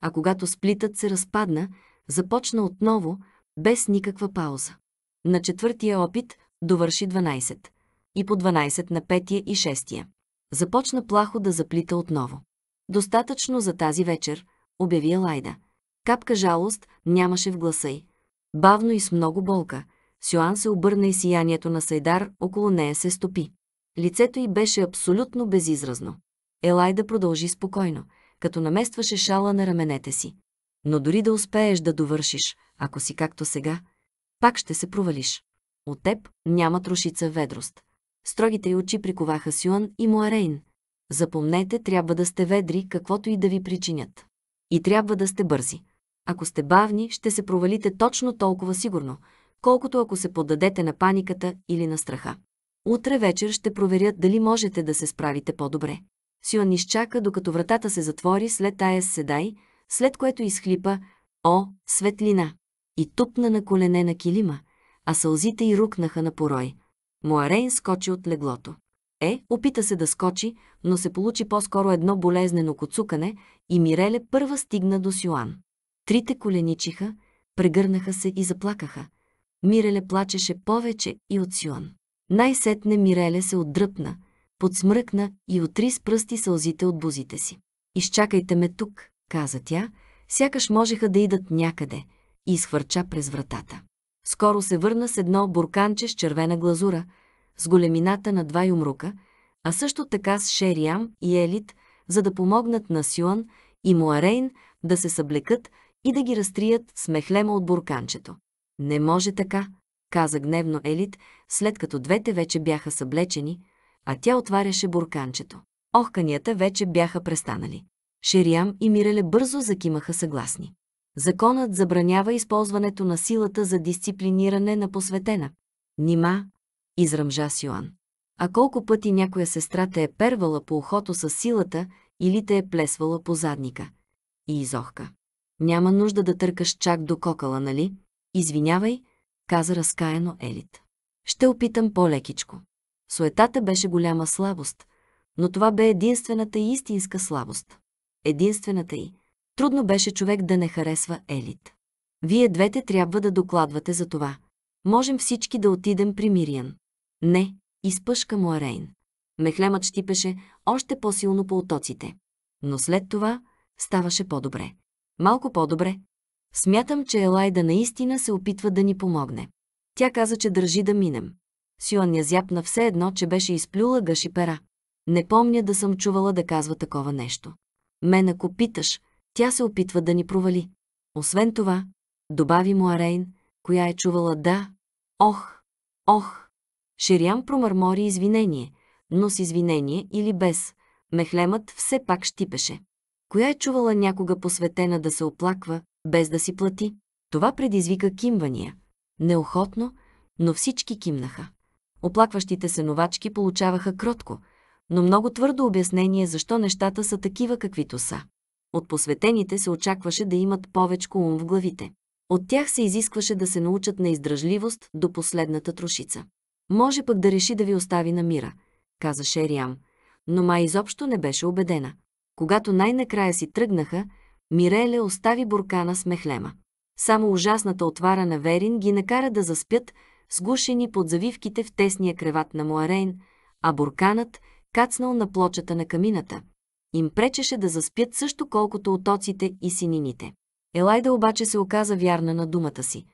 А когато сплитът се разпадна, започна отново, без никаква пауза. На четвъртия опит довърши 12 и по 12 на петия и шестия. Започна плахо да заплита отново. Достатъчно за тази вечер, обяви Лайда. Капка жалост нямаше в гласа й. Бавно и с много болка, Сюан се обърна и сиянието на Сайдар около нея се стопи. Лицето й беше абсолютно безизразно. Елайда продължи спокойно, като наместваше шала на раменете си. Но дори да успееш да довършиш, ако си както сега, пак ще се провалиш. От теб няма трошица ведрост. Строгите й очи приковаха Сюан и Муарейн. Запомнете, трябва да сте ведри, каквото и да ви причинят. И трябва да сте бързи. Ако сте бавни, ще се провалите точно толкова сигурно, колкото ако се поддадете на паниката или на страха. Утре вечер ще проверят дали можете да се справите по-добре. Сюан изчака, докато вратата се затвори след тая седай, след което изхлипа «О, светлина!» и тупна на колене на килима, а сълзите й рукнаха на порой. Муарейн скочи от леглото. Е, опита се да скочи, но се получи по-скоро едно болезнено коцукане и Миреле първа стигна до Сюан. Трите коленичиха, прегърнаха се и заплакаха. Миреле плачеше повече и от Сюан. Най-сетне Миреле се отдръпна, подсмръкна и отри с пръсти сълзите от бузите си. «Изчакайте ме тук», каза тя, сякаш можеха да идат някъде, и изхвърча през вратата. Скоро се върна с едно бурканче с червена глазура, с големината на два юмрука, а също така с Шериам и Елит, за да помогнат на Сюан и Муарейн да се съблекат и да ги разтрият с мехлема от бурканчето. Не може така, каза гневно Елит, след като двете вече бяха съблечени – а тя отваряше бурканчето. Охканията вече бяха престанали. Шериам и Миреле бързо закимаха съгласни. Законът забранява използването на силата за дисциплиниране на посветена. Нима, изръмжа Сюан. А колко пъти някоя сестра те е первала по ухото с силата или те е плесвала по задника? И изохка. Няма нужда да търкаш чак до кокала, нали? Извинявай, каза разкаяно Елит. Ще опитам по-лекичко. Суетата беше голяма слабост, но това бе единствената и истинска слабост. Единствената й. Трудно беше човек да не харесва Елит. Вие двете трябва да докладвате за това. Можем всички да отидем при Мириан. Не, изпъшка му Арейн. Мехлемът щипеше още по-силно по отоците. Но след това ставаше по-добре. Малко по-добре. Смятам, че Елайда наистина се опитва да ни помогне. Тя каза, че държи да минем. Сюан я зяпна все едно, че беше изплюла гъши пера. Не помня да съм чувала да казва такова нещо. Мен ако питаш, тя се опитва да ни провали. Освен това, добави му Арейн, коя е чувала да, ох, ох. Шириан промърмори извинение, но с извинение или без, мехлемът все пак щипеше. Коя е чувала някога посветена да се оплаква, без да си плати? Това предизвика кимвания. Неохотно, но всички кимнаха. Оплакващите се новачки получаваха кротко, но много твърдо обяснение защо нещата са такива каквито са. От посветените се очакваше да имат повече ум в главите. От тях се изискваше да се научат на издръжливост до последната трошица. Може пък да реши да ви остави на мира, каза Шериам, но май изобщо не беше убедена. Когато най-накрая си тръгнаха, Миреле остави буркана с мехлема. Само ужасната отвара на Верин ги накара да заспят, сгушени под завивките в тесния креват на Муарейн, а бурканът, кацнал на плочата на камината, им пречеше да заспят също колкото отоците и синините. Елайда обаче се оказа вярна на думата си.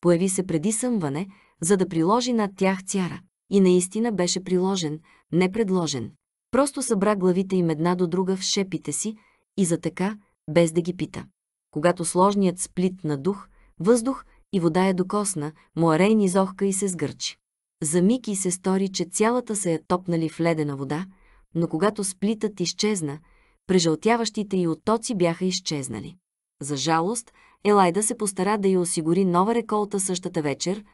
Появи се преди съмване, за да приложи над тях цяра. И наистина беше приложен, не предложен. Просто събра главите им една до друга в шепите си и за така, без да ги пита. Когато сложният сплит на дух, въздух, и вода я е докосна, Муарейн е изохка и се сгърчи. За миг и се стори, че цялата се е топнали в ледена вода, но когато сплитът изчезна, прежълтяващите и оттоци бяха изчезнали. За жалост, Елайда се постара да й осигури нова реколта същата вечер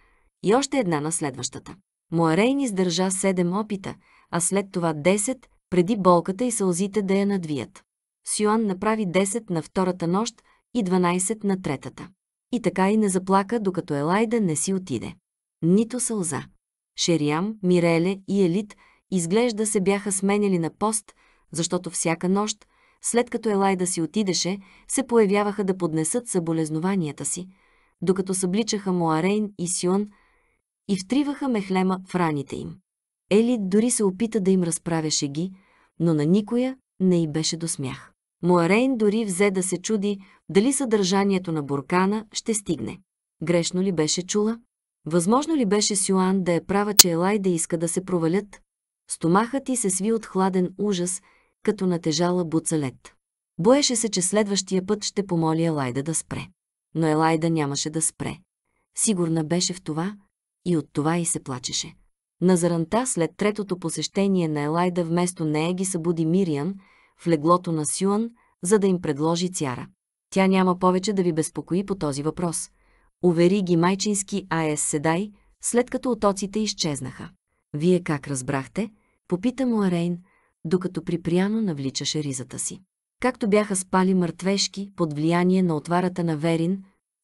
и още една на следващата. Муарейн издържа седем опита, а след това 10, преди болката и сълзите да я надвият. Сюан направи 10 на втората нощ и 12 на третата и така и не заплака, докато Елайда не си отиде. Нито сълза. Шериам, Миреле и Елит изглежда се бяха сменяли на пост, защото всяка нощ, след като Елайда си отидеше, се появяваха да поднесат съболезнованията си, докато събличаха Моарейн и Сион и втриваха мехлема в раните им. Елит дори се опита да им разправяше ги, но на никоя не й беше до смях. Муарейн дори взе да се чуди дали съдържанието на буркана ще стигне. Грешно ли беше чула? Възможно ли беше Сюан да е права, че Елай да иска да се провалят? Стомахът ти се сви от хладен ужас, като натежала буцалет. Боеше се, че следващия път ще помоли Елайда да спре. Но Елайда нямаше да спре. Сигурна беше в това и от това и се плачеше. На заранта след третото посещение на Елайда вместо нея ги събуди Мириан – в леглото на Сюан, за да им предложи цяра. Тя няма повече да ви безпокои по този въпрос. Увери ги майчински АЕС Седай, след като отоците изчезнаха. Вие как разбрахте? Попита му Арейн, докато припряно навличаше ризата си. Както бяха спали мъртвешки под влияние на отварата на Верин,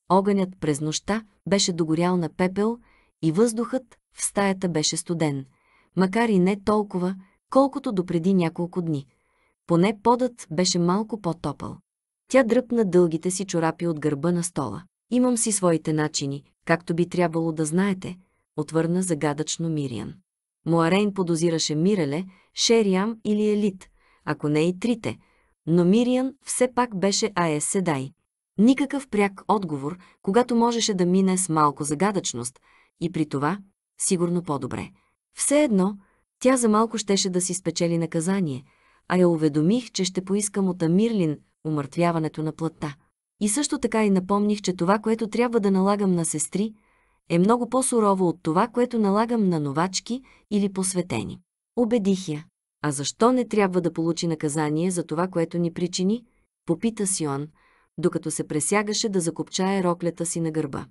огънят през нощта беше догорял на пепел и въздухът в стаята беше студен, макар и не толкова, колкото допреди няколко дни – поне подът беше малко по-топъл. Тя дръпна дългите си чорапи от гърба на стола. Имам си своите начини, както би трябвало да знаете, отвърна загадъчно Мириан. Моарейн подозираше Миреле, Шериам или Елит, ако не и трите, но Мириан все пак беше Аес Седай. Никакъв пряк отговор, когато можеше да мине с малко загадъчност и при това сигурно по-добре. Все едно, тя за малко щеше да си спечели наказание, а я уведомих, че ще поискам от Амирлин умъртвяването на плътта. И също така и напомних, че това, което трябва да налагам на сестри, е много по-сурово от това, което налагам на новачки или посветени. Обедих я. А защо не трябва да получи наказание за това, което ни причини? Попита Сион, докато се пресягаше да закопчае роклята си на гърба.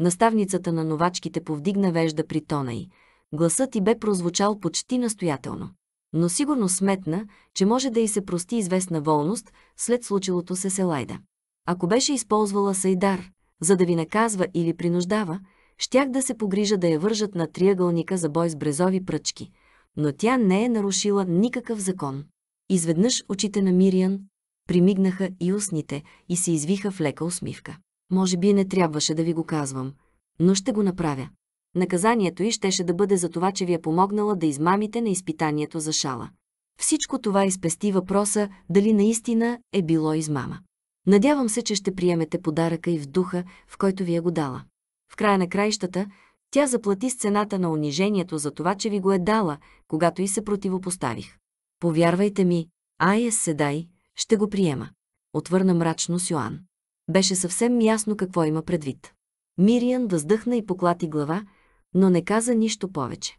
Наставницата на новачките повдигна вежда при тона й. Гласът й бе прозвучал почти настоятелно но сигурно сметна, че може да й се прости известна волност след случилото се Селайда. Ако беше използвала Сайдар, за да ви наказва или принуждава, щях да се погрижа да я вържат на триъгълника за бой с брезови пръчки, но тя не е нарушила никакъв закон. Изведнъж очите на Мириан примигнаха и устните и се извиха в лека усмивка. Може би не трябваше да ви го казвам, но ще го направя. Наказанието и щеше да бъде за това, че ви е помогнала да измамите на изпитанието за шала. Всичко това изпести въпроса дали наистина е било измама. Надявам се, че ще приемете подаръка и в духа, в който ви е го дала. В края на краищата, тя заплати сцената на унижението за това, че ви го е дала, когато и се противопоставих. Повярвайте ми, Айес Седай, ще го приема. Отвърна мрачно с Йоан. Беше съвсем ясно какво има предвид. Мириан въздъхна и поклати глава, но не каза нищо повече.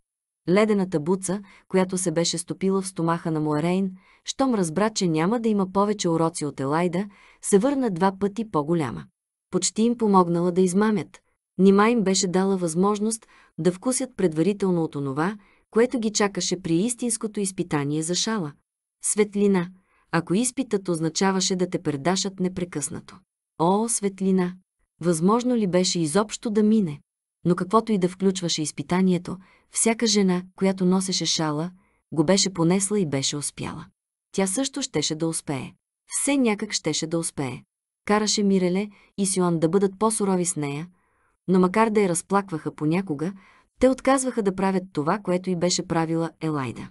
Ледената буца, която се беше стопила в стомаха на Моерейн, щом разбра, че няма да има повече уроци от Елайда, се върна два пъти по-голяма. Почти им помогнала да измамят. Нима им беше дала възможност да вкусят предварително от онова, което ги чакаше при истинското изпитание за шала. Светлина, ако изпитът означаваше да те предашат непрекъснато. О, светлина! Възможно ли беше изобщо да мине? Но каквото и да включваше изпитанието, всяка жена, която носеше шала, го беше понесла и беше успяла. Тя също щеше да успее. Все някак щеше да успее. Караше Миреле и Сион да бъдат по-сурови с нея, но макар да я разплакваха понякога, те отказваха да правят това, което й беше правила Елайда.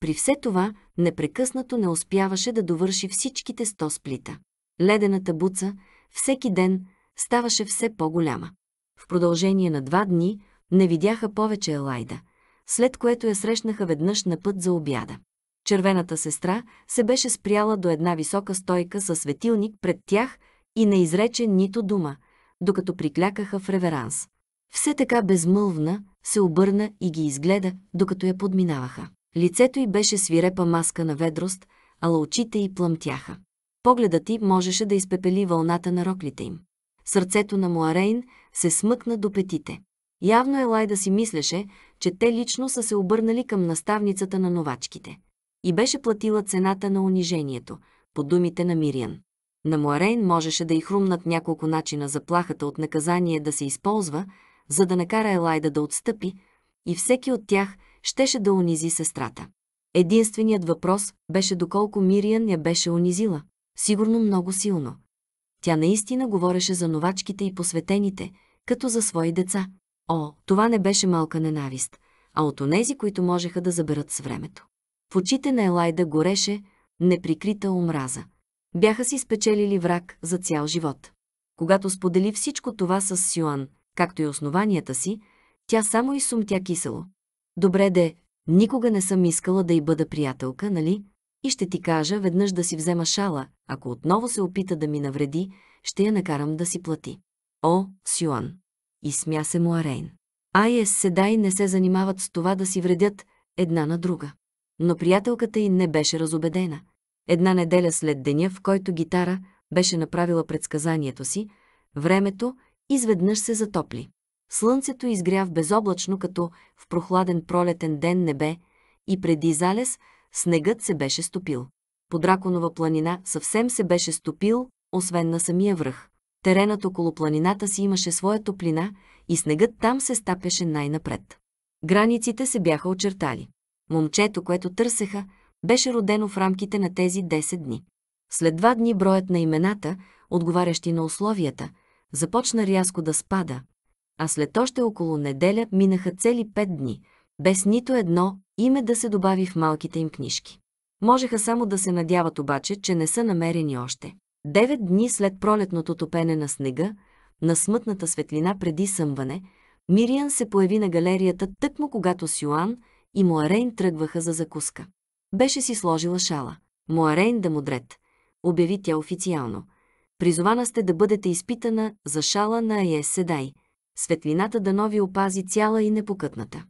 При все това, непрекъснато не успяваше да довърши всичките сто сплита. Ледената буца, всеки ден, ставаше все по-голяма. В продължение на два дни не видяха повече Елайда, след което я срещнаха веднъж на път за обяда. Червената сестра се беше спряла до една висока стойка със светилник пред тях и не изрече нито дума, докато приклякаха в реверанс. Все така безмълвна се обърна и ги изгледа, докато я подминаваха. Лицето й беше свирепа маска на ведрост, ала очите й плъмтяха. Погледът й можеше да изпепели вълната на роклите им. Сърцето на Муарейн се смъкна до петите. Явно Елайда си мислеше, че те лично са се обърнали към наставницата на новачките. И беше платила цената на унижението, по думите на Мириан. На Муарейн можеше да й хрумнат няколко начина заплахата от наказание да се използва, за да накара Елайда да отстъпи, и всеки от тях щеше да унизи сестрата. Единственият въпрос беше доколко Мириан я беше унизила. Сигурно много силно. Тя наистина говореше за новачките и посветените – като за свои деца. О, това не беше малка ненавист, а от онези, които можеха да заберат с времето. В очите на Елайда гореше неприкрита омраза. Бяха си спечелили враг за цял живот. Когато сподели всичко това с Сюан, както и основанията си, тя само и сумтя кисело. Добре де, никога не съм искала да й бъда приятелка, нали? И ще ти кажа веднъж да си взема шала, ако отново се опита да ми навреди, ще я накарам да си плати. О, Сюан! И смя се му Арейн. Айес Седай не се занимават с това да си вредят една на друга. Но приятелката й не беше разобедена. Една неделя след деня, в който гитара беше направила предсказанието си, времето изведнъж се затопли. Слънцето изгря в безоблачно, като в прохладен пролетен ден небе, и преди залез снегът се беше стопил. По Драконова планина съвсем се беше стопил, освен на самия връх. Теренът около планината си имаше своя топлина и снегът там се стапеше най-напред. Границите се бяха очертали. Момчето, което търсеха, беше родено в рамките на тези 10 дни. След два дни броят на имената, отговарящи на условията, започна рязко да спада, а след още около неделя минаха цели 5 дни, без нито едно име да се добави в малките им книжки. Можеха само да се надяват обаче, че не са намерени още. Девет дни след пролетното топене на снега, на смътната светлина преди съмване, Мириан се появи на галерията тъкмо когато Сюан и Моарейн тръгваха за закуска. Беше си сложила шала. Моарейн да мудрет, обяви тя официално. Призована сте да бъдете изпитана за шала на Айес Седай. Светлината да нови опази цяла и непокътната.